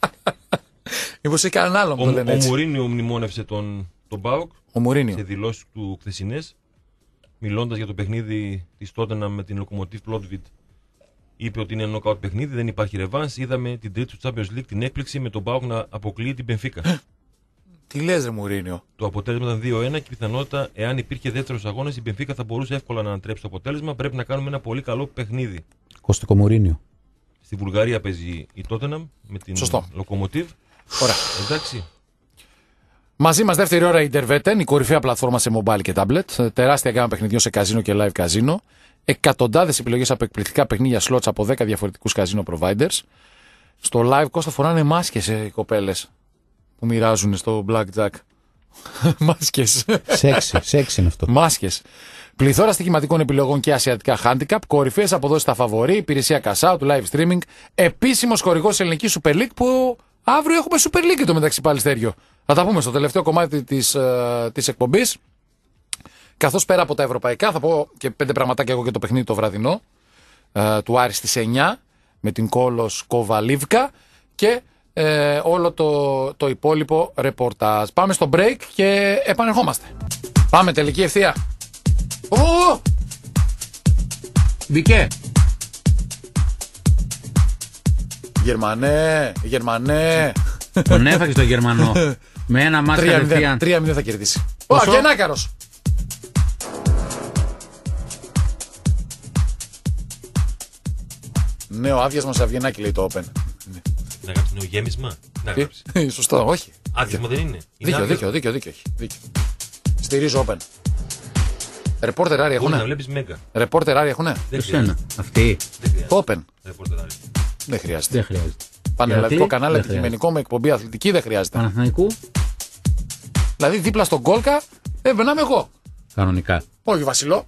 Μήπως έχει κανέναν που Ο Μουρίνιο μνημόνευσε τον, τον Μπάουκ Ο σε δηλώσεις του χθεσινές, μιλώντας για το παιχνίδι της Τότενα με την Λοκομοτήφ Πλότβιτ. Είπε ότι είναι νοκάουτ παιχνίδι, δεν υπάρχει ρεβάν. Είδαμε την τρίτη του Champions League την έκπληξη με τον Μπάουκ να αποκλείει την Πενφύκα. Τι λες, Ρε Μουρίνιο. Το αποτέλεσμα ήταν 2-1 και πιθανότητα, εάν υπήρχε δεύτερος αγώνας, η Μπενφίκα θα μπορούσε εύκολα να ανατρέψει το αποτέλεσμα. Πρέπει να κάνουμε ένα πολύ καλό παιχνίδι. Κωστικό Μουρίνιο. Στη Βουλγαρία παίζει η Τότεναμ με την Σωστό. Λοκομοτίβ. Ωραία. Εντάξει. Μαζί μας δεύτερη ώρα η Ιντερβέτεν, η κορυφαία πλατφόρμα σε mobile και tablet. Τεράστια γάμα παιχνιδιών σε καζίνο και live καζίνο. Εκατοντάδες επιλογές από εκπληκτικά παιχνίδια slots από 10 διαφορετικούς καζίνο providers. Στο live κόστο φοράνε μάσκες ε, οι κοπέλες που μοιράζουν στο Blackjack. Μάσκες. Σέξι, σέξι είναι αυτό. Μάσκες. Πληθώρα στοιχηματικών επιλογών και ασιατικά handicap, κορυφαίες αποδόσεις στα φαβορή, υπηρεσία κασά, του live streaming, επίσημος χορηγός ελληνικής Super League που αύριο έχουμε Super League το μεταξύ παλιστέριο. Θα τα πούμε στο τελευταίο κομμάτι της της ε, εκπομπής. Καθώς πέρα από τα ευρωπαϊκά, θα πω και πέντε πραγματάκια εγώ για το παιχνίδι το βραδινό ε, του Άρη στις 9 με την Κόλος Κοβαλίβκα και ε, όλο το, το υπόλοιπο ρεπορτάζ. Πάμε στο break και επανερχόμαστε. Πάμε τελική ευθεία. Ω! Μπικέ. Γερμανέ, Γερμανέ. Τον έφαγες τον Γερμανό. Με ενα ματι μάτς κατευθείαν. 3-0 θα κερδίσει. Ο Αγγενάκαρος. Ναι, ο άδεια μα Αυγενάκη λέει το Open να γράψει νέο γέμισμα. Να γράψει. Ε, Σωστό, όχι. Άδειο δεν είναι. Δίκιο, δίκιο, δίκιο, δίκιο, δίκιο. Στηρίζω open. Ρεπόρτερ Άρη έχουνε. βλέπει μέγα. Ρεπόρτερ Άρη έχουνε. Δεν ξέρω. Αυτή. Open. Δεν χρειάζεται. Δεν χρειάζεται. Πανελλαδικό κανάλι αντικειμενικό με εκπομπή αθλητική δεν χρειάζεται. Παναθηναϊκού. Δηλαδή δίπλα στον Κόλκα έμπαιναμε ε, εγώ. Κανονικά. Όχι, Βασιλό.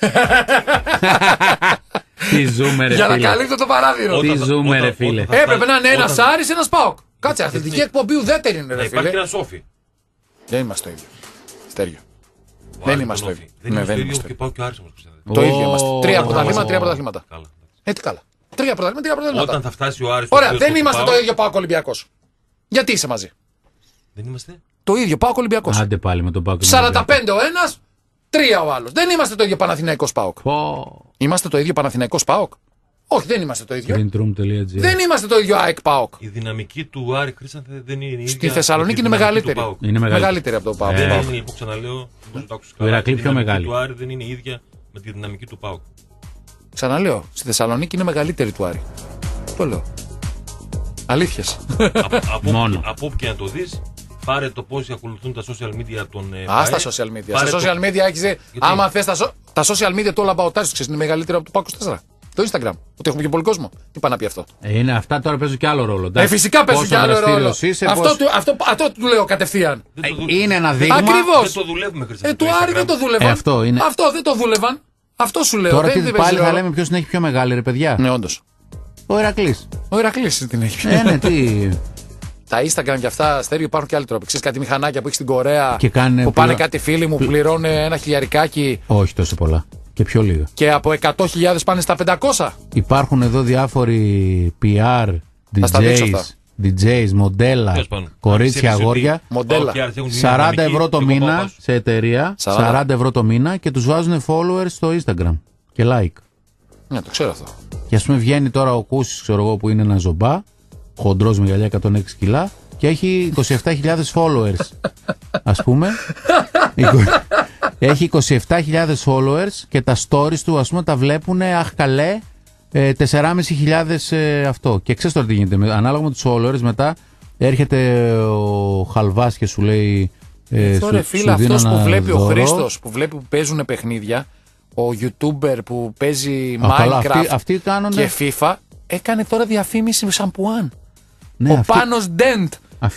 Τι ζούμε, ρε Για να καλύπτω το παράδειγμα. Τι ζούμε, ρε φίλε. Έπρεπε να είναι ένα Άρης, ένας Πάοκ. Κάτσε, ναι, αθλητική ναι. εκπομπή ουδέτερη είναι, ρε φίλε. Υπάρχει ένας σόφι. Δεν είμαστε το ίδιο. Στέριο. Δεν είμαστε το ίδιο. Δεν ναι, είμαστε το ίδιο. Το ίδιο είμαστε. Τρία πρωταθλήματα, τρία πρωταθλήματα. Ε, τι καλά. Τρία πρωταθλήματα, τρία πρωταθλήματα. Όταν θα φτάσει ο Άρης. Ωραία, δεν είμαστε το ίδιο Πάοκ Ολυμπιακός. Γιατί είσαι μαζί. Δεν είμαστε. Το ίδιο, πάω Ολυμπιακός. Άντε πάλι με τον Πάκο. 45 ο ένας, Τρία ο Δεν είμαστε το ίδιο Παναθηναϊκός Πάοκ. Oh. Είμαστε το ίδιο Παναθηναϊκός Πάοκ. Όχι, δεν είμαστε το ίδιο. Δεν είμαστε το ίδιο ΑΕΚ Πάοκ. Η δυναμική του Άρη Κρίσταν δεν είναι ίδια. Στη Θεσσαλονίκη είναι μεγαλύτερη. είναι μεγαλύτερη. από το Πάοκ. Δεν ναι. είναι, λοιπόν, ξαναλέω, το πιο Η δυναμική του Άρη δεν είναι ίδια με τη δυναμική του Πάοκ. Ξαναλέω, στη Θεσσαλονίκη είναι μεγαλύτερη του Άρη. Το λέω. Αλήθειες. Από, από, και να το δεις, Πάρε το πόσοι ακολουθούν τα social media των. Ε, Α, στα social media. στα social media έχεις. Ε, άμα θες τα, social media, το όλα μπαωτάζει, είναι μεγαλύτερο από το πάκου 4 το Instagram. Ότι έχουμε και πολύ κόσμο. Τι πάει να πει αυτό. Ε, είναι αυτά τώρα παίζουν και άλλο ρόλο. Ε, φυσικά παίζουν και άλλο ρόλο. Είσαι, αυτό, πώς... του, αυτό, αυτό του λέω κατευθείαν. είναι ένα δείγμα. Ακριβώς. Δεν το δουλεύουμε, Ε, του Άρη δεν το δούλευαν. Ε, αυτό, είναι... αυτό δεν το δούλευαν. Αυτό σου λέω. Τώρα πάλι θα λέμε ποιος την έχει πιο μεγάλη, ρε παιδιά. Ναι, όντως. Ο Ηρακλής. Ο Ηρακλής την έχει πιο ναι, τι τα Instagram και αυτά, Στέριο, υπάρχουν και άλλοι τρόποι. Ξέρεις κάτι μηχανάκια που έχεις στην Κορέα και κάνε που πάνε κάτι φίλοι μου, πληρώνουν ένα χιλιαρικάκι. Όχι τόσο πολλά. Και πιο λίγα. Και από 100.000 πάνε στα 500. Υπάρχουν εδώ διάφοροι PR, DJs, DJs, μοντέλα, κορίτσια, αγόρια. Μοντέλα. 40 ευρώ το μήνα σε εταιρεία. 40 ευρώ το μήνα και τους βάζουν followers στο Instagram. Και like. Ναι, το ξέρω αυτό. Και ας πούμε βγαίνει τώρα ο Κούσης, ξέρω εγώ, που είναι ένα ζωμπά χοντρό μεγαλιά 106 κιλά και έχει 27.000 followers. Ας πούμε. έχει 27.000 followers και τα stories του, ας πούμε, τα βλέπουν αχ καλέ. 4.500 ε, ε, αυτό. Και ξέρεις τώρα τι γίνεται. Ανάλογα με τους followers, μετά έρχεται ο Χαλβάς και σου λέει. Ε, τώρα, φίλε, αυτό που βλέπει ο Χρήστος, που βλέπει που παίζουν παιχνίδια, ο YouTuber που παίζει Minecraft και FIFA, έκανε τώρα διαφήμιση με σαμπουάν. Ναι, ο αυτή... Πάνος Ντέντ.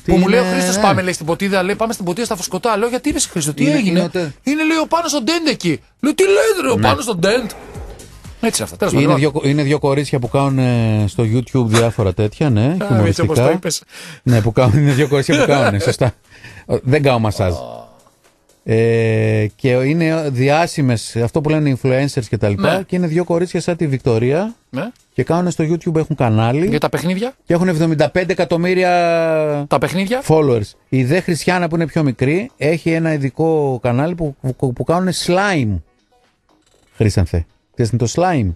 που μου λέει ο Χρήστος ναι. πάμε λέει, στην ποτίδα, λέει πάμε στην ποτίδα στα φωσκωτά. Λέω γιατί είσαι Χρήστο, τι είναι, έγινε. Είναι, λέει ο Πάνος ο Ντέντ εκεί. Λέω τι λέει ρε, ο ναι. Πάνος ο Ντέντ. Έτσι αυτά. είναι, δύο, είναι δύο κορίτσια που κάνουν ε, στο YouTube διάφορα τέτοια, ναι, χιουμοριστικά. ναι, που κάνουν, είναι δύο κορίτσια που κάνουν, σωστά. Ε, δεν κάνω μασάζ. Ε, και είναι διάσημες, αυτό που λένε influencers και ναι. Και είναι δύο κορίτσια σαν τη Βικτωρία. Ναι. Και κάνουν στο YouTube, έχουν κανάλι. Για τα παιχνίδια. Και έχουν 75 εκατομμύρια. Τα παιχνίδια. Followers. Η Δε Χριστιανά που είναι πιο μικρή έχει ένα ειδικό κανάλι που, που, που κάνουν slime. Χρήσανθε. είναι το slime.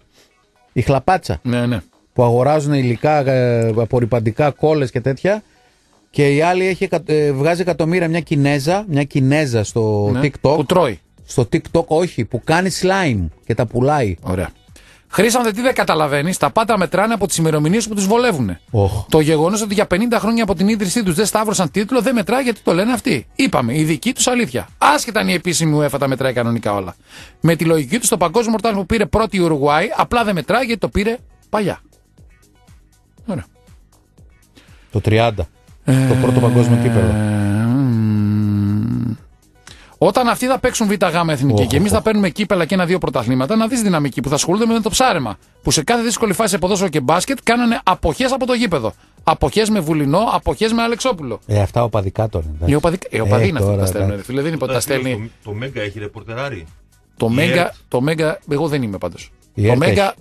Η χλαπάτσα. Ναι, ναι. Που αγοράζουν υλικά, ε, απορριπαντικά, κόλε και τέτοια και η άλλη έχει, ε, βγάζει εκατομμύρια μια Κινέζα, μια Κινέζα στο ναι, TikTok. Που τρώει. Στο TikTok, όχι, που κάνει slime και τα πουλάει. Ωραία. Χρήσαμε τι δεν καταλαβαίνεις, τα πάντα μετράνε από τις ημερομηνίες που του βολεύουν. Το γεγονός ότι για 50 χρόνια από την ίδρυσή τους δεν σταύρωσαν τίτλο δεν μετράει γιατί το λένε αυτοί. Είπαμε, η δική τους αλήθεια. Άσχετα αν η επίσημη UEFA τα μετράει κανονικά όλα. Με τη λογική τους, το παγκόσμιο μορτάζ που πήρε πρώτη η Ουρουάη απλά δεν μετράει γιατί το πήρε παλιά. Ωραία. Το 30. Το πρώτο παγκόσμιο ε, κύπελο. Όταν αυτοί θα παίξουν ΒΓ εθνική και εμείς θα παίρνουμε κύπελα και ένα-δύο πρωταθλήματα, να δεις δυναμική που θα ασχολούνται με το ψάρεμα. Που σε κάθε δύσκολη φάση σε ποδόσφαιρο και μπάσκετ κάνανε αποχές από το γήπεδο. Αποχές με βουλινό, αποχές με αλεξόπουλο. Ε, αυτά οπαδικά τώρα. Οι οπαδικά, ε, ε, είναι τα στέλνουν. δεν είναι Το, Μέγκα έχει ρεπορτεράρι. Το Μέγκα, το Μέγκα, εγώ δεν είμαι πάντως.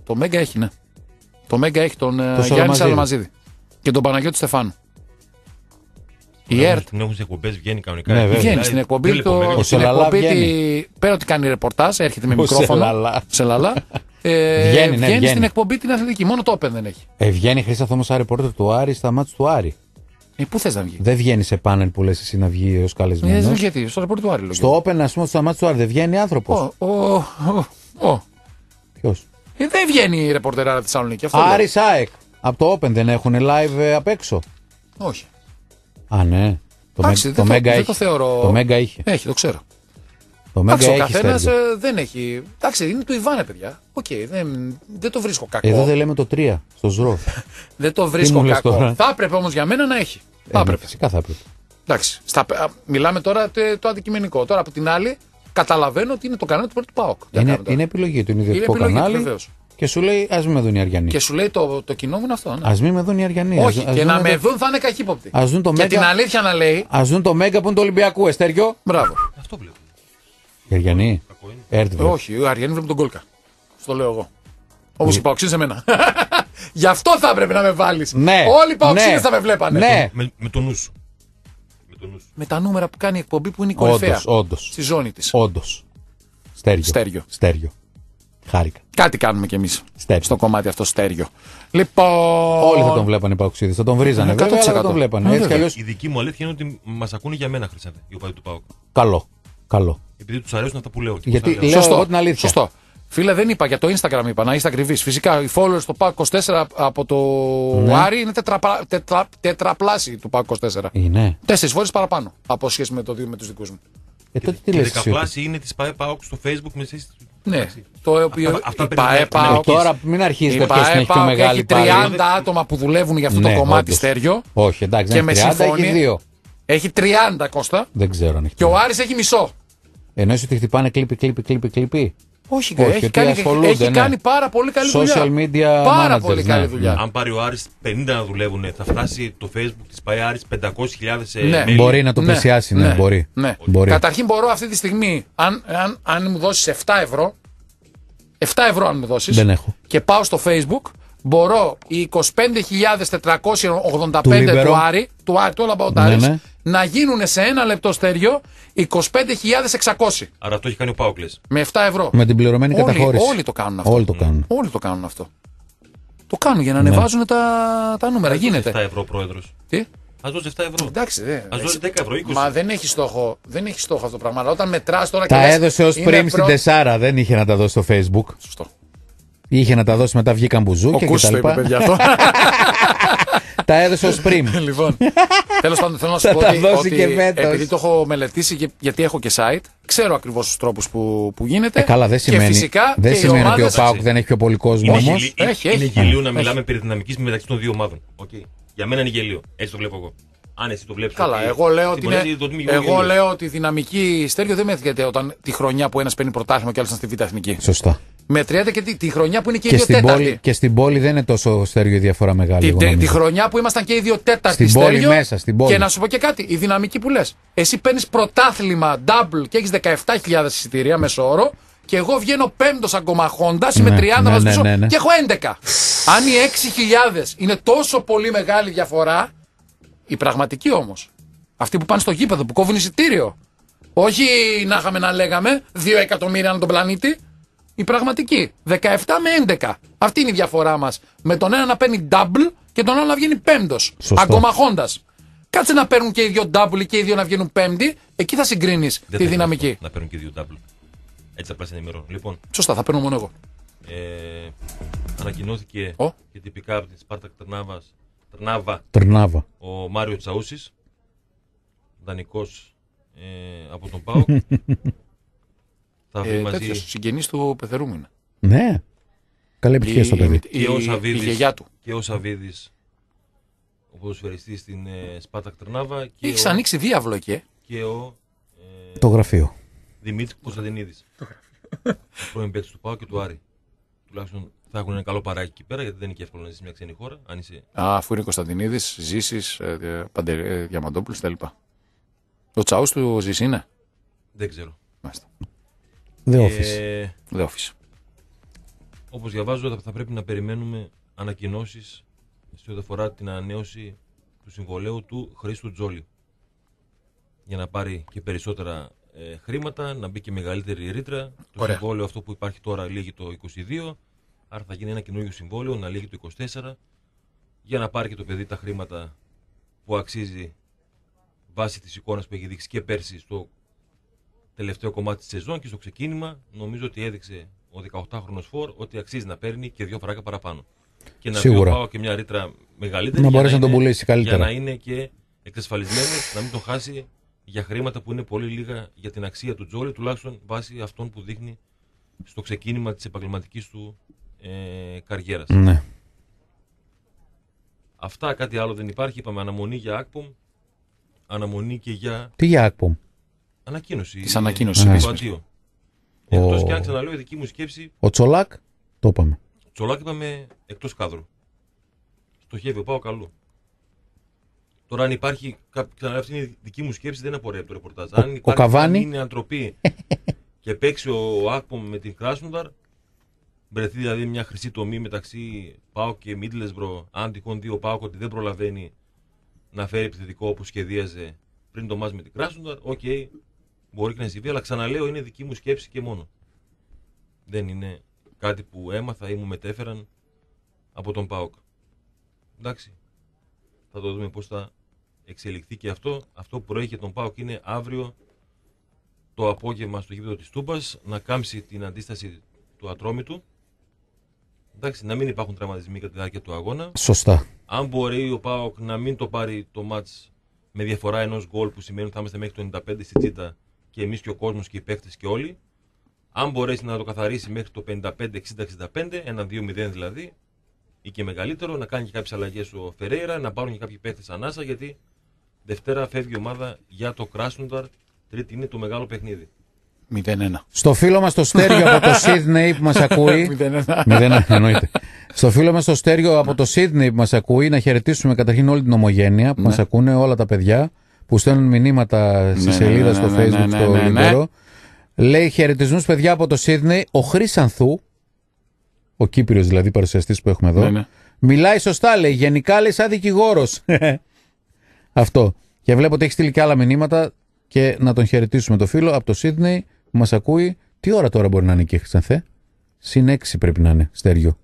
Το Μέγκα, έχει, ναι. Το Μέγκα έχει τον ε, Γιάννη Σαλμαζίδη και τον Παναγιώτη Στεφάνου. Η ΕΡΤ. Την έχουν εκπομπές, βγαίνει κανονικά. Ναι, βγαίνει στην εκπομπή. Το... Ο Σελαλά Πέρα ότι κάνει ρεπορτάζ, έρχεται με μικρόφωνο. Σελαλά. Ε, βγαίνει, ναι, βγαίνει, στην εκπομπή την αθλητική. Μόνο το Open δεν έχει. Ε, βγαίνει Χρήστα Θόμο Άρη Πόρτερ του Άρη στα μάτια του Άρη. Ε, πού θες να βγει. Δεν βγαίνει σε πάνελ που λες εσύ να βγει ως καλεσμένος. Ε, ναι, γιατί, στο ρεπορτάζ του Άρη. Λογικά. Στο Open, ας πούμε, στα μάτια του Άρη δεν βγαίνει άνθρωπος. Ο. ο, ο, ο. Ποιος. Ε, δεν βγαίνει η ρεπορτερά της Θεσσαλονίκη. Άρη Σάεκ. Από το Open δεν έχουν live ε, απ' έξω. Όχι. Α, ναι. Το, Άξι, έχει. το, Μέγκα έχει. Το, θεωρώ... το Έχει, το ξέρω. Το Μέγκα Άξι, ο καθένα ε, δεν έχει. Εντάξει, είναι του Ιβάνε, παιδιά. Οκ, okay, δεν, δεν το βρίσκω κακό. Εδώ δεν λέμε το 3 στο ΖΡΟ. δεν το βρίσκω κακό. Θα έπρεπε όμως για μένα να έχει. Ε, θα έπρεπε. Φυσικά θα έπρεπε. Εντάξει, στα, μιλάμε τώρα το αντικειμενικό. Τώρα από την άλλη, καταλαβαίνω ότι είναι το κανάλι του πρώτου ΠΑΟΚ. Είναι, είναι επιλογή του, είναι ιδιωτικό κανάλι. Του, και σου λέει, ας μην με δουν οι Αριανοί. Και σου λέει το, το κοινό μου είναι αυτό. Α ναι. μην με δουν οι Αριανοί. Όχι, ας, και να με δουν θα είναι καχύποπτη. Ας δουν το και την αλήθεια να λέει. Ας δουν το Μέγκα που είναι το Ολυμπιακού, Εστέριο. Μπράβο. Αυτό βλέπω. Οι Αριανοί. Όχι, οι Αριανοί βλέπουν τον Κόλκα. Στο λέω εγώ. Όπως είπα, οξύ σε μένα. Γι' αυτό θα έπρεπε να με βάλεις. Ναι, Όλοι οι παοξίδε ναι, θα με βλέπανε. Ναι. Με, με, τον νους σου. Με, τον νους με τα νούμερα που κάνει η εκπομπή που είναι η κορυφαία. Όντως. Στη ζώνη της. Όντως. Στέριο. Στέριο. Στέριο. Χάρηκα. Κάτι κάνουμε κι εμείς στο κομμάτι αυτό στέριο. Λοιπόν. Όλοι θα τον βλέπανε οι Θα τον βρίζανε. 100%. θα τον βλέπανε. Έτσι κι αλλιώς... Η δική μου αλήθεια είναι ότι μας ακούνε για μένα, Χρυσάντε, οι οπαδοί του Πάουκ. Καλό. Καλό. Επειδή τους αρέσουν αυτά που λέω. Γιατί λέω Σωστό. την αλήθεια. Σωστό. Φίλε, δεν είπα για το Instagram, είπα να είστε ακριβείς. Φυσικά, οι followers του Πάκο 4 από το ναι. Άρη είναι τετραπλάσιοι τετρα, τετραπλάσι του Πάκο 4. Είναι. Τέσσερις φορές παραπάνω από σχέση με, το, με τους δικούς μου. Ε, τότε τι είναι της ΠΑΕ ΠΑΟΚ στο Facebook μες σχέση ναι. Το οποίο αυτά, η τώρα μην αρχίζετε να έχει πιο μεγάλη Έχει 30 άτομα που δουλεύουν για αυτό ναι, το κομμάτι όντως. στέριο. Όχι, εντάξει, και με 30, έχει δύο. Έχει 30 κόστα Δεν ξέρω αν έχει. Και ο Άρης έχει μισό. Ενώ ότι χτυπάνε κλίπη, κλίπη, κλίπη, κλίπη. Όχι, Όχι έχει, κάνει, έχει ναι. κάνει πάρα πολύ καλή δουλειά. Social media Πάρα πολύ καλή ναι. δουλειά. Αν πάρει ο Άρης 50 να δουλεύουν, θα φτάσει το Facebook της Πάει Άρης 500.000 ε, ναι. Μπορεί να το ναι. πλησιάσει, ναι, ναι, Μπορεί. Ναι. Καταρχήν μπορώ αυτή τη στιγμή, αν, αν, αν μου δώσεις 7 ευρώ, 7 ευρώ αν μου δώσεις. Και πάω στο Facebook, μπορώ οι 25.485 του, του Άρη, του Άρη, του ναι, ναι. να γίνουν σε ένα λεπτό στέριο 25.600. Άρα αυτό έχει κάνει ο Πάουκλε. Με 7 ευρώ. Με την πληρωμένη όλοι, καταχώρηση. Όλοι το κάνουν αυτό. Όλοι το κάνουν, mm. όλοι το κάνουν αυτό. Το κάνουν για να ναι. ανεβάζουν τα, τα νούμερα. Ας Γίνεται. 7 ευρώ πρόεδρος. Τι? Ας δώσει 7 ευρώ. Εντάξει, δε. Ας δώσει 10 ευρώ, 20. Μα δεν έχει στόχο, δεν έχει στόχο αυτό το πράγμα. Αλλά όταν μετράς τώρα τα και. Τα έδωσε ως πριν στην Τεσάρα, δεν είχε να τα δώσει στο Facebook. Σωστό. Είχε να τα δώσει μετά, βγήκαν μπουζούκια και τα λοιπά. παιδιά αυτό. τα έδωσε ως πριν. λοιπόν. Τέλος πάντων, θέλω να σου πω ότι, ότι και επειδή το έχω μελετήσει γιατί έχω και site, ξέρω ακριβώς τους τρόπους που, που γίνεται. Ε, καλά, δεν σημαίνει. Και φυσικά δεν σημαίνει ότι ο Πάουκ δεν έχει πιο πολύ κόσμο Είναι γελίο να μιλάμε περί δυναμικής μεταξύ των δύο ομάδων. Okay. Για μένα είναι γελίο. Έτσι το βλέπω εγώ. Αν εσύ το βλέπεις. Καλά, εγώ λέω ότι, είναι, εγώ λέω ότι η δυναμική στέριο δεν μετριέται όταν τη χρονιά που ένας παίρνει πρωτάθλημα και άλλος είναι στη Β' Εθνική. Σωστά. Μετριέται και τη, τη χρονιά που είναι και, και οι δύο τέταρτοι. Και στην πόλη δεν είναι τόσο στέριο η διαφορά μεγάλη. Τη, τη χρονιά που ήμασταν και οι δύο τέταρτοι. Στην πόλη μέσα, στην πόλη. Και να σου πω και κάτι, η δυναμική που λες. Εσύ παίρνεις πρωτάθλημα double και έχεις 17.000 εισιτήρια μέσω όρο. Και εγώ βγαίνω πέμπτος ακόμα χόντα, είμαι 30 ναι, ναι, ναι πίσω ναι, και έχω 11. Αν οι 6.000 είναι τόσο πολύ μεγάλη διαφορά, η πραγματική όμως. Αυτοί που πάνε στο γήπεδο, που κόβουν εισιτήριο. Όχι να είχαμε να λέγαμε 2 εκατομμύρια ανά τον πλανήτη. Η πραγματική. 17 με 11. Αυτή είναι η διαφορά μας. Με τον ένα να παίρνει double και τον άλλο να βγαίνει πέμπτος. Αγκομαχώντα. Κάτσε να παίρνουν και οι δύο double και οι δύο να βγαίνουν πέμπτη. Εκεί θα συγκρίνεις τη δυναμική. να παίρνουν και οι δύο double. Έτσι απλά σε ενημερώνω. Λοιπόν. Σωστά, θα παίρνω μόνο εγώ. Ε, ανακοινώθηκε και τυπικά από την Σπάρτα Τρνάβα, Τρνάβα, ο Μάριο Τσαούσης, δανεικός ε, από τον Πάοκ. Θα ε, μαζί. συγγενής του πεθερού Ναι. Καλή επιτυχία στο παιδί. Η, γεγιά του. Και ο Σαββίδης, ο ποδοσφαιριστής στην ε, Σπάτα Έχεις Έχει ανοίξει διάβλο εκεί. Ε. Και ο... Ε, το γραφείο. Δημήτρης Κωνσταντινίδης. Το γραφείο. πρώην του Πάου και του Άρη. Τουλάχιστον θα έχουν ένα καλό παράκι εκεί πέρα, γιατί δεν είναι και εύκολο να ζήσει μια ξένη χώρα. Αν είσαι... Α, αφού είναι Κωνσταντινίδης, ζήσει, ε, ε Διαμαντόπουλος κτλ. Ο τσαό του ζήσει είναι. Δεν ξέρω. Μάλιστα. The ε, Office. Ε, The Office. Όπως διαβάζω θα πρέπει να περιμένουμε ανακοινώσεις σε ό,τι αφορά την ανανέωση του συμβολέου του Χρήστου Τζόλι για να πάρει και περισσότερα ε, χρήματα, να μπει και μεγαλύτερη ρήτρα. Το συμβόλαιο αυτό που υπάρχει τώρα λύγει το 22, άρα θα γίνει ένα καινούργιο συμβόλαιο να λύγει το 24 για να πάρει και το παιδί τα χρήματα που αξίζει βάσει της εικόνας που έχει δείξει και πέρσι στο τελευταίο κομμάτι της σεζόν και στο ξεκίνημα νομίζω ότι έδειξε ο 18χρονο Φορ ότι αξίζει να παίρνει και δύο φράγκα παραπάνω. Και να Σίγουρα. Πάω και μια ρήτρα μεγαλύτερη. Να να, να, τον πουλήσει καλύτερα. Για να είναι και εξασφαλισμένος, να μην τον χάσει για χρήματα που είναι πολύ λίγα για την αξία του Τζόλι, τουλάχιστον βάσει αυτών που δείχνει στο ξεκίνημα της επαγγελματικής του ε, καριέρας. Ναι. Αυτά κάτι άλλο δεν υπάρχει. Είπαμε αναμονή για Ακπομ. Αναμονή και για. Τι για Ακπομ ανακοίνωση. Της ανακοίνωσης. Ναι. Εκτό και αν ξαναλέω, η δική μου σκέψη. Ο Τσολάκ, το είπαμε. Τσολάκ είπαμε εκτός κάδρου. Στοχεύει, πάω καλού Τώρα, αν υπάρχει. Ξαναλέω, αυτή είναι η δική μου σκέψη, δεν απορρέει από το ρεπορτάζ. αν υπάρχει, ο Καβάνη. Αν είναι ανθρωπή και παίξει ο Άκπομ με την Κράσνονταρ, βρεθεί δηλαδή μια χρυσή τομή μεταξύ Πάο και Μίτλεσβρο. Αν τυχόν δύο Πάο ότι δεν προλαβαίνει να φέρει επιθετικό όπως σχεδίαζε πριν το μάτς με την Κράσνονταρ, οκ, okay, μπορεί και να συμβεί, αλλά ξαναλέω είναι δική μου σκέψη και μόνο. Δεν είναι κάτι που έμαθα ή μου μετέφεραν από τον ΠΑΟΚ. Εντάξει. Θα το δούμε πώς θα εξελιχθεί και αυτό. Αυτό που προέχει τον ΠΑΟΚ είναι αύριο το απόγευμα στο γήπεδο της Τούμπας να κάμψει την αντίσταση του ατρόμητου. Εντάξει, να μην υπάρχουν τραυματισμοί κατά τη διάρκεια του αγώνα. Σωστά. Αν μπορεί ο Πάοκ να μην το πάρει το μάτς με διαφορά ενός γκολ που σημαίνει ότι θα είμαστε μέχρι το 95 στη Τσίτα και εμείς και ο κόσμος και οι παίχτε και όλοι. Αν μπορέσει να το καθαρίσει μέχρι το 55-60-65, ένα 2-0 δηλαδή, ή και μεγαλύτερο, να κάνει και κάποιε αλλαγέ ο Φερέιρα, να πάρουν και κάποιοι παίκτε ανάσα, γιατί Δευτέρα φεύγει η και μεγαλυτερο να κανει και καποιε αλλαγε ο φερειρα να παρουν και καποιοι παιχτε ανασα γιατι δευτερα φευγει η ομαδα για το Κράσνονταρ, Τρίτη είναι το μεγάλο παιχνίδι. 0-1. Στο φίλο μας το Στέριο από το Σίδνεϊ που μας ακούει. 0-1. εννοείται. Στο φίλο μας το Στέριο από το Σίδνεϊ που μας ακούει, να χαιρετήσουμε καταρχήν όλη την ομογένεια που ναι. μας ακούνε, όλα τα παιδιά που στέλνουν μηνύματα ναι, στη ναι, σελίδα στο ναι, facebook ναι, στο ναι. Λέει χαιρετισμούς παιδιά από το Σίδνεϊ. Ο Χρυσανθού ο Κύπριος δηλαδή παρουσιαστής που έχουμε εδώ, μιλάει σωστά λέει. Γενικά λέει σαν δικηγόρο. Αυτό. Και βλέπω ότι έχει στείλει και άλλα μηνύματα και να τον χαιρετήσουμε το φίλο από το Σίδνεϊ που μας ακούει. Τι ώρα τώρα μπορεί να είναι εκεί, Χρυσανθέ. Συν 6 πρέπει να είναι, στέριο.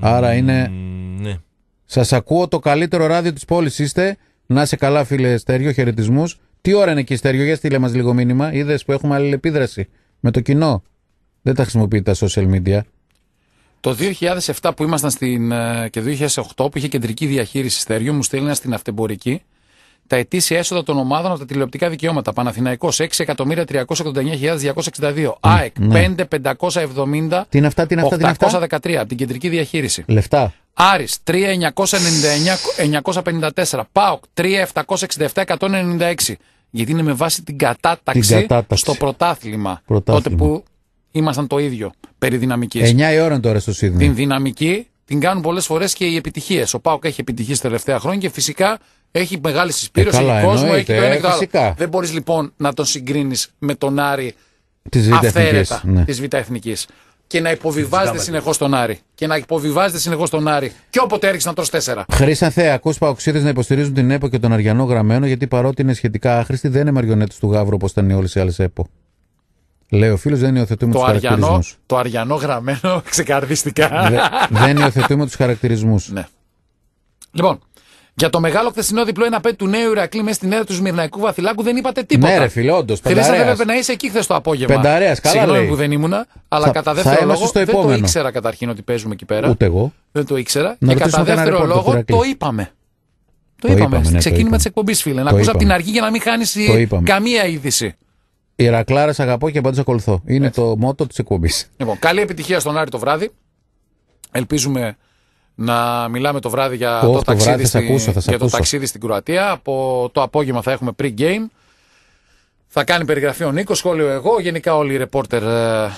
Άρα είναι. ναι. Σας ακούω το καλύτερο ράδιο της πόλης. Είστε να σε καλά, φίλε Στέριο, χαιρετισμούς. Τι ώρα είναι εκεί, Στέριο, για στείλε μας λίγο μήνυμα. Είδες που έχουμε αλληλεπίδραση με το κοινό. Δεν τα χρησιμοποιεί τα social media. Το 2007 που ήμασταν στην, ε, και 2008 που είχε κεντρική διαχείριση Στέριο, μου στέλνει στην αυτεμπορική τα ετήσια έσοδα των ομάδων από τα τηλεοπτικά δικαιώματα. Παναθηναϊκός 6.389.262. ΑΕΚ ναι. 5.570. Τι είναι αυτά, τι είναι αυτά, τι Από την κεντρική διαχείριση. Λεφτά. Άρης 3.999-954. ΠΑΟΚ 3.767-196. Γιατί είναι με βάση την κατάταξη, στο πρωτάθλημα, πρωτάθλημα. Τότε που ήμασταν το ίδιο περί δυναμικής. 9 η ώρα τώρα στο Σίδνεϊ. Την δυναμική την κάνουν πολλές φορές και οι επιτυχίες. Ο Πάοκ έχει επιτυχίες τα τελευταία χρόνια και φυσικά έχει μεγάλη συσπήρωση. Ε, έχει κόσμο, έχει το ένα και το ε, Δεν μπορείς λοιπόν να τον συγκρίνεις με τον Άρη της ναι. της Β' Εθνικής και να υποβιβάζετε συνεχώς τον Άρη. Και να υποβιβάζετε συνεχώς τον Άρη. Και όποτε έρχεσαι να τρώσει τέσσερα. θεακού ακούς παοξίδες να υποστηρίζουν την ΕΠΟ και τον Αριανό γραμμένο, γιατί παρότι είναι σχετικά άχρηστη, δεν είναι μαριονέτη του Γαύρου όπως ήταν οι όλες οι άλλες ΕΠΟ. Λέει ο φίλος, δεν υιοθετούμε του χαρακτηρισμούς. Το Αριανό γραμμένο ξεκαρδιστικά. δεν υιοθετούμε τους χαρακτηρισμούς. Ναι. Λοιπόν, για το μεγάλο χθεσινό διπλό 1-5 του νέου Ηρακλή μέσα στην έδρα του Σμυρναϊκού Βαθυλάκου δεν είπατε τίποτα. Ναι, ρε φίλε, όντω. Θέλησα να είσαι εκεί χθες το απόγευμα. Πενταρέας, καλά. Συγγνώμη λέει. που δεν ήμουνα, αλλά θα, κατά δεύτερο λόγο δεν το ήξερα καταρχήν ότι παίζουμε εκεί πέρα. Ούτε εγώ. Δεν το ήξερα. Να και κατά δεύτερο λόγο το είπαμε. Το, είπαμε. Ναι, ξεκίνημα της εκπομπής, φίλε. Να ακούς από την αρχή για να μην χάνεις καμία είδηση. Ηρακλάρε αγαπώ και πάντω ακολουθώ. Είναι το μότο της εκπομπής. Λοιπόν, καλή επιτυχία στον Άρη το βράδυ. Ελπίζουμε να μιλάμε το βράδυ για, το, ταξίδι βράδυ στην, για το ταξίδι στην Κροατία. Από το απόγευμα θα έχουμε pre-game. Θα κάνει περιγραφή ο Νίκος, σχόλιο εγώ. Γενικά όλοι οι ρεπόρτερ.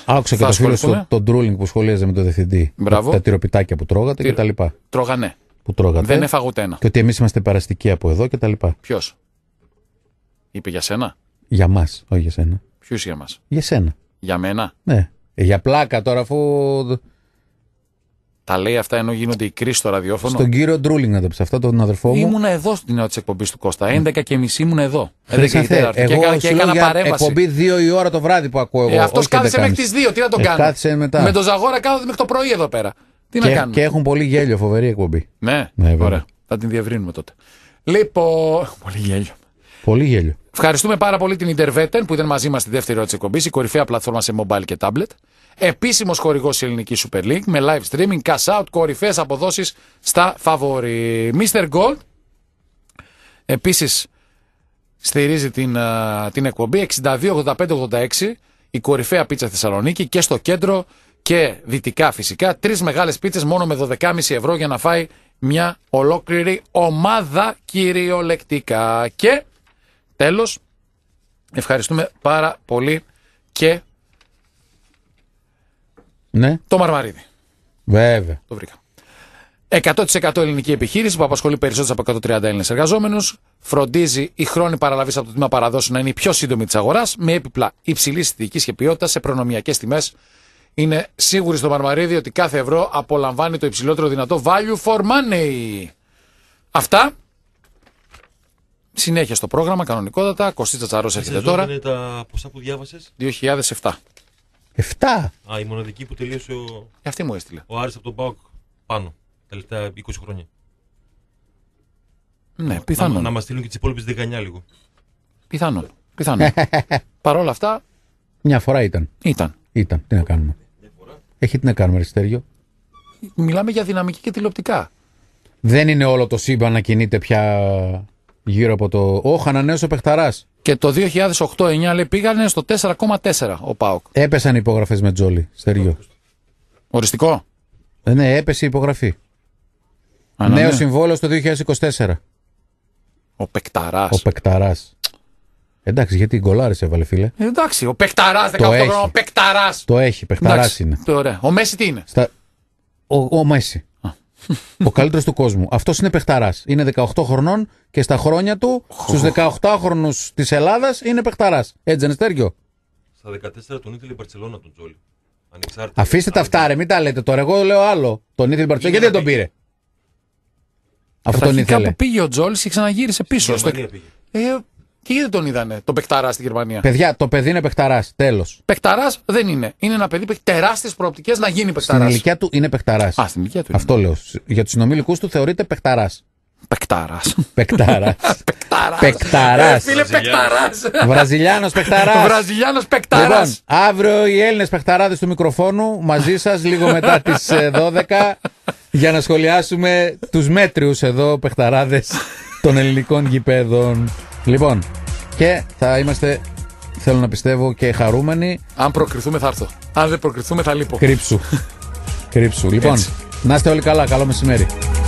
Άκουσα και το φίλο σου το ντρούλινγκ που σχολίαζε με τον διευθυντή. Μπράβο. Τα τυροπιτάκια που τρώγατε Τι... κτλ. Τρώγανε. Που τρώγατε. Δεν έφαγα ούτε ένα. Και ότι εμείς είμαστε παραστικοί από εδώ κτλ. Ποιος. Είπε για σένα. Για μας, όχι για σένα. Ποιος για μας. Για σένα. Για μένα. Ναι. Ε, για πλάκα τώρα αφού. Τα λέει αυτά ενώ γίνονται οι κρίσεις στο ραδιόφωνο. Στον κύριο Ντρούλινγκ να το πει αυτό, τον αδερφό μου. Ήμουν εδώ στην ώρα της εκπομπής του Κώστα. 11 ναι. και ήμουν εδώ. 11 και έκανα, και έκανα παρέμβαση. Εκπομπή 2 η ώρα το βράδυ που ακούω εγώ. Ε, αυτός κάθισε μέχρι τις δύο, Τι να τον ε, κάνω. μετά. Με τον Ζαγόρα κάθονται μέχρι το πρωί εδώ πέρα. Τι και, να κάνουμε. Και έχουν πολύ γέλιο, φοβερή εκπομπή. Ναι, ναι ωραία. Θα την διευρύνουμε τότε. Λοιπόν. Πολύ γέλιο. Πολύ γέλιο. Ευχαριστούμε πάρα πολύ την Interveten που ήταν μαζί μας στη δεύτερη ώρα της εκπομπής, η κορυφαία πλατφόρμα σε mobile και tablet επίσημος χορηγός ελληνικής Super League με live streaming, cash out, κορυφαίες αποδόσεις στα φαβοροί. Mr. Gold επίσης στηρίζει την, την εκπομπή 62-85-86, η κορυφαία πίτσα Θεσσαλονίκη και στο κέντρο και δυτικά φυσικά. Τρεις μεγάλες πίτσες μόνο με 12,5 ευρώ για να φάει μια ολόκληρη ομάδα κυριολεκτικά. Και τέλος ευχαριστούμε πάρα πολύ και ναι. Το Μαρμαρίδι. Βέβαια. Το βρήκα. 100% ελληνική επιχείρηση που απασχολεί περισσότερους από 130 Έλληνες εργαζόμενους. Φροντίζει η χρόνη παραλαβής από το τμήμα παραδόσεων να είναι η πιο σύντομη της αγοράς με έπιπλα υψηλής θετικής και ποιότητας σε προνομιακές τιμές. Είναι σίγουροι στο Μαρμαρίδι ότι κάθε ευρώ απολαμβάνει το υψηλότερο δυνατό value for money. Αυτά. Συνέχεια στο πρόγραμμα, κανονικότατα. Κωστής Τσατσαρό έρχεται τώρα. είναι τα ποσά που διάβασες. 2007. Εφτά. Α, η μοναδική που τελείωσε ο. Και ε, αυτή μου έστειλε. Ο Άρης από τον Πάοκ πάνω. Τελευταία 20 χρόνια. Ναι, πιθανόν. Να, να μας στείλουν και τις υπόλοιπες 19 λίγο. Πιθανόν. Πιθανόν. Παρ' όλα αυτά. Μια φορά ήταν. Ήταν. Ήταν. Τι να κάνουμε. Έχει τι να κάνουμε, Αριστέριο. Μιλάμε για δυναμική και τηλεοπτικά. Δεν είναι όλο το σύμπαν να κινείται πια γύρω από το. Ωχ, ανανέωσε ο Πεχταράς. Και το 2008-2009 λέει πήγανε στο 4,4 ο ΠΑΟΚ. Έπεσαν οι υπογραφές με Τζόλι, Στεριό. Οριστικό. Ε, ναι, έπεσε η υπογραφή. Ανά, Νέο ναι. συμβόλαιο το 2024. Ο Πεκταράς. Ο Πεκταράς. Εντάξει, γιατί γκολάρες έβαλε, φίλε. Ε, εντάξει, ο Πεκταράς, 18 χρόνο, ο Πεκταράς. Το έχει, Πεκταρά είναι. Ο Μέση τι είναι. Στα... Ο, ο Μέση. Ο καλύτερος του κόσμου. Αυτός είναι παιχταράς. Είναι 18 χρονών και στα χρόνια του, στους 18χρονου της Ελλάδας, είναι παιχταράς. Έτσι δεν στέργιο. Στα 14 τον ήθελε η Μπαρσελόνα τον Τζόλι. Ανεξάρτητα. Αφήστε τα αυτά, ρε, μην τα λέτε τώρα. Εγώ λέω άλλο. Τον ήθελε η Μπαρσελόνα. Γιατί δεν τον πήρε. Αυτό τον ήθελε. Κάπου πήγε ο Τζόλις και ξαναγύρισε πίσω. Στο... Και γιατί τον είδανε τον παιχταρά στη Γερμανία. Παιδιά, το παιδί είναι παιχταράς. Τέλος. Παιχταράς δεν είναι. Είναι ένα παιδί που έχει τεράστιες προοπτικές να γίνει παιχταρά. Στην ηλικία του είναι παιχταράς. Α, στην ηλικία του. Αυτό λέω. Για τους συνομιλικούς του θεωρείται παιχταράς. Πεκτάρα. Πεκτάρα. Πεκτάρα. Φίλε, πεκτάρα. Βραζιλιάνο πεκτάρα. Βραζιλιάνο πεκτάρα. Λοιπόν, αύριο οι Έλληνες πεκταράδε του μικροφόνου μαζί σας λίγο μετά τις 12 ε, για να σχολιάσουμε τους μέτριους εδώ πεκταράδε των ελληνικών γηπέδων. Λοιπόν, και θα είμαστε, θέλω να πιστεύω, και χαρούμενοι. Αν προκριθούμε, θα έρθω. Αν δεν προκριθούμε, θα λείπω. Κρύψου. Κρύψου. Λοιπόν, να είστε όλοι καλά. Καλό μεσημέρι.